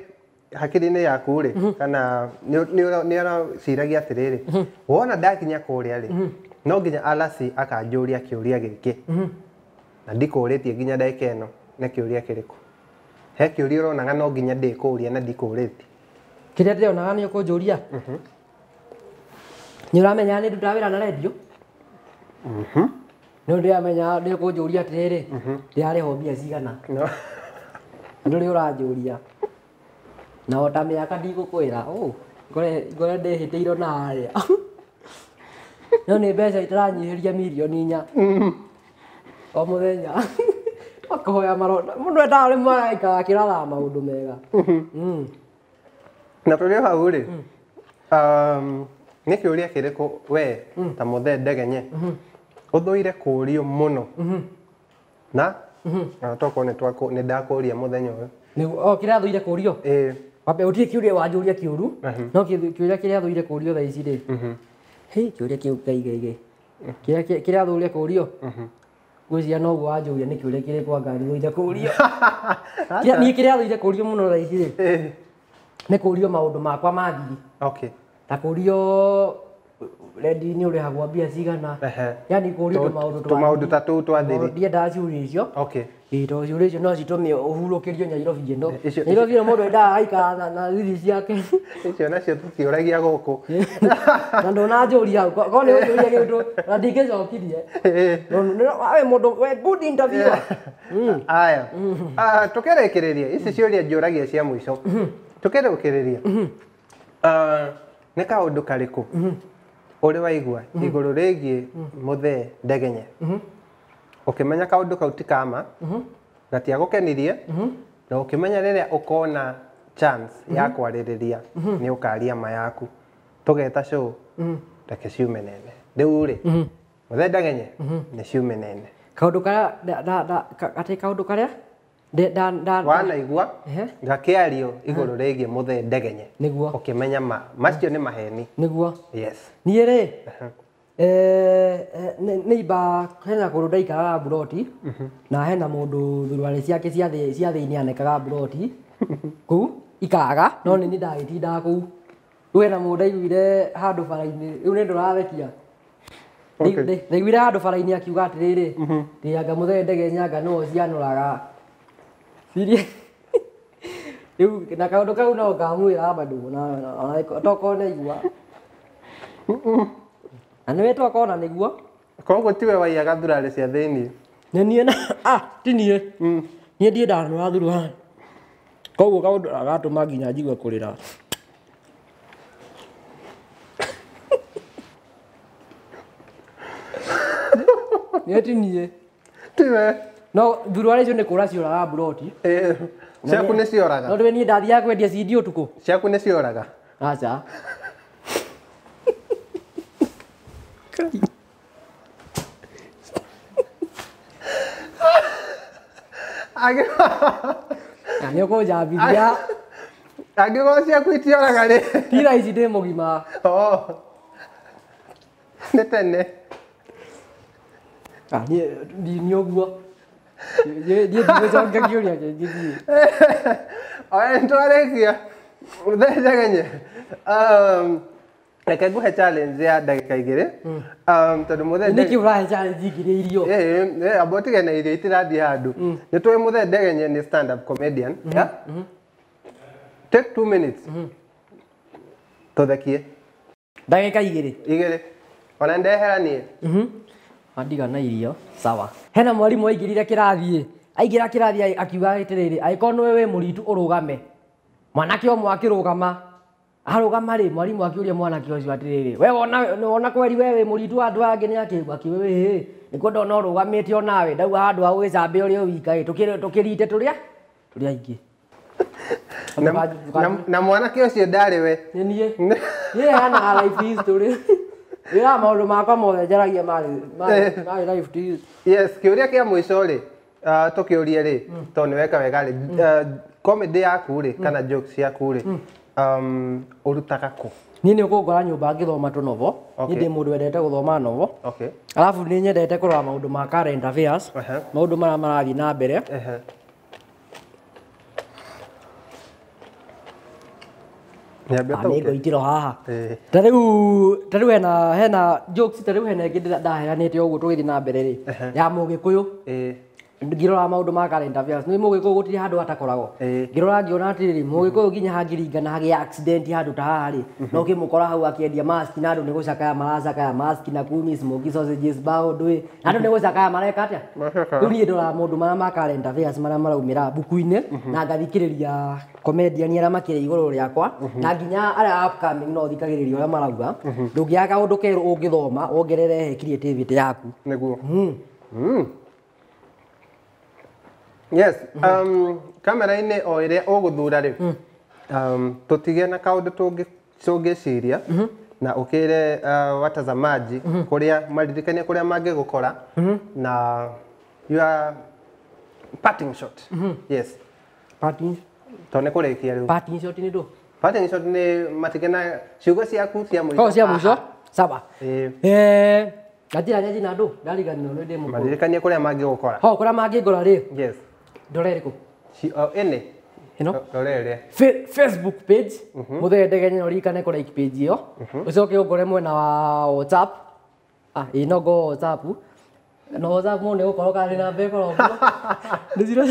hakiri-inä yaku rä kana nä araciragia atä rä rä wona ndakinya kå rä a rä no nginya alasi akanjå ria kä å ria gä na ndikå rä tie nginya ndagä no nä kä å ria kä rä kå he kä å ria å ronaga no nginya ndä kå ria na ndikå rä tie kä rä a ndä ronaga nä å kå njå ria nä å ramenya nä ndutaga wä ra na rendio Mm-hmm. nä å ndä amenya ndä kå njå ria atä rä rä mm-hmm. ndä rarä hombia cigana ndå rä å ranjå ria na ota mä aka ndigå kwä ra ngore ndä hä tä iro na harä a no nä mbeca itaranyihä ria mirioni inya mm-hmm. o må thenya akohoya maronda må ndå endaga rä mwagaikaga akä raraga maå ndå mega mm. na tå rä o hau rä nä kä å ria kä rä kå we mm. ta må the ndegenye uthuire kurio muno mm-hmm. na mm-hmm. na tokorwo nä twakå nä ndakåria må thenya å yå oh, kä rä a thå ire kå rio wambe å tirä kä å ria wanjå ria kä å ru mm-hmm. no kä å rä a kä rä a thå ire kå rio tha ici rä hä kä å ria kä u ngaigaigä kä rä a thå ria kå rio gwĩciria noguo wanjũria nĩkĩ ũrĩa kĩrĩ kwa ngari thũire kũrio niĩ kĩrĩa thũire kũrio mũno raici rĩ nĩ kũrio maũndũ makwa ma okay ta kũrio rendi-inĩ ũrĩhagwo mbia cigana yani kũrio tũmaũndũ ta tũu twa thiri ndiendaga ciũria icio ito ciũria icio no citũme ũhurũkĩrio nyairobi ĩno nyairobi ĩno mũndũ endaga aikara na thiri ciake icio nacio tũtiũragia gũkũ na ndũnanjũria korwo nĩ ũnjũria kĩndũ na ndingĩcokirie we mũndũ we good interviewer hmm. aya hmm. ah, tũkĩrĩkĩrĩria ici ciũria njũragia cia mũico hmm. tũkĩrĩkĩrĩria ah, nĩ kaũndũ karĩkũ uri waigua iguru rigie muthe ndegenye ukimenya mm-hmm. kaundu kau ti kama mm-hmm. gatiagukenirie mm-hmm. na ukimenya riria ukona chance ya kwaririria ni ukaria ma yaku tugeta show reke ciume nene riu ri muthee ndegenye ni ciume nene kaundu karia gati kaundu karia wanaigua gakĩario igũrũ rĩgiĩ mũthee ndegenye nĩguo ũkĩmenya macio nĩ maheni nĩguo yes niĩ rĩ ee, ee, nĩ hena kũndũ ndaikaraga mburoti mhm. na hena mũndũ thurwarĩ ciake cia anekaga mburoti kũu ikaga no nĩ niĩ ndagĩtindaga kũu rĩu hena mũndũ ndaiguire handũ bara-inĩ rĩu nĩ ndaiguire handũ bara akiuga atĩrĩrĩ mhm. ndĩanga mũthee ndegenya anga nĩwe ũcianũraga rä u na kaå ndå kau no ngamwä ra bado tokorwo nä igua na nä wä twakorwo na nä guo koguo tiwe waiaga thurarä cia thä iniä nä niä na ti niä niä ndiä ndanä wa thura koguo kaå ndå agatå ma nginya njigue kå rä ra nä ti niä tiwe no thurwa icio nä kå ra cioraga mburoti eh, eh, ciaku ni cioraga tondå niä ndathiaga kwendia cindi å tukå ciaku nä cioraga aca na nä å kå njambithia angä korwo ciaku itioraga rä tira ici ndä må gima oh. nä tene ni å guo niä ndigåcoka kä gä thiä nitwarä kia thecengenye reke ngå challenge hmm. um, ya ndagä ka igä rä tondå må thenäkä å rahe challenge igä rä irio ambotige na irio itirathiä handå nä tå må the ndegenye nä stand up comedian hmm. Hmm. take two minutes mm -hmm. tå thekie ndagä ka igä rä igä rä ona ndeheranie mm ndigana irio sawa hena mwarimũ aingĩrire kĩrathi aingĩra kĩrathi akiuga atĩrĩrĩ angĩkorwo nĩwe wĩ mũritu ũrũgame mwanake ũmwe akĩrũgama arũgama rĩ mwarimũ akĩũria mwanake ũcio atĩrĩrĩ we wona kweri we wĩ mũritu andũ angĩ nĩ akĩ akiuga ndona ũrũgamĩte onawe ndauga handũ ha gwĩcambe ũrĩ wika ĩ tũkĩrite tũrĩa tũrĩa na mwanake ũcio ndarĩ we nĩ niĩ yehanaga life history maå ndå makwa mothe njaragia ria kä a må ico rä tå kä å rie rä tondå nä weka wega ri mm. uh, comedy yaku ri mm. kana jokes yaku ri mm. um urutaga ku niä nä å kå ngora nyå mba ngä thoma tå novo nä ndä må ndå wendete gå thoma novo arabu nä nyendete kå rora maå ndå ma maå ndå marä a marathiä na mbere uh-huh. nä ngoitirwo haha ta rä u u hena hena ta rä u hena ä ngä ndaheanä te å guo tå gä thiä na mbere rä ya må gä kå yå ngirora maundu ma calendar fairs ni mugiko gutiri handu hatakoragwo ngirora ngiona atiriri mugiko nginya hangiringana hagi accident handu ta haha mhm. ri no kimukora hau akiendia mask na andu ni gucakaya maracakaya mask na kuni smoky sausages bao ndui andu ni gucakaya mareka atia riu nie ndoraga maundu maria ma calendar fairs maria maraumira mbuku-ini mhm. na ngathikiriria comedian aria makiri iguru riakwa mhm. na nginya aria upcoming no thikagiriria uria marauga ndungiaga kaundu keru ungithoma wongerere creativity yaku niguo hmm. hmm yes mm-hmm. um kamera ine o ire uguthura ri mm. um tutige na kaundu tungiciria mm-hmm. na ukire uh, watazamaji mm-hmm. kuria maririkanie kuria mangigukora na you are parting shot yes parting tone kurikia riu parting shot ni do parting shot ni matigana ciugo ciaku cia muico oh, cia muico saba eh gatira nyanji na ndu ndariganirwo ni ndi mukuru maririkanie kuria mangigukora ho oh, kuria mangingora ri yes ndore iriku ene ino rorere facebook page muthe mhm. ndegenye no rikane ku like page iyo ucoke mhm. ungore mwena wa whatsapp ah ino go whatsapp no whatsapp mo ne ukorwo kari na mbeko rogo ni zero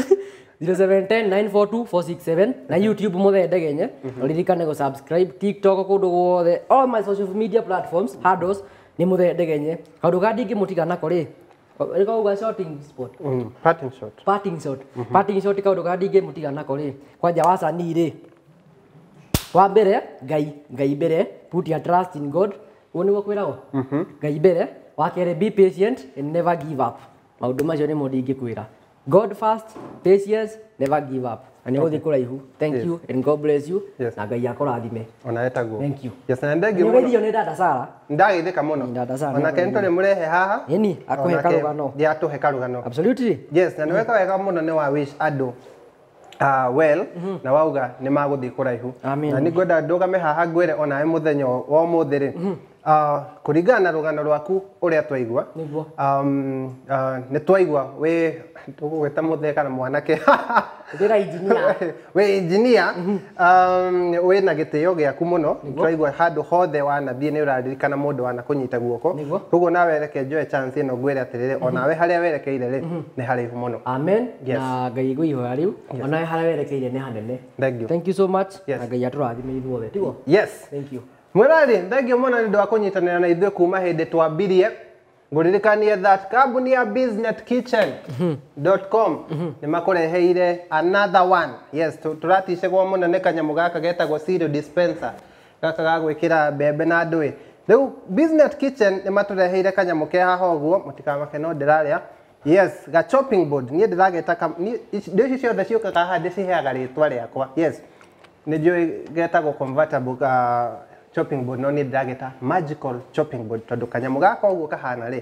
0710942467 na mhm. youtube muthe ndegenye no ririkane go subscribe tiktok kundu guothe all my social media platforms handles ni muthe ndegenye kaundu ga ndingä må tigana ko rä rä uga shooting spot mm, parting shot parting kwanja wacani ri wa mbere ngai ngai mbere put your trust in god uo mm-hmm. ngai mbere wakere be patient and macio nä ndingĩkwĩra god first patience na nä gå thiä kå raihu na ngai you rathime ona thank you ndängäthio nä ndandacara ndagä thä ka må no onake nä tå rä må rehe haha ni akå he karå nä atå he karå na nä weka mm. wega må no nä wa andå uh, ah, well mm -hmm. na wauga nä magå thiä kå raihu na nä ngwenda ndå game haha ngwä re onawe må thenya wa må thä rä mm-hmm. ah, kå ringana na rå gano rwaku å rä a twaigua nä um, ah, twaigua tugugwita mutheka na mwanake ndira injinia we injinia um we na gitio giaku muno twaigua handu hothe wanambie ni uraririkana mundu wana kunyita guoko koguo na reke njoe chance ino ngwire atiriri onawe mm-hmm. haria werekeire ri mm-hmm. ni haraihu muno amen na ngai igwa ihoya riu onawe haria werekeire ni hanene thank you thank you so much na ngai aturathime ithuothe tigo yes thank you mwirari thengio muno ni ndu wa kunyitanira na ithuĩ kuma hindi twambirie nguririkanie that kambuni ya business kitchen dot com mhm. another one yes turaticagwo må nene kanyamå gaka getagwo cereal dispenser gaka ga gwä kä na ndå ä business kitchen nä matå reheire kanyamå ke haha guo må tikamake no ndä rarä yes ga chopping board niä ndä rageta ndå ici ciothe ciåkaga haha ndä ciheaga rä twa rä akwa yes nijui njå ä getagwo convertible uh, chopping board no ni ndärageta magical chopping board tondå kanyamå gaka å guo kahana rä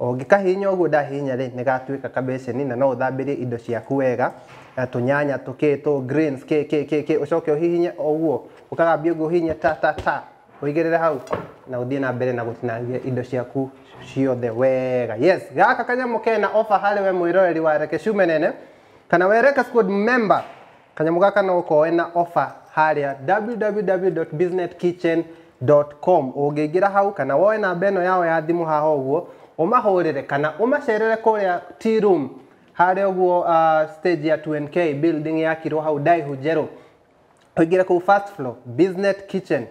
ångäkahinya å guo ndahinya rä nä gatuä ka ni na no å thambä rie indo ciaku wega tå nyanya tå kä tå ke coke å hihinye å guo å kagambia å guo ta tatata å igä rä re hau na å thiä na mbere na gå tinangia indo ciaku ciothe wega yes gaka kanyamå kena ofa hale we mwä roreri wa reke cumenene kana wereka squad member kanyamå gaka no koe na ofa harä a www.businesskitchen.com å hau kana woe na ä yao ya thimå haha å guo å mahå re kana å macerere kå rä a harä å guo uh, stage ya 2nk building yakirwo hau daihu njerå å ingä re floor business kitchen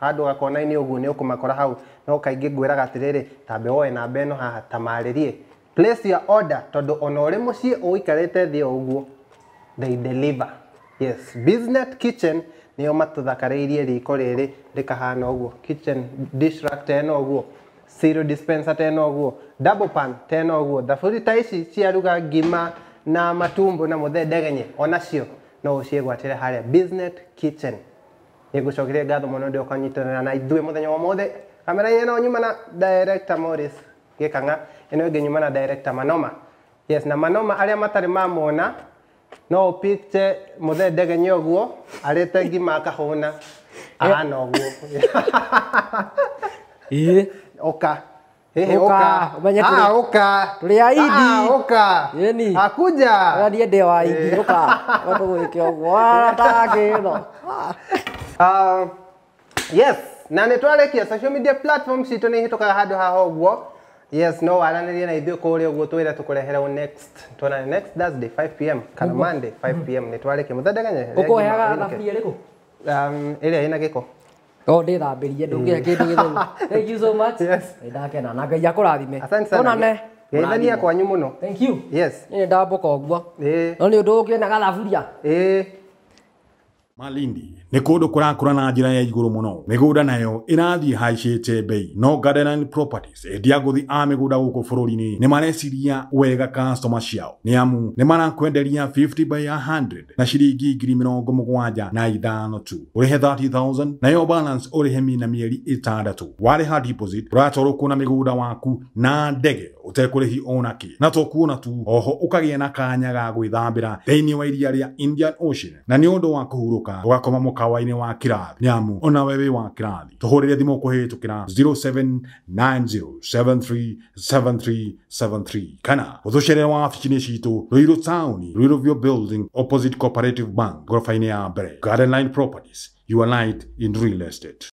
handå gakonainä å guo nä å kå makora hau no kaingä ngwä raga atä rä rä tambe woe na ä no haha tamarä rie place your order tondå ona å rä må ciä å ikarä te thä å guo they deliver Yes, Biznet Kitchen nĩo matũthakarĩirie riko rĩrĩ rĩkahana uguo kitchen dish rack ta uguo ũguo, cereal dispenser ta uguo double pan ta uguo ũguo. Thaburi ta ici ciaruga ngima na matumbo na mũthee ndegenye, onacio no ũciĩgwatĩre harĩa Biznet Kitchen. Nĩngũcokeria ngatho mũno nĩ ũkanyitanĩra na ithuĩ mũthenya wa ũmũthĩ. kamera yeno nyuma na director Morris Gĩkang'a, ĩno ĩngĩ nyuma na director Manoma. Yes, na Manoma arĩa matari mamona no upite muthe ndegenya uguo arite ngima akahuna ahana uguo ii uka Hehe, uka umenye ah uka tulia idi ah akuja watu ah, no ah. ah yes na nä social media platforms nä ihä tå kaga handå haha å guo yes no aranä na ithuä kå rä å guo twä re tå kå reherwo next thursday 5 pm kana monday 5 pm nä twarä kä må thendegenye å kå heaga thaburia rä kå ä rä a ä na gä ko o ndä thambä rie ndå ngä he kä ndå gä ndakena na ngai akå rathime onane geithania kwanyu må no nä ndamboka å guo no nä å ndå å ngä na gathaburia malindi ni kundu ndå na njä ya iguru muno må nayo ä rathiä bei no mbei properties endia ngå a mä gå nda gå ni mareciria wega kastoma ciao nä amu nä marakwenderia 50 by 100 na ciringi ngiri mä rongo na ithano tu å 30000 nayo balance å rä he mina mieri ĩtandatũ warä deposit ũratwarũkwo na mä waku na ndege ũtekũrĩhi ona na tokuona tu oho ũkagĩa na kanya ga gwĩthambĩra thĩinĩ wa iria rĩa indian ocean na nĩ ũndũ wa kũhurũka ũgakoma mukawa wa kirathi nä amu ona we wä wa kirathi tå hå rä re thimå kå hä tå kä ra 0790737373 kana å wa cerera wabici-inä citå rwirå taåni building opposite cooperative bank goroba-inä ya mbere garden line properties your light in real estate